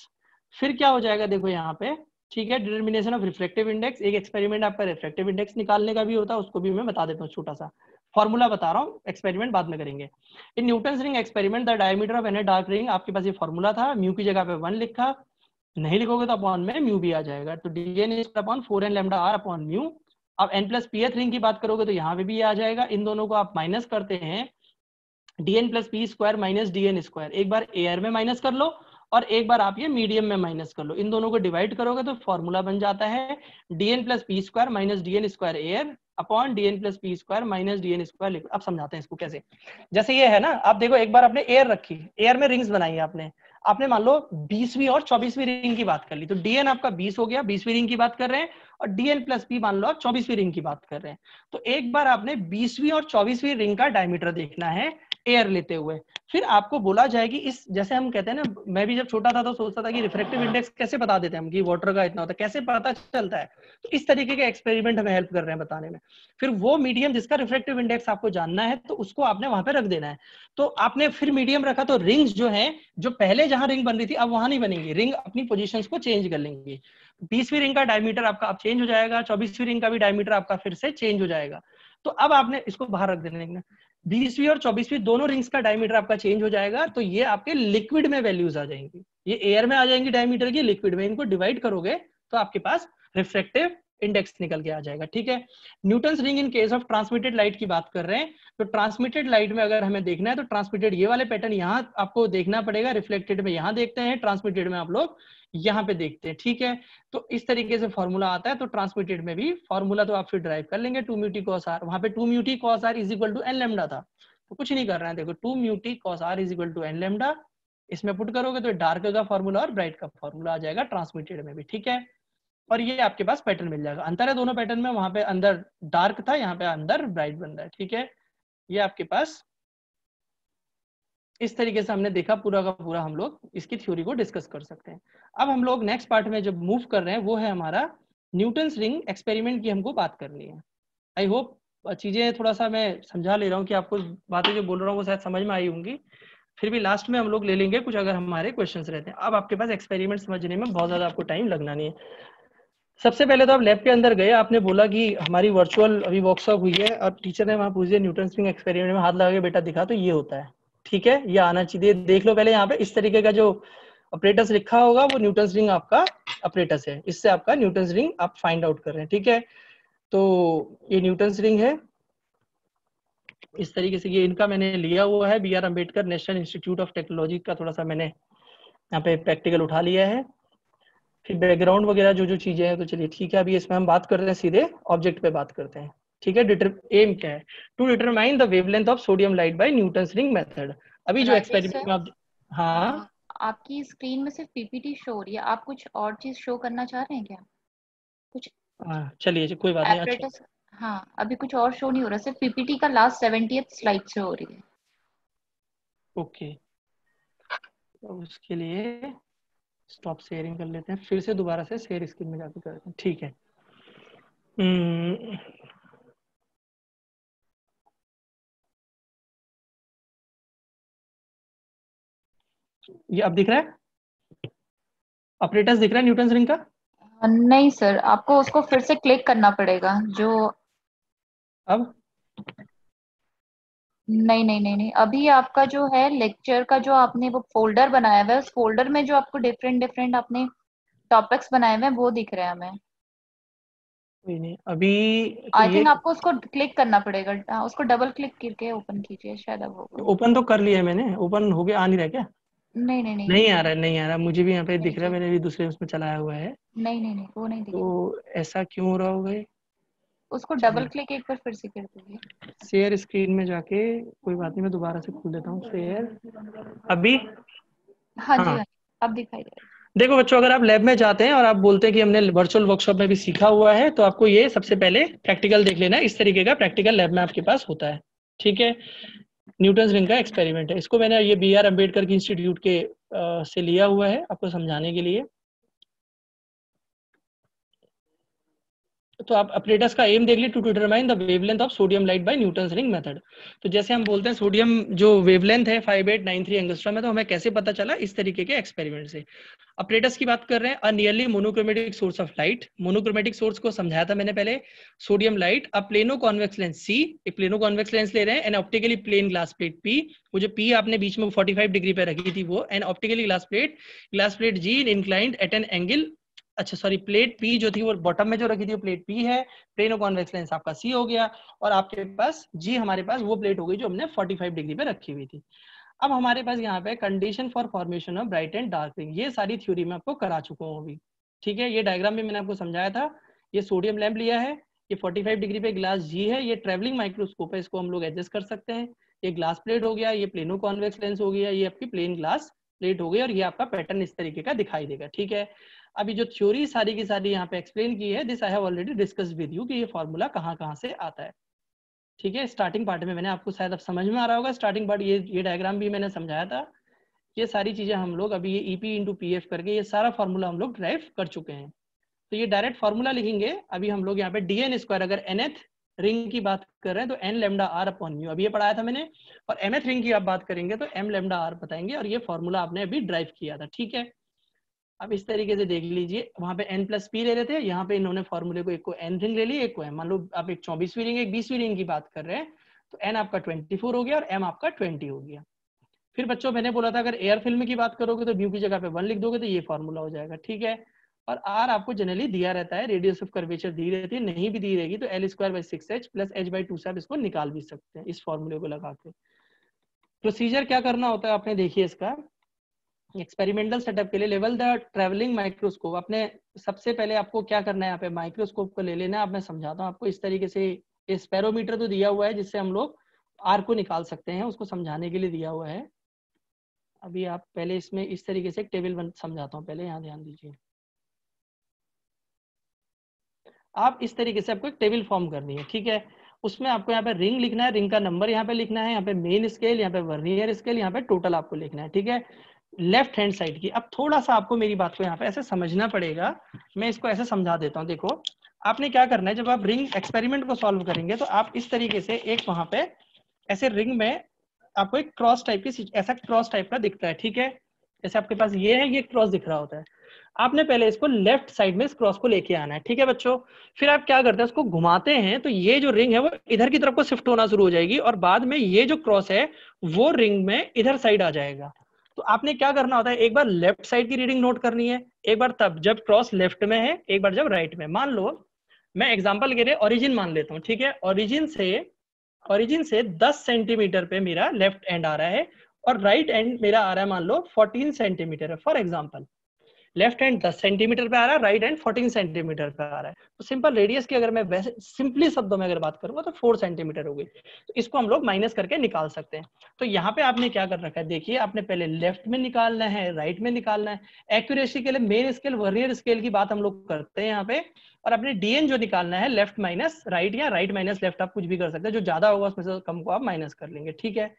S2: फिर क्या हो जाएगा देखो यहाँ पे ठीक है डिटर्मिनेशन ऑफ रिफ्लेक्टिव इंडेक्स एक एक्सपेरिमेंट आपका रिफ्लेक्टिव इंडेक्स निकालने का भी होता है उसको भी मैं बता देता हूँ छोटा सा फॉर्मूला बता रहा हूँ एक्सपेरिमेंट बाद में करेंगे in Newton ring experiment the diameter of N dark ring आपके पास ये फॉर्मूला था म्यू की जगह पे वन लिखा नहीं लिखोगे तो अपॉन में म्यू भी आ जाएगा तो D N S upon four N lambda R upon mu आप N plus P th ring की बात करोगे तो यहाँ पे भी आ जाएगा इन दोनों को आप माइनस करते हैं D N plus P square minus D N square एक बार एयर में माइनस कर लो और एक बार आप ये मीडियम में माइनस कर लो इन दोनों को डिवाइड करोगे तो फॉर्मूला बन जाता है D N plus P square minus D N square air upon D N plus P square minus D N square liquid आप समझाते हैं इसको कैसे जैसे ये है ना आप देखो एक बार आपने एयर रखी एयर में रिंग्स बनाई आपने आपने मान लो बीसवीं और चौबीसवीं रिंग की बात कर ली तो डीएन आपका बीस हो गया बीसवीं रिंग की बात कर रहे हैं और डीएन प्लस पी मान लो आप चौबीसवीं रिंग की बात कर रहे हैं तो एक बार आपने बीसवीं और चौबीसवीं रिंग का डायमीटर देखना है एयर लेते हुए फिर आपको बोला जाएगी इस जैसे हम कहते हैं ना मैं भी जब छोटा था तो सोचता था कि रिफ्रेक्टिव इंडेक्स कैसे बता देते हैं हम कि वाटर का इतना होता है कैसे पता चलता है तो इस तरीके के एक्सपेरिमेंट हमें हेल्प कर रहे हैं बताने में फिर वो मीडियम जिसका रिफ्रेक्टिव इंडेक्स आपको जानना है तो उसको आपने वहां पर रख देना है तो आपने फिर मीडियम रखा तो रिंग्स जो है जो पहले जहां रिंग बन रही थी अब वहां नहीं बनेंगी रिंग अपनी पोजिशन को चेंज कर लेंगी बीसवीं रिंग का डायमीटर आपका अब चेंज हो जाएगा चौबीसवीं रिंग का भी डायमीटर आपका फिर से चेंज हो जाएगा तो अब आपने इसको बाहर रख देना बीसवीं और चौबीसवीं दोनों रिंग्स का डायमीटर आपका चेंज हो जाएगा तो ये आपके लिक्विड में वैल्यूज आ जाएंगी ये एयर में आ जाएंगी डायमीटर की लिक्विड में इनको डिवाइड करोगे तो आपके पास रिफ्रेक्टिव इंडेक्स निकल के आ जाएगा ठीक है Newton ring in case of transmitted light की बात कर रहे हैं तो ट्रांसमिटेड लाइट में अगर हमें देखना है तो ट्रांसमिटेड ये वाले पैटर्न यहाँ आपको देखना पड़ेगा रिफ्लेक्टेड में यहाँ देखते हैं ट्रांसमिटेड में आप लोग यहाँ पे देखते हैं ठीक है तो इस तरीके से फॉर्मूला आता है तो ट्रांसमिटेड में भी फॉर्मूला तो आप फिर ड्राइव कर लेंगे टू म्यूटी कॉस आर वहां पे two mu t cos R is equal to N lambda था तो कुछ नहीं कर रहे हैं देखो two mu t cos R is equal to N lambda इसमें पुट करोगे तो डार्क का फॉर्मूला और ब्राइट का फॉर्मूला आ जाएगा ट्रांसमिटेड में भी ठीक है और ये आपके पास पैटर्न मिल जाएगा अंतर है दोनों पैटर्न में वहां पे अंदर डार्क था यहाँ पे अंदर ब्राइट बन रहा है ठीक है ये आपके पास इस तरीके से हमने देखा पूरा का पूरा हम लोग इसकी थ्योरी को डिस्कस कर सकते हैं अब हम लोग नेक्स्ट पार्ट में जब मूव कर रहे हैं वो है हमारा न्यूटन रिंग एक्सपेरिमेंट की हमको बात करनी है आई होप चीजें थोड़ा सा मैं समझा ले रहा हूँ कि आपको बातें जो बोल रहा हूँ वो शायद समझ में आई होंगी फिर भी लास्ट में हम लोग ले लेंगे कुछ अगर हमारे क्वेश्चंस रहते हैं अब आपके पास एक्सपेरिमेंट समझने में बहुत ज्यादा आपको टाइम लगना नहीं है सबसे पहले तो आप लैब के अंदर गए आपने बोला कि हमारी वर्चुअल अभी वर्कशॉप हुई है और टीचर ने वहां पूछे न्यूटन स्विंग एक्सपेरिमेंट में हाथ लगा के बेटा दिखा तो ये होता है ठीक है ये आना चाहिए देख लो पहले यहाँ पे इस तरीके का जो ऑपरेटर्स लिखा होगा वो न्यूटन रिंग आपका ऑपरेटर्स है इससे आपका न्यूटन रिंग आप फाइंड आउट कर रहे हैं ठीक है तो ये न्यूटन रिंग है इस तरीके से ये इनका मैंने लिया हुआ है B R Ambedkar National Institute of Technology का थोड़ा सा मैंने यहाँ पे प्रैक्टिकल उठा लिया है फिर बैकग्राउंड वगैरह जो जो चीजें हैं तो चलिए ठीक है अभी इसमें हम बात करते हैं सीधे ऑब्जेक्ट पे बात करते हैं ठीक है एम क्या है to determine the wavelength of sodium light by Newton ring method अभी जो एक्सपेरिमेंट में आप हाँ, हाँ आपकी स्क्रीन में सिर्फ पीपीटी शो हो रही है आप कुछ और चीज शो करना चाह रहे हैं क्या कुछ हाँ, चलिए कोई बात नहीं अच्छा। हाँ अभी कुछ और शो नहीं हो रहा सिर्फ पीपीटी का लास्ट सेवेंटी स्लाइड शो हो रही है ओके okay. तो उसके लिए स्टॉप शेयरिंग कर लेते हैं फिर से दोबारा से शेयर स्क्रीन में जाकर करते हैं
S1: ठीक है हम्म। ये अब दिख रहा है ऑपरेटर्स दिख रहा है न्यूटन रिंग का नहीं
S2: सर आपको उसको फिर से क्लिक करना पड़ेगा जो अब नहीं नहीं नहीं नहीं अभी आपका जो है लेक्चर का जो आपने वो फोल्डर बनाया हुआ है उस फोल्डर में जो आपको डिफरेंट डिफरेंट आपने टॉपिक्स बनाए हुए हैं वो दिख रहे हैं हमें नहीं नहीं अभी आई तो थिंक आपको उसको क्लिक करना पड़ेगा हाँ, उसको डबल क्लिक करके ओपन कीजिए शायद अब ओपन तो कर लिया है मैंने ओपन हो गया आ नहीं रहा क्या नहीं
S1: नहीं नहीं नहीं आ रहा
S2: नहीं आ रहा मुझे भी यहाँ पे दिख रहा है मैंने भी दूसरे उसमें चलाया हुआ है
S1: नहीं नहीं नहीं वो नहीं दिख
S2: तो ऐसा क्यों हो रहा होगा
S1: उसको डबल क्लिक एक बार फिर से कर दीजिए
S2: शेयर स्क्रीन में जाके कोई बात नहीं मैं दोबारा से खोल देता हूँ शेयर अभी
S1: हाँ, हाँ।, हाँ, जी अब दिखाई दे
S2: देखो बच्चों अगर आप लैब में जाते हैं और आप बोलते हैं कि हमने वर्चुअल वर्कशॉप में भी सीखा हुआ है तो आपको ये सबसे पहले प्रैक्टिकल देख लेना इस तरीके का प्रैक्टिकल लैब में आपके पास होता है ठीक है न्यूटन रिंग का एक्सपेरिमेंट है इसको मैंने ये बी आर अम्बेडकर के इंस्टीट्यूट के आ, से लिया हुआ है आपको समझाने के लिए तो आप अपरेटस का एम देख लिए to determine the wavelength of sodium light by Newton ring method तो जैसे हम बोलते हैं सोडियम जो वेवलेंथ है five eight nine three angstrom है तो हमें कैसे पता चला इस तरीके के एक्सपेरिमेंट से अपरेटस की बात कर रहे हैं a nearly monochromatic source of light monochromatic source को समझाया था मैंने पहले sodium light a plano convex lens C एक प्लेनो कॉन्वेक्स लेंस ले रहे हैं and optically plane glass plate P वो जो पी आपने बीच में 45 डिग्री पे रखी थी वो and optically glass plate glass plate G in inclined at an angle अच्छा सॉरी प्लेट पी जो थी वो बॉटम में जो रखी थी वो प्लेट पी है प्लेनो कॉन्वेक्स लेंस आपका सी हो गया और आपके पास जी हमारे पास वो प्लेट हो गई जो हमने 45 डिग्री पे रखी हुई थी अब हमारे पास यहाँ पे condition for formation of bright and dark ring ये सारी थ्योरी मैं आपको करा चुका हूँ अभी ठीक है ये डायग्राम भी मैंने आपको समझाया था ये सोडियम लैम्प लिया है ये फोर्टी डिग्री पे ग्लास जी है ये ट्रेवलिंग माइक्रोस्कोप है इसको हम लोग एडजस्ट कर सकते हैं ये ग्लास प्लेट हो गया ये प्लेनो कॉन्वेक्स लेंस हो गया ये आपकी प्लेन ग्लास प्लेट हो गई और ये आपका पैटर्न इस तरीके का दिखाई देगा ठीक है अभी जो थ्योरी सारी की सारी यहाँ पे एक्सप्लेन की है this I have already discuss with you कि ये फॉर्मूला कहाँ कहाँ से आता है ठीक है स्टार्टिंग पार्ट में मैंने आपको शायद अब समझ में आ रहा होगा स्टार्टिंग पार्ट ये ये डायग्राम भी मैंने समझाया था ये सारी चीजें हम लोग अभी ये ईपी इंटू पी एफ करके ये सारा फॉर्मूला हम लोग ड्राइव कर चुके हैं तो ये डायरेक्ट फॉर्मूला लिखेंगे अभी हम लोग यहाँ पे डी एन स्क्वायर अगर एन एथ रिंग की बात कर रहे हैं तो N lambda R upon mu अभी ये पढ़ाया था मैंने और एम एथ रिंग की आप बात करेंगे तो एम लेमडा आर बताएंगे और ये फॉर्मूला आपने अभी ड्राइव किया था ठीक है आप इस तरीके से देख लीजिए वहां पे एन प्लस पी ले रहे थे यहाँ पे इन्होंने फॉर्मूले को एक को एन रिंग ले ली एक को एम मान लो आप एक चौबीसवीं रिंग एक बीसवीं रिंग की बात कर रहे हैं तो एन आपका ट्वेंटी फोर हो गया और एम आपका ट्वेंटी हो गया फिर बच्चों मैंने बोला था अगर एयर फिल्म की बात करोगे तो म्यू की जगह पे वन लिख दोगे तो ये फॉर्मूला हो जाएगा ठीक है और आर आपको जनरली दिया रहता है रेडियस ऑफ कर्वेचर दी रहती है नहीं भी दी रहेगी तो L square by six H plus H by two से आप इसको निकाल भी सकते हैं इस फॉर्मूले को लगा के प्रोसीजर क्या करना होता है आपने देखिए इसका एक्सपेरिमेंटल सेटअप के लिए लेवल द ट्रेवलिंग माइक्रोस्कोप अपने सबसे पहले आपको क्या करना है यहाँ पे माइक्रोस्कोप को ले लेना आप मैं समझाता हूँ आपको इस तरीके से स्पेरोमीटर तो दिया हुआ है जिससे हम लोग आर को निकाल सकते हैं उसको समझाने के लिए दिया हुआ है अभी आप पहले इसमें इस तरीके से एक टेबल बन समझाता हूँ पहले यहाँ ध्यान दीजिए आप इस तरीके से आपको एक टेबल फॉर्म करनी है ठीक है उसमें आपको यहाँ पे रिंग लिखना है रिंग का नंबर यहाँ पे लिखना है यहाँ पे मेन स्केल यहाँ पे वर्नियर स्केल यहाँ पे टोटल आपको लिखना है ठीक है लेफ्ट हैंड साइड की अब थोड़ा सा आपको मेरी बात को यहाँ पे ऐसे समझना पड़ेगा मैं इसको ऐसे समझा देता हूँ देखो आपने क्या करना है जब आप रिंग एक्सपेरिमेंट को सॉल्व करेंगे तो आप इस तरीके से एक वहां पे ऐसे रिंग में आपको एक क्रॉस टाइप की ऐसा क्रॉस टाइप का दिखता है ठीक है जैसे आपके पास ये है ये क्रॉस दिख रहा होता है आपने पहले इसको लेफ्ट साइड में इस क्रॉस को लेके आना है ठीक है बच्चों फिर आप क्या करते हैं उसको घुमाते हैं तो ये जो रिंग है वो इधर की तरफ को शिफ्ट होना शुरू हो जाएगी और बाद में ये जो क्रॉस है वो रिंग में इधर साइड आ जाएगा तो आपने क्या करना होता है एक बार लेफ्ट साइड की रीडिंग नोट करनी है एक बार तब जब क्रॉस लेफ्ट में है एक बार जब राइट में मान लो मैं एग्जाम्पल के लिए ऑरिजिन मान लेता हूँ ठीक है ओरिजिन से ऑरिजिन से 10 सेंटीमीटर पे मेरा लेफ्ट एंड आ रहा है और राइट right एंड मेरा आ रहा है मान लो 14 सेंटीमीटर है फॉर एग्जाम्पल लेफ्ट हैंड दस सेंटीमीटर पे आ रहा है राइट हैंड फोर्टीन सेंटीमीटर पे आ रहा है तो सिंपल रेडियस की अगर मैं वैसे सिंपली शब्दों में अगर बात करूंगा तो फोर सेंटीमीटर हो गई तो इसको हम लोग माइनस करके निकाल सकते हैं तो यहाँ पे आपने क्या कर रखा है देखिए आपने पहले लेफ्ट में निकालना है राइट में निकालना है एक्यूरेसी के लिए मेन स्केल वर्नियर स्केल की बात हम लोग करते हैं यहाँ पे और अपने डीएन जो निकालना है लेफ्ट माइनस राइट या राइट माइनस लेफ्ट आप कुछ भी कर सकते हैं जो ज्यादा होगा उसमें से कम को आप माइनस कर लेंगे ठीक है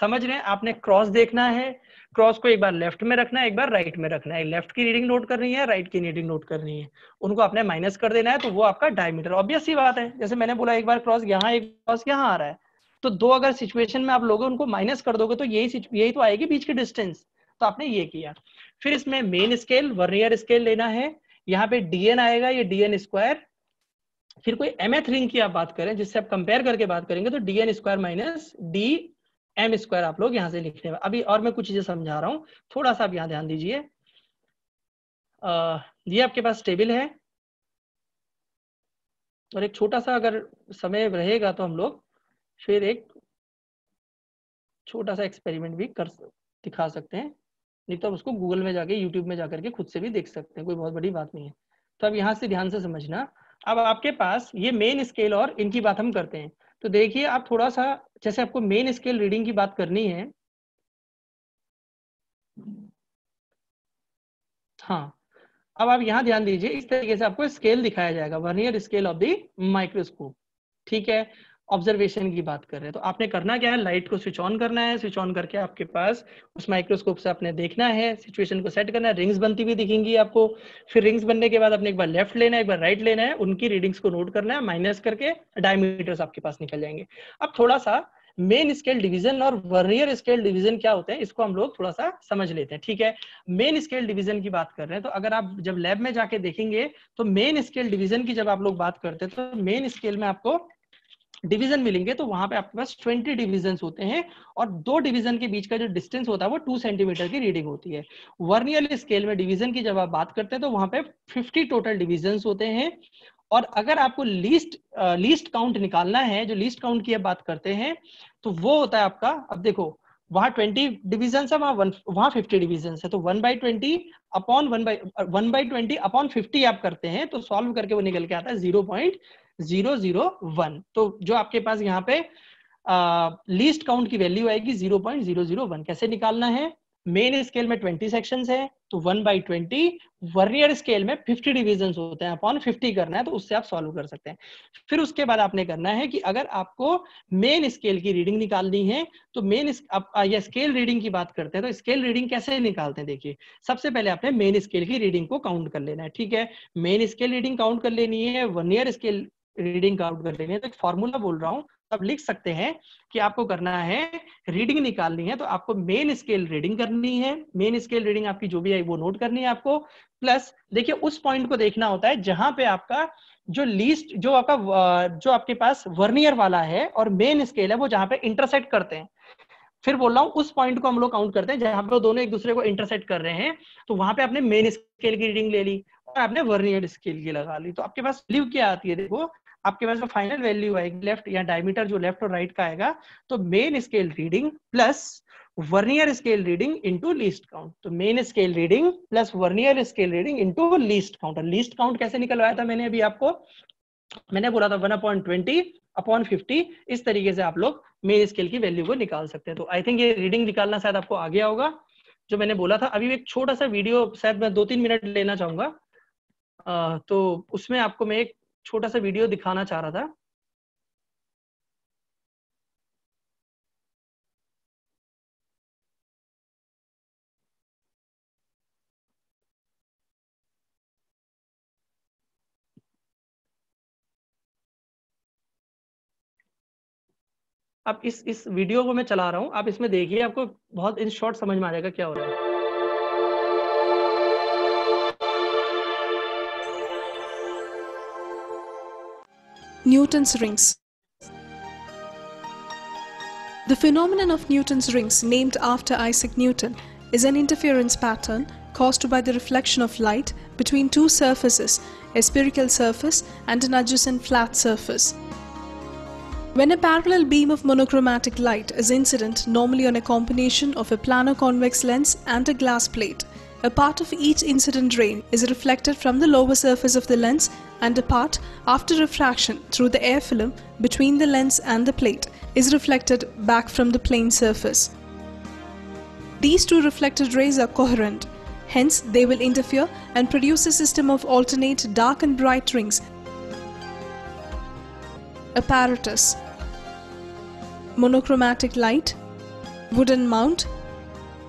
S2: समझ रहे हैं आपने क्रॉस देखना है क्रॉस को एक बार लेफ्ट में रखना है एक बार राइट में रखना है लेफ्ट की रीडिंग नोट करनी है राइट की रीडिंग नोट करनी है उनको आपने माइनस कर देना है तो वो आपका डायमीटर ऑब्वियस ही बात है जैसे मैंने बोला एक बार क्रॉस यहाँ एक क्रॉस यहाँ आ रहा है तो दो अगर सिचुएशन में आप लोग उनको माइनस कर दोगे तो यही यही तो आएगी बीच की डिस्टेंस तो आपने ये किया फिर इसमें मेन स्केल वर्नियर स्केल लेना है यहाँ पे डीएन आएगा ये डीएन स्क्वायर फिर कोई एथ रिंग की आप बात करें जिससे आप कंपेयर करके बात करेंगे तो D N square minus D M square आप लोग यहां से लिखने में अभी और मैं कुछ चीजें समझा रहा हूँ थोड़ा सा आप यहाँ ध्यान दीजिए ये आपके पास टेबल है और एक छोटा सा अगर समय रहेगा तो हम लोग फिर एक छोटा सा एक्सपेरिमेंट भी कर दिखा सकते हैं नहीं तो आप उसको गूगल में जाके यूट्यूब में जाकर के खुद से भी देख सकते हैं कोई बहुत बड़ी बात नहीं है तो अब यहाँ से ध्यान से समझना अब आपके पास ये मेन स्केल और इनकी बात हम करते हैं तो देखिए आप थोड़ा सा जैसे आपको मेन स्केल रीडिंग की बात करनी है हाँ अब आप यहाँ ध्यान दीजिए इस तरीके से आपको स्केल दिखाया जाएगा vernier scale of the microscope ठीक है ऑब्जर्वेशन की बात कर रहे हैं तो आपने करना क्या है लाइट को स्विच ऑन करना है स्विच ऑन करके आपके पास उस माइक्रोस्कोप से आपने देखना है सिचुएशन को सेट करना है रिंग्स बनती हुई दिखेंगी आपको फिर रिंग्स बनने के बाद आपने एक बार लेफ्ट लेना है एक बार राइट लेना है उनकी रीडिंग्स को नोट करना है माइनस करके डायमीटर्स आपके पास निकल जाएंगे अब थोड़ा सा मेन स्केल डिवीजन और वर्नियर स्केल डिवीजन क्या होते हैं इसको हम लोग थोड़ा सा समझ लेते हैं ठीक है मेन स्केल डिवीजन की बात कर रहे हैं तो अगर आप जब लैब में जाके देखेंगे तो मेन स्केल डिवीजन की जब आप लोग बात करते हैं तो मेन स्केल में आपको डिवीजन मिलेंगे तो वहां पे आपके पास 20 डिवीजन होते हैं और दो डिवीजन के बीच का जो डिस्टेंस होता है वो टू सेंटीमीटर की रीडिंग होती है वर्नियल स्केल में डिवीजन की जब आप बात करते हैं तो वहां पे 50 टोटल डिवीजन होते हैं और अगर आपको लीस्ट लीस्ट काउंट निकालना है जो लीस्ट काउंट की आप बात करते हैं तो वो होता है आपका अब देखो वहां ट्वेंटी डिविजन है वहां वहां फिफ्टी डिविजन है तो one by twenty upon one by one by twenty upon fifty आप करते हैं तो सॉल्व करके वो निकल के आता है zero point zero zero one तो जो आपके पास यहाँ पे लीस्ट uh, काउंट की वैल्यू आएगी zero point zero zero one कैसे निकालना है मेन स्केल में ट्वेंटी सेक्शन है तो one by twenty vernier scale में फिफ्टी डिविजन होते हैं अपॉन फिफ्टी करना है तो उससे आप सॉल्व कर सकते हैं फिर उसके बाद आपने करना है कि अगर आपको मेन स्केल की रीडिंग निकालनी है तो मेन या स्केल रीडिंग की बात करते हैं तो स्केल रीडिंग कैसे निकालते हैं देखिए सबसे पहले आपने मेन स्केल की रीडिंग को काउंट कर लेना है ठीक है मेन स्केल रीडिंग काउंट कर लेनी है vernier scale reading out कर लेनी है तो एक फॉर्मूला बोल रहा हूँ आप लिख सकते हैं कि आपको करना है रीडिंग निकालनी है तो आपको मेन स्केल रीडिंग करनी है मेन स्केल रीडिंग आपकी जो भी है वो नोट करनी है आपको प्लस देखिए उस पॉइंट को देखना होता है जहां पे आपका जो लीस्ट जो आपका जो आपके पास वर्नियर वाला है और मेन स्केल है वो जहां पे इंटरसेट करते हैं फिर बोल रहा हूँ उस पॉइंट को हम लोग काउंट करते हैं जहां पे दोनों एक दूसरे को इंटरसेट कर रहे हैं तो वहां पे आपने मेन स्केल की रीडिंग ले ली और आपने वर्नियर स्केल की लगा ली तो आपके पास लिव क्या आती है देखो आपके पास जो फाइनल वैल्यू आएगी लेफ्ट या डायमीटर जो लेफ्ट और राइट का आएगा तो main scale reading plus vernier scale reading into least count तो main scale reading plus vernier scale reading into least count और लीस्ट काउंट कैसे निकलवाया था मैंने अभी आपको मैंने बोला था one upon twenty upon fifty इस तरीके से आप लोग मेन स्केल की वैल्यू को निकाल सकते हैं तो आई थिंक ये रीडिंग निकालना शायद आपको आ गया होगा जो मैंने बोला था अभी एक छोटा सा वीडियो शायद मैं दो तीन मिनट लेना चाहूंगा तो उसमें आपको
S1: मैं एक छोटा सा वीडियो दिखाना चाह रहा था अब
S2: इस इस वीडियो को मैं चला रहा हूं आप इसमें देखिए आपको बहुत इन शॉर्ट समझ में आ जाएगा क्या हो रहा है
S1: Newton's rings. The phenomenon of Newton's rings, named after Isaac Newton, is an interference pattern caused by the reflection of light between two surfaces, a spherical surface and an adjacent flat surface. When a parallel beam of monochromatic light is incident normally on a combination of a plano convex lens and a glass plate, a part of each incident ray is reflected from the lower surface of the lens and depart after refraction through the air film between the lens and the plate is reflected back from the plane surface. These two reflected rays are coherent, hence they will interfere and produce a system of alternate dark and bright rings. Apparatus Monochromatic light Wooden mount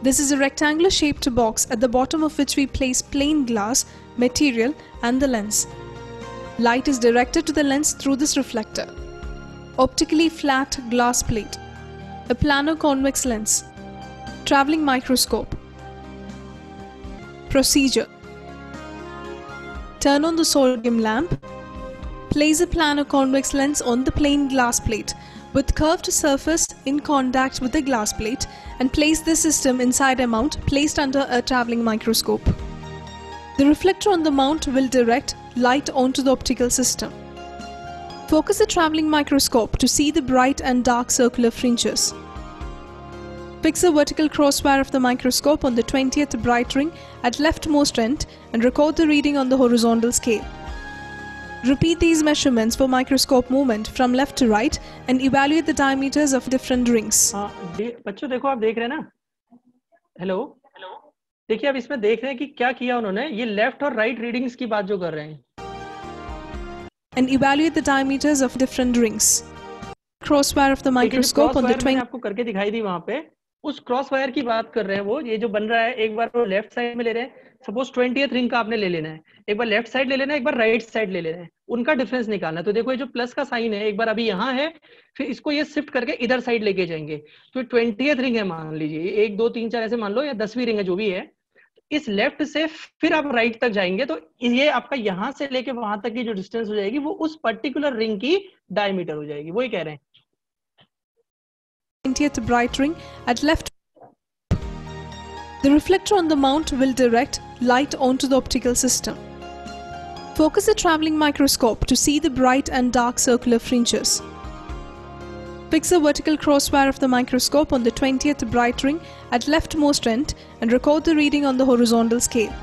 S1: This is a rectangular shaped box at the bottom of which we place plain glass, material and the lens. Light is directed to the lens through this reflector. Optically flat glass plate. A planar convex lens. Traveling microscope. Procedure Turn on the sodium lamp. Place a planar convex lens on the plain glass plate with curved surface in contact with the glass plate and place the system inside a mount placed under a traveling microscope. The reflector on the mount will direct light onto the optical system. Focus the traveling microscope to see the bright and dark circular fringes. Fix the vertical crosswire of the microscope on the 20th bright ring at leftmost end and record the reading on the horizontal scale. Repeat these measurements for microscope movement from left to right and evaluate the diameters of different rings.
S2: Hello. देखिए आप इसमें देख रहे हैं कि क्या किया उन्होंने ये लेफ्ट और राइट रीडिंग्स की बात जो कर रहे हैं
S1: and evaluate the diameters of different rings. Cross wire of the microscope on the 20.
S2: आपको करके दिखाई दी वहाँ पे उस क्रॉस वायर की बात कर रहे हैं वो ये जो बन रहा है एक बार वो left side में ले रहे हैं suppose twentieth ring का आपने ले लेना है एक बार left side ले लेना है एक बार right side ले लेना है उनका difference निकालना तो देखो ये जो plus का sign है एक बार अभी यहाँ है फिर इसको ये shift करके इधर side लेके जाएंगे तो twentieth ring है मान लीजिए एक दो तीन चार ऐसे मान लो या दसवीं रिंग है जो भी है इस लेफ्ट से फिर आप राइट तक जाएंगे तो ये आपका यहां से लेके वहां तक की जो डिस्टेंस हो जाएगी वो उस पर्टिकुलर रिंग की डायमीटर हो जाएगी वही कह रहे हैं
S1: 20th bright ring at left The reflector on the mount will direct light onto the optical system. Focus a traveling microscope to see the bright and dark circular fringes. Fix the vertical crosswire of the microscope on the 20th bright ring at leftmost end and record the reading on the horizontal scale.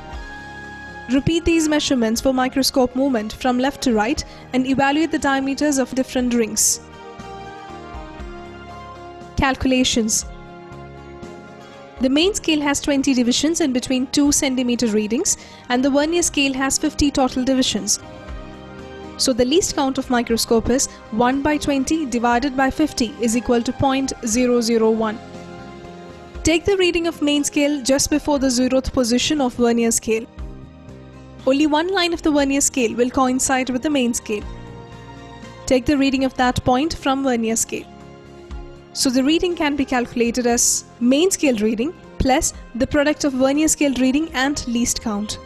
S1: Repeat these measurements for microscope movement from left to right and evaluate the diameters of different rings. Calculations The main scale has 20 divisions and between 2 centimeter readings and the vernier scale has 50 total divisions. So the least count of microscope is 1 by 20 divided by 50 is equal to 0.001. Take the reading of main scale just before the zeroth position of vernier scale. Only one line of the vernier scale will coincide with the main scale. Take the reading of that point from vernier scale. So the reading can be calculated as main scale reading plus the product of vernier scale reading and least count.